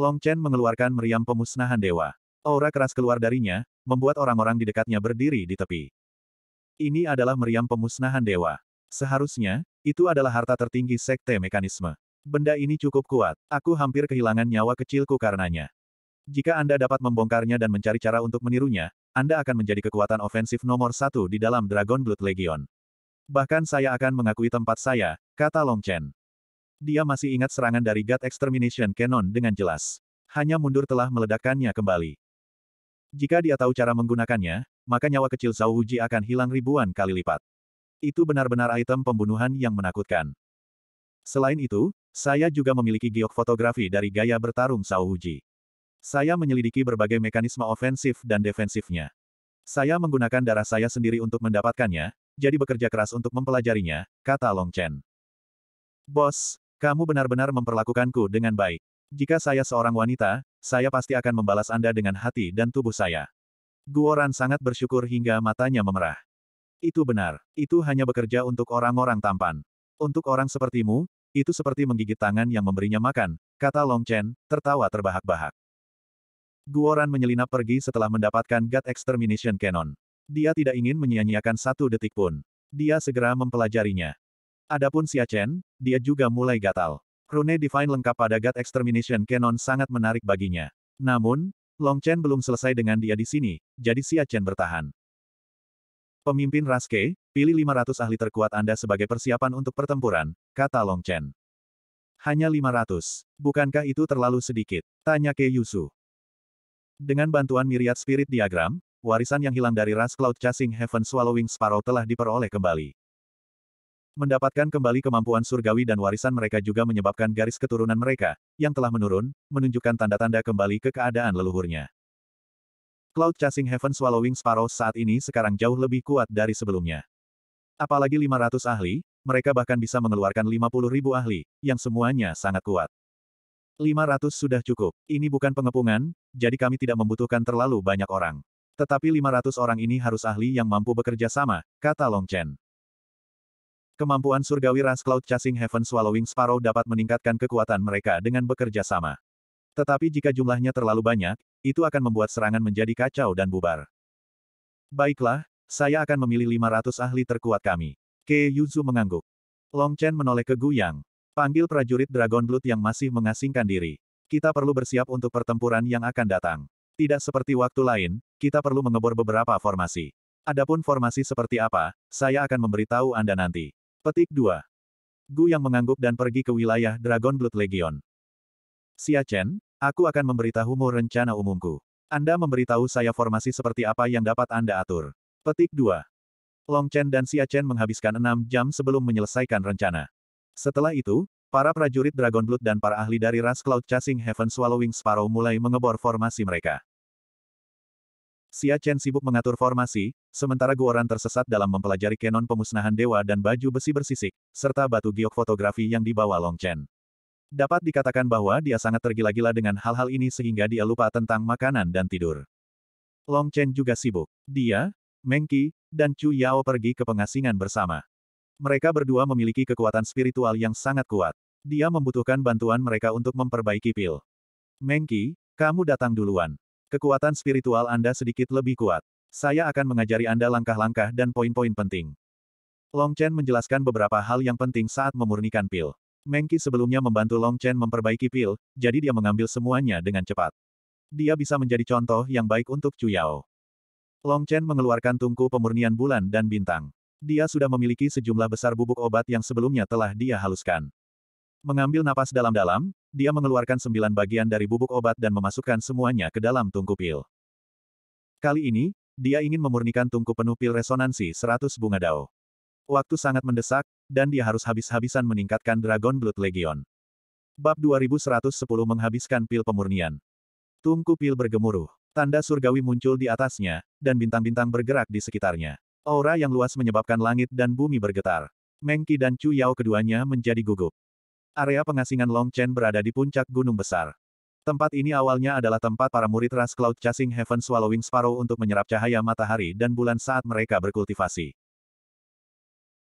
Long Chen mengeluarkan meriam pemusnahan dewa. Aura keras keluar darinya, membuat orang-orang di dekatnya berdiri di tepi. Ini adalah meriam pemusnahan dewa. Seharusnya, itu adalah harta tertinggi sekte mekanisme. Benda ini cukup kuat. Aku hampir kehilangan nyawa kecilku karenanya. Jika Anda dapat membongkarnya dan mencari cara untuk menirunya, Anda akan menjadi kekuatan ofensif nomor satu di dalam Dragon Blood Legion. Bahkan saya akan mengakui tempat saya, kata Long Chen. Dia masih ingat serangan dari God Extermination Cannon dengan jelas. Hanya mundur telah meledakkannya kembali. Jika dia tahu cara menggunakannya, maka nyawa kecil Zhao Wuji akan hilang ribuan kali lipat. Itu benar-benar item pembunuhan yang menakutkan. Selain itu, saya juga memiliki giok fotografi dari gaya bertarung Zhao Wuji. Saya menyelidiki berbagai mekanisme ofensif dan defensifnya. Saya menggunakan darah saya sendiri untuk mendapatkannya, jadi bekerja keras untuk mempelajarinya, kata Long Chen. Bos, kamu benar-benar memperlakukanku dengan baik. Jika saya seorang wanita, saya pasti akan membalas Anda dengan hati dan tubuh saya. Guoran sangat bersyukur hingga matanya memerah. Itu benar, itu hanya bekerja untuk orang-orang tampan. Untuk orang sepertimu, itu seperti menggigit tangan yang memberinya makan, kata Long Chen, tertawa terbahak-bahak. Guoran menyelinap pergi setelah mendapatkan God Extermination Cannon. Dia tidak ingin menyia-nyiakan satu detik pun. Dia segera mempelajarinya. Adapun Xia Chen, dia juga mulai gatal. Rune Divine lengkap pada God Extermination Canon sangat menarik baginya. Namun, Long Chen belum selesai dengan dia di sini, jadi Xia Chen bertahan. Pemimpin Raske, pilih 500 ahli terkuat Anda sebagai persiapan untuk pertempuran, kata Long Chen. Hanya 500. Bukankah itu terlalu sedikit? Tanya Ke Yusu. Dengan bantuan miriat spirit diagram, warisan yang hilang dari ras Cloud Chasing Heaven Swallowing Sparrow telah diperoleh kembali. Mendapatkan kembali kemampuan surgawi dan warisan mereka juga menyebabkan garis keturunan mereka, yang telah menurun, menunjukkan tanda-tanda kembali ke keadaan leluhurnya. Cloud Chasing Heaven Swallowing Sparrow saat ini sekarang jauh lebih kuat dari sebelumnya. Apalagi 500 ahli, mereka bahkan bisa mengeluarkan 50 ribu ahli, yang semuanya sangat kuat. 500 sudah cukup, ini bukan pengepungan, jadi kami tidak membutuhkan terlalu banyak orang. Tetapi 500 orang ini harus ahli yang mampu bekerja sama, kata Long Chen. Kemampuan surgawi ras Cloud Chasing Heaven Swallowing Sparrow dapat meningkatkan kekuatan mereka dengan bekerja sama. Tetapi jika jumlahnya terlalu banyak, itu akan membuat serangan menjadi kacau dan bubar. Baiklah, saya akan memilih 500 ahli terkuat kami. Ke Yuzu mengangguk. Long Chen menoleh ke Gu Yang. Panggil prajurit Dragon Blood yang masih mengasingkan diri. Kita perlu bersiap untuk pertempuran yang akan datang. Tidak seperti waktu lain, kita perlu mengebor beberapa formasi. Adapun formasi seperti apa, saya akan memberitahu Anda nanti. Petik 2. Gu yang mengangguk dan pergi ke wilayah Dragon Blood Legion. Xia Chen, aku akan memberitahumu rencana umumku. Anda memberitahu saya formasi seperti apa yang dapat Anda atur. Petik 2. Long Chen dan Xia Chen menghabiskan enam jam sebelum menyelesaikan rencana. Setelah itu, para prajurit Dragon Blood dan para ahli dari ras Cloud Chasing Heaven Swallowing Sparrow mulai mengebor formasi mereka. Xia Chen sibuk mengatur formasi, sementara Guoran tersesat dalam mempelajari kenon pemusnahan dewa dan baju besi bersisik, serta batu giok fotografi yang dibawa Long Chen. Dapat dikatakan bahwa dia sangat tergila-gila dengan hal-hal ini sehingga dia lupa tentang makanan dan tidur. Long Chen juga sibuk. Dia, Mengki, dan Chu Yao pergi ke pengasingan bersama. Mereka berdua memiliki kekuatan spiritual yang sangat kuat. Dia membutuhkan bantuan mereka untuk memperbaiki pil. Mengki, kamu datang duluan. Kekuatan spiritual Anda sedikit lebih kuat. Saya akan mengajari Anda langkah-langkah dan poin-poin penting. Long Chen menjelaskan beberapa hal yang penting saat memurnikan pil. Mengki sebelumnya membantu Long Chen memperbaiki pil, jadi dia mengambil semuanya dengan cepat. Dia bisa menjadi contoh yang baik untuk Chu Yao. Long Chen mengeluarkan tungku pemurnian bulan dan bintang. Dia sudah memiliki sejumlah besar bubuk obat yang sebelumnya telah dia haluskan. Mengambil napas dalam-dalam, dia mengeluarkan sembilan bagian dari bubuk obat dan memasukkan semuanya ke dalam tungku pil. Kali ini, dia ingin memurnikan tungku penuh pil resonansi 100 bunga dao. Waktu sangat mendesak, dan dia harus habis-habisan meningkatkan Dragon Blood Legion. Bab 2110 menghabiskan pil pemurnian. Tungku pil bergemuruh. Tanda surgawi muncul di atasnya, dan bintang-bintang bergerak di sekitarnya. Aura yang luas menyebabkan langit dan bumi bergetar. Mengki dan Chu Yao keduanya menjadi gugup. Area pengasingan Long Chen berada di puncak gunung besar. Tempat ini awalnya adalah tempat para murid ras Cloud Chasing Heaven Swallowing Sparrow untuk menyerap cahaya matahari dan bulan saat mereka berkultivasi.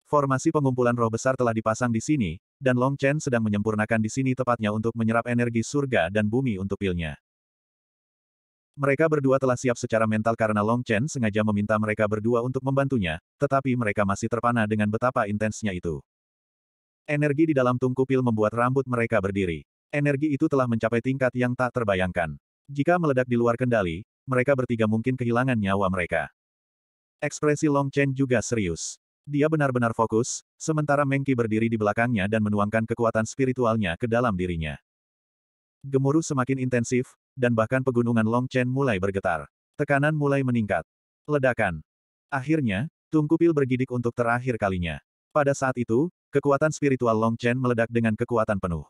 Formasi pengumpulan roh besar telah dipasang di sini, dan Long Chen sedang menyempurnakan di sini tepatnya untuk menyerap energi surga dan bumi untuk pilnya. Mereka berdua telah siap secara mental karena Long Chen sengaja meminta mereka berdua untuk membantunya, tetapi mereka masih terpana dengan betapa intensnya itu. Energi di dalam tungku pil membuat rambut mereka berdiri. Energi itu telah mencapai tingkat yang tak terbayangkan. Jika meledak di luar kendali, mereka bertiga mungkin kehilangan nyawa mereka. Ekspresi Long Chen juga serius. Dia benar-benar fokus, sementara Mengki berdiri di belakangnya dan menuangkan kekuatan spiritualnya ke dalam dirinya. Gemuruh semakin intensif, dan bahkan pegunungan Long Chen mulai bergetar. Tekanan mulai meningkat. Ledakan. Akhirnya, tungku pil bergidik untuk terakhir kalinya. Pada saat itu, kekuatan spiritual Long Chen meledak dengan kekuatan penuh.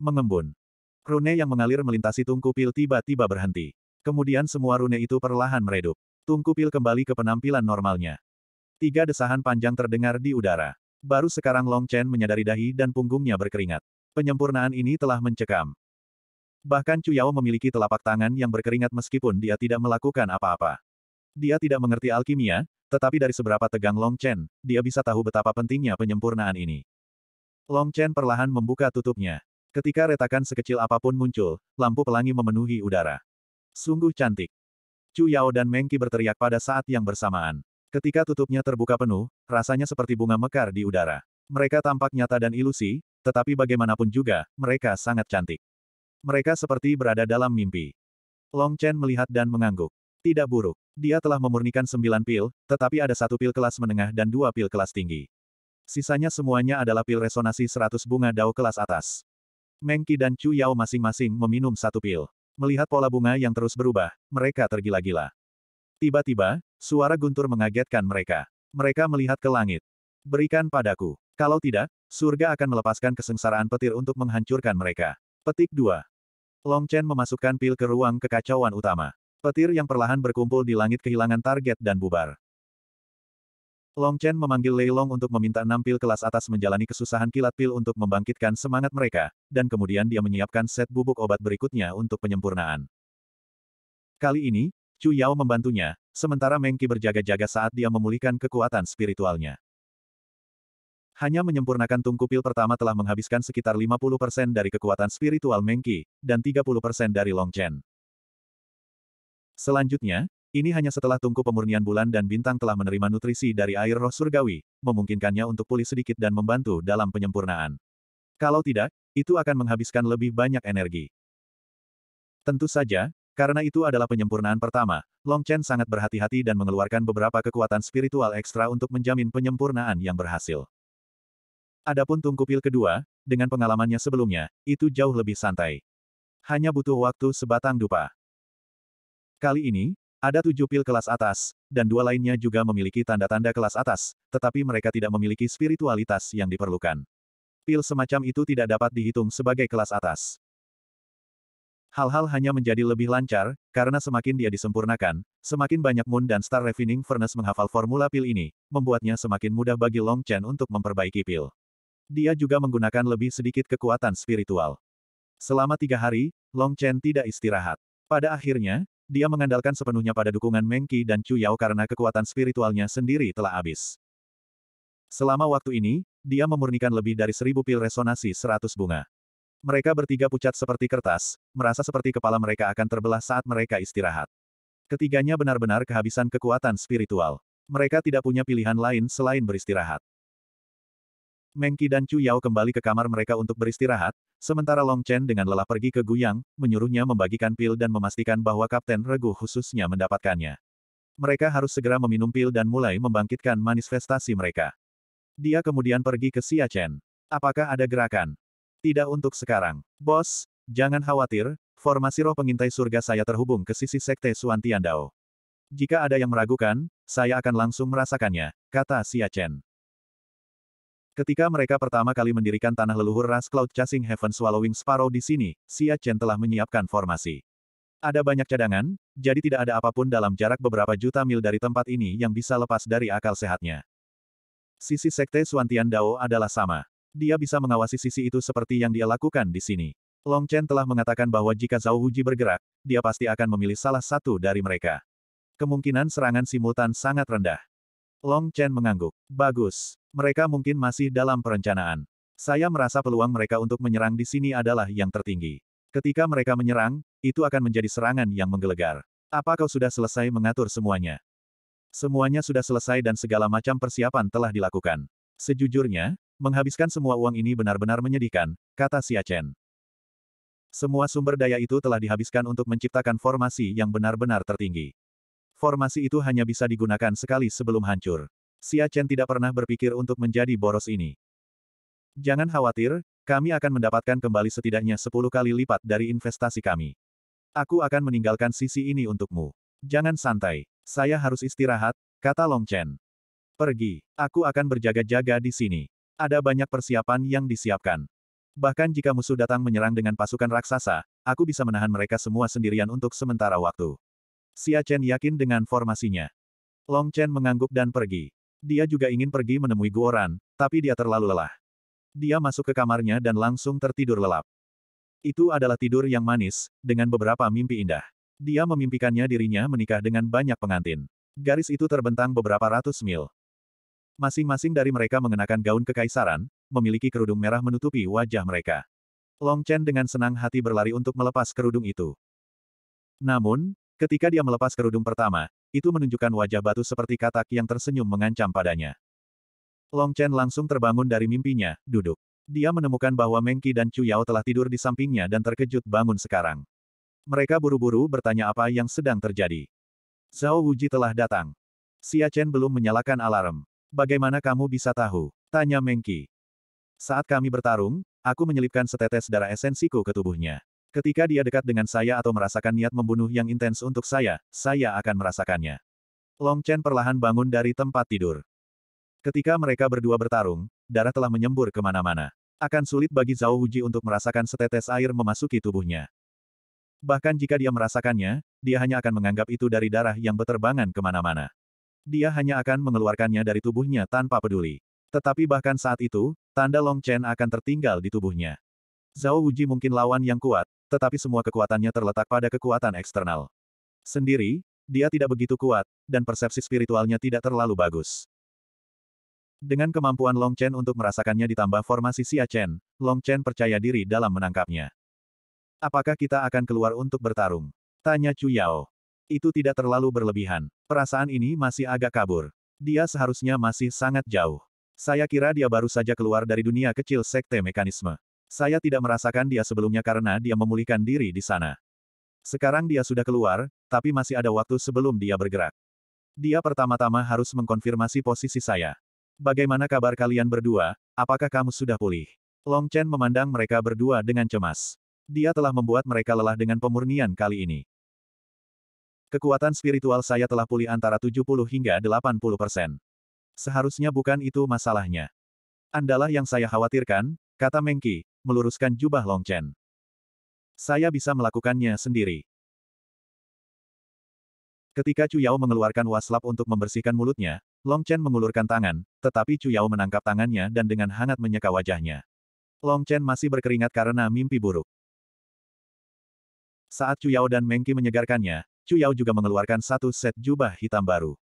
Mengembun. Rune yang mengalir melintasi tungku pil tiba-tiba berhenti. Kemudian semua rune itu perlahan meredup. Tungku pil kembali ke penampilan normalnya. Tiga desahan panjang terdengar di udara. Baru sekarang Long Chen menyadari dahi dan punggungnya berkeringat. Penyempurnaan ini telah mencekam. Bahkan Chu Yao memiliki telapak tangan yang berkeringat meskipun dia tidak melakukan apa-apa. Dia tidak mengerti alkimia, tetapi dari seberapa tegang Long Chen, dia bisa tahu betapa pentingnya penyempurnaan ini. Long Chen perlahan membuka tutupnya. Ketika retakan sekecil apapun muncul, lampu pelangi memenuhi udara. Sungguh cantik. Chu Yao dan Mengki berteriak pada saat yang bersamaan. Ketika tutupnya terbuka penuh, rasanya seperti bunga mekar di udara. Mereka tampak nyata dan ilusi, tetapi bagaimanapun juga, mereka sangat cantik. Mereka seperti berada dalam mimpi. Long Chen melihat dan mengangguk. Tidak buruk. Dia telah memurnikan sembilan pil, tetapi ada satu pil kelas menengah dan dua pil kelas tinggi. Sisanya semuanya adalah pil resonasi seratus bunga dao kelas atas. Mengki dan Chu Yao masing-masing meminum satu pil. Melihat pola bunga yang terus berubah, mereka tergila-gila. Tiba-tiba, suara guntur mengagetkan mereka. Mereka melihat ke langit. Berikan padaku. Kalau tidak, surga akan melepaskan kesengsaraan petir untuk menghancurkan mereka. Petik 2. Long Chen memasukkan pil ke ruang kekacauan utama. Petir yang perlahan berkumpul di langit kehilangan target dan bubar. Long Chen memanggil Lei Long untuk meminta nampil kelas atas menjalani kesusahan kilat pil untuk membangkitkan semangat mereka, dan kemudian dia menyiapkan set bubuk obat berikutnya untuk penyempurnaan. Kali ini, Chu Yao membantunya, sementara Meng Qi berjaga-jaga saat dia memulihkan kekuatan spiritualnya. Hanya menyempurnakan tungku pil pertama telah menghabiskan sekitar 50% dari kekuatan spiritual Meng Qi, dan 30% dari Long Chen. Selanjutnya, ini hanya setelah tungku pemurnian bulan dan bintang telah menerima nutrisi dari air roh surgawi, memungkinkannya untuk pulih sedikit dan membantu dalam penyempurnaan. Kalau tidak, itu akan menghabiskan lebih banyak energi. Tentu saja, karena itu adalah penyempurnaan pertama, Long Chen sangat berhati-hati dan mengeluarkan beberapa kekuatan spiritual ekstra untuk menjamin penyempurnaan yang berhasil. Adapun tungku pil kedua, dengan pengalamannya sebelumnya, itu jauh lebih santai. Hanya butuh waktu sebatang dupa. Kali ini, ada tujuh pil kelas atas, dan dua lainnya juga memiliki tanda-tanda kelas atas, tetapi mereka tidak memiliki spiritualitas yang diperlukan. Pil semacam itu tidak dapat dihitung sebagai kelas atas. Hal-hal hanya menjadi lebih lancar, karena semakin dia disempurnakan, semakin banyak Moon dan Star Refining Furnace menghafal formula pil ini, membuatnya semakin mudah bagi Long Chen untuk memperbaiki pil. Dia juga menggunakan lebih sedikit kekuatan spiritual. Selama tiga hari, Long Chen tidak istirahat. Pada akhirnya, dia mengandalkan sepenuhnya pada dukungan Mengki dan Chu Yao karena kekuatan spiritualnya sendiri telah habis. Selama waktu ini, dia memurnikan lebih dari seribu pil resonasi seratus bunga. Mereka bertiga pucat seperti kertas, merasa seperti kepala mereka akan terbelah saat mereka istirahat. Ketiganya benar-benar kehabisan kekuatan spiritual. Mereka tidak punya pilihan lain selain beristirahat. Mengki dan Chu Yao kembali ke kamar mereka untuk beristirahat, sementara Long Chen dengan lelah pergi ke Guyang, menyuruhnya membagikan pil dan memastikan bahwa Kapten Regu khususnya mendapatkannya. Mereka harus segera meminum pil dan mulai membangkitkan manifestasi mereka. Dia kemudian pergi ke Xia Chen. Apakah ada gerakan? Tidak untuk sekarang. Bos, jangan khawatir, formasi roh pengintai surga saya terhubung ke sisi sekte Suan Tiandao. Jika ada yang meragukan, saya akan langsung merasakannya, kata Xia Chen. Ketika mereka pertama kali mendirikan tanah leluhur ras Cloud Chasing Heaven Swallowing Sparrow di sini, Xia Chen telah menyiapkan formasi. Ada banyak cadangan, jadi tidak ada apapun dalam jarak beberapa juta mil dari tempat ini yang bisa lepas dari akal sehatnya. Sisi Sekte Suantian Dao adalah sama. Dia bisa mengawasi sisi itu seperti yang dia lakukan di sini. Long Chen telah mengatakan bahwa jika Zhao Huji bergerak, dia pasti akan memilih salah satu dari mereka. Kemungkinan serangan simultan sangat rendah. Long Chen mengangguk. Bagus. Mereka mungkin masih dalam perencanaan. Saya merasa peluang mereka untuk menyerang di sini adalah yang tertinggi. Ketika mereka menyerang, itu akan menjadi serangan yang menggelegar. Apa kau sudah selesai mengatur semuanya? Semuanya sudah selesai dan segala macam persiapan telah dilakukan. Sejujurnya, menghabiskan semua uang ini benar-benar menyedihkan, kata Xia Chen. Semua sumber daya itu telah dihabiskan untuk menciptakan formasi yang benar-benar tertinggi formasi itu hanya bisa digunakan sekali sebelum hancur. Xia Chen tidak pernah berpikir untuk menjadi boros ini. Jangan khawatir, kami akan mendapatkan kembali setidaknya 10 kali lipat dari investasi kami. Aku akan meninggalkan sisi ini untukmu. Jangan santai. Saya harus istirahat, kata Long Chen. Pergi. Aku akan berjaga-jaga di sini. Ada banyak persiapan yang disiapkan. Bahkan jika musuh datang menyerang dengan pasukan raksasa, aku bisa menahan mereka semua sendirian untuk sementara waktu. Xia Chen yakin dengan formasinya. Long Chen mengangguk dan pergi. Dia juga ingin pergi menemui Guoran, tapi dia terlalu lelah. Dia masuk ke kamarnya dan langsung tertidur lelap. Itu adalah tidur yang manis, dengan beberapa mimpi indah. Dia memimpikannya dirinya menikah dengan banyak pengantin. Garis itu terbentang beberapa ratus mil. Masing-masing dari mereka mengenakan gaun kekaisaran, memiliki kerudung merah menutupi wajah mereka. Long Chen dengan senang hati berlari untuk melepas kerudung itu. Namun, Ketika dia melepas kerudung pertama, itu menunjukkan wajah batu seperti katak yang tersenyum mengancam padanya. Long Chen langsung terbangun dari mimpinya, duduk. Dia menemukan bahwa Mengki dan Chu Yao telah tidur di sampingnya dan terkejut bangun sekarang. Mereka buru-buru bertanya apa yang sedang terjadi. Zhao Wuji telah datang. Xia Chen belum menyalakan alarm. Bagaimana kamu bisa tahu? Tanya Mengki. Saat kami bertarung, aku menyelipkan setetes darah esensiku ke tubuhnya. Ketika dia dekat dengan saya atau merasakan niat membunuh yang intens untuk saya, saya akan merasakannya. Long Chen perlahan bangun dari tempat tidur. Ketika mereka berdua bertarung, darah telah menyembur kemana-mana. Akan sulit bagi Zhao Wuji untuk merasakan setetes air memasuki tubuhnya. Bahkan jika dia merasakannya, dia hanya akan menganggap itu dari darah yang berterbangan kemana-mana. Dia hanya akan mengeluarkannya dari tubuhnya tanpa peduli. Tetapi bahkan saat itu, tanda Long Chen akan tertinggal di tubuhnya. Zhao Wuji mungkin lawan yang kuat, tetapi semua kekuatannya terletak pada kekuatan eksternal. Sendiri, dia tidak begitu kuat, dan persepsi spiritualnya tidak terlalu bagus. Dengan kemampuan Long Chen untuk merasakannya ditambah formasi Xia Chen, Long Chen percaya diri dalam menangkapnya. Apakah kita akan keluar untuk bertarung? Tanya Chu Yao. Itu tidak terlalu berlebihan. Perasaan ini masih agak kabur. Dia seharusnya masih sangat jauh. Saya kira dia baru saja keluar dari dunia kecil sekte mekanisme. Saya tidak merasakan dia sebelumnya karena dia memulihkan diri di sana. Sekarang dia sudah keluar, tapi masih ada waktu sebelum dia bergerak. Dia pertama-tama harus mengkonfirmasi posisi saya. Bagaimana kabar kalian berdua? Apakah kamu sudah pulih? Long Chen memandang mereka berdua dengan cemas. Dia telah membuat mereka lelah dengan pemurnian kali ini. Kekuatan spiritual saya telah pulih antara 70 hingga 80 persen. Seharusnya bukan itu masalahnya. Andalah yang saya khawatirkan, kata Mengki, meluruskan jubah Long Chen. Saya bisa melakukannya sendiri. Ketika Chu Yao mengeluarkan waslap untuk membersihkan mulutnya, Long Chen mengulurkan tangan, tetapi Chu Yao menangkap tangannya dan dengan hangat menyeka wajahnya. Long Chen masih berkeringat karena mimpi buruk. Saat Chu Yao dan Mengki menyegarkannya, Chu Yao juga mengeluarkan satu set jubah hitam baru.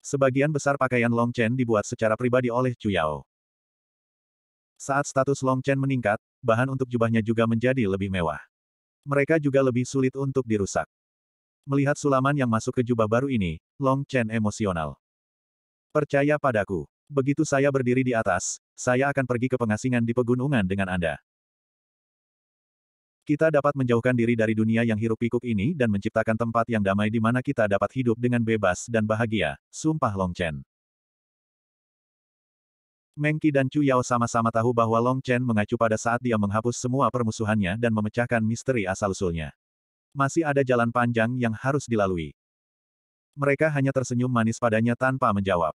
Sebagian besar pakaian Long Chen dibuat secara pribadi oleh Chu Yao. Saat status Long Chen meningkat, bahan untuk jubahnya juga menjadi lebih mewah. Mereka juga lebih sulit untuk dirusak. Melihat sulaman yang masuk ke jubah baru ini, Long Chen emosional. Percaya padaku. Begitu saya berdiri di atas, saya akan pergi ke pengasingan di pegunungan dengan Anda. Kita dapat menjauhkan diri dari dunia yang hiruk pikuk ini dan menciptakan tempat yang damai di mana kita dapat hidup dengan bebas dan bahagia, sumpah Long Chen. Mengki dan Chu Yao sama-sama tahu bahwa Long Chen mengacu pada saat dia menghapus semua permusuhannya dan memecahkan misteri asal-usulnya. Masih ada jalan panjang yang harus dilalui. Mereka hanya tersenyum manis padanya tanpa menjawab.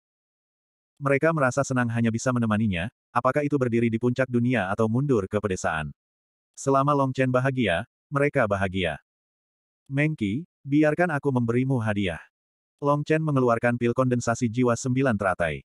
Mereka merasa senang hanya bisa menemaninya, apakah itu berdiri di puncak dunia atau mundur ke pedesaan. Selama Long Chen bahagia, mereka bahagia. Mengki, biarkan aku memberimu hadiah. Long Chen mengeluarkan pil kondensasi jiwa sembilan teratai.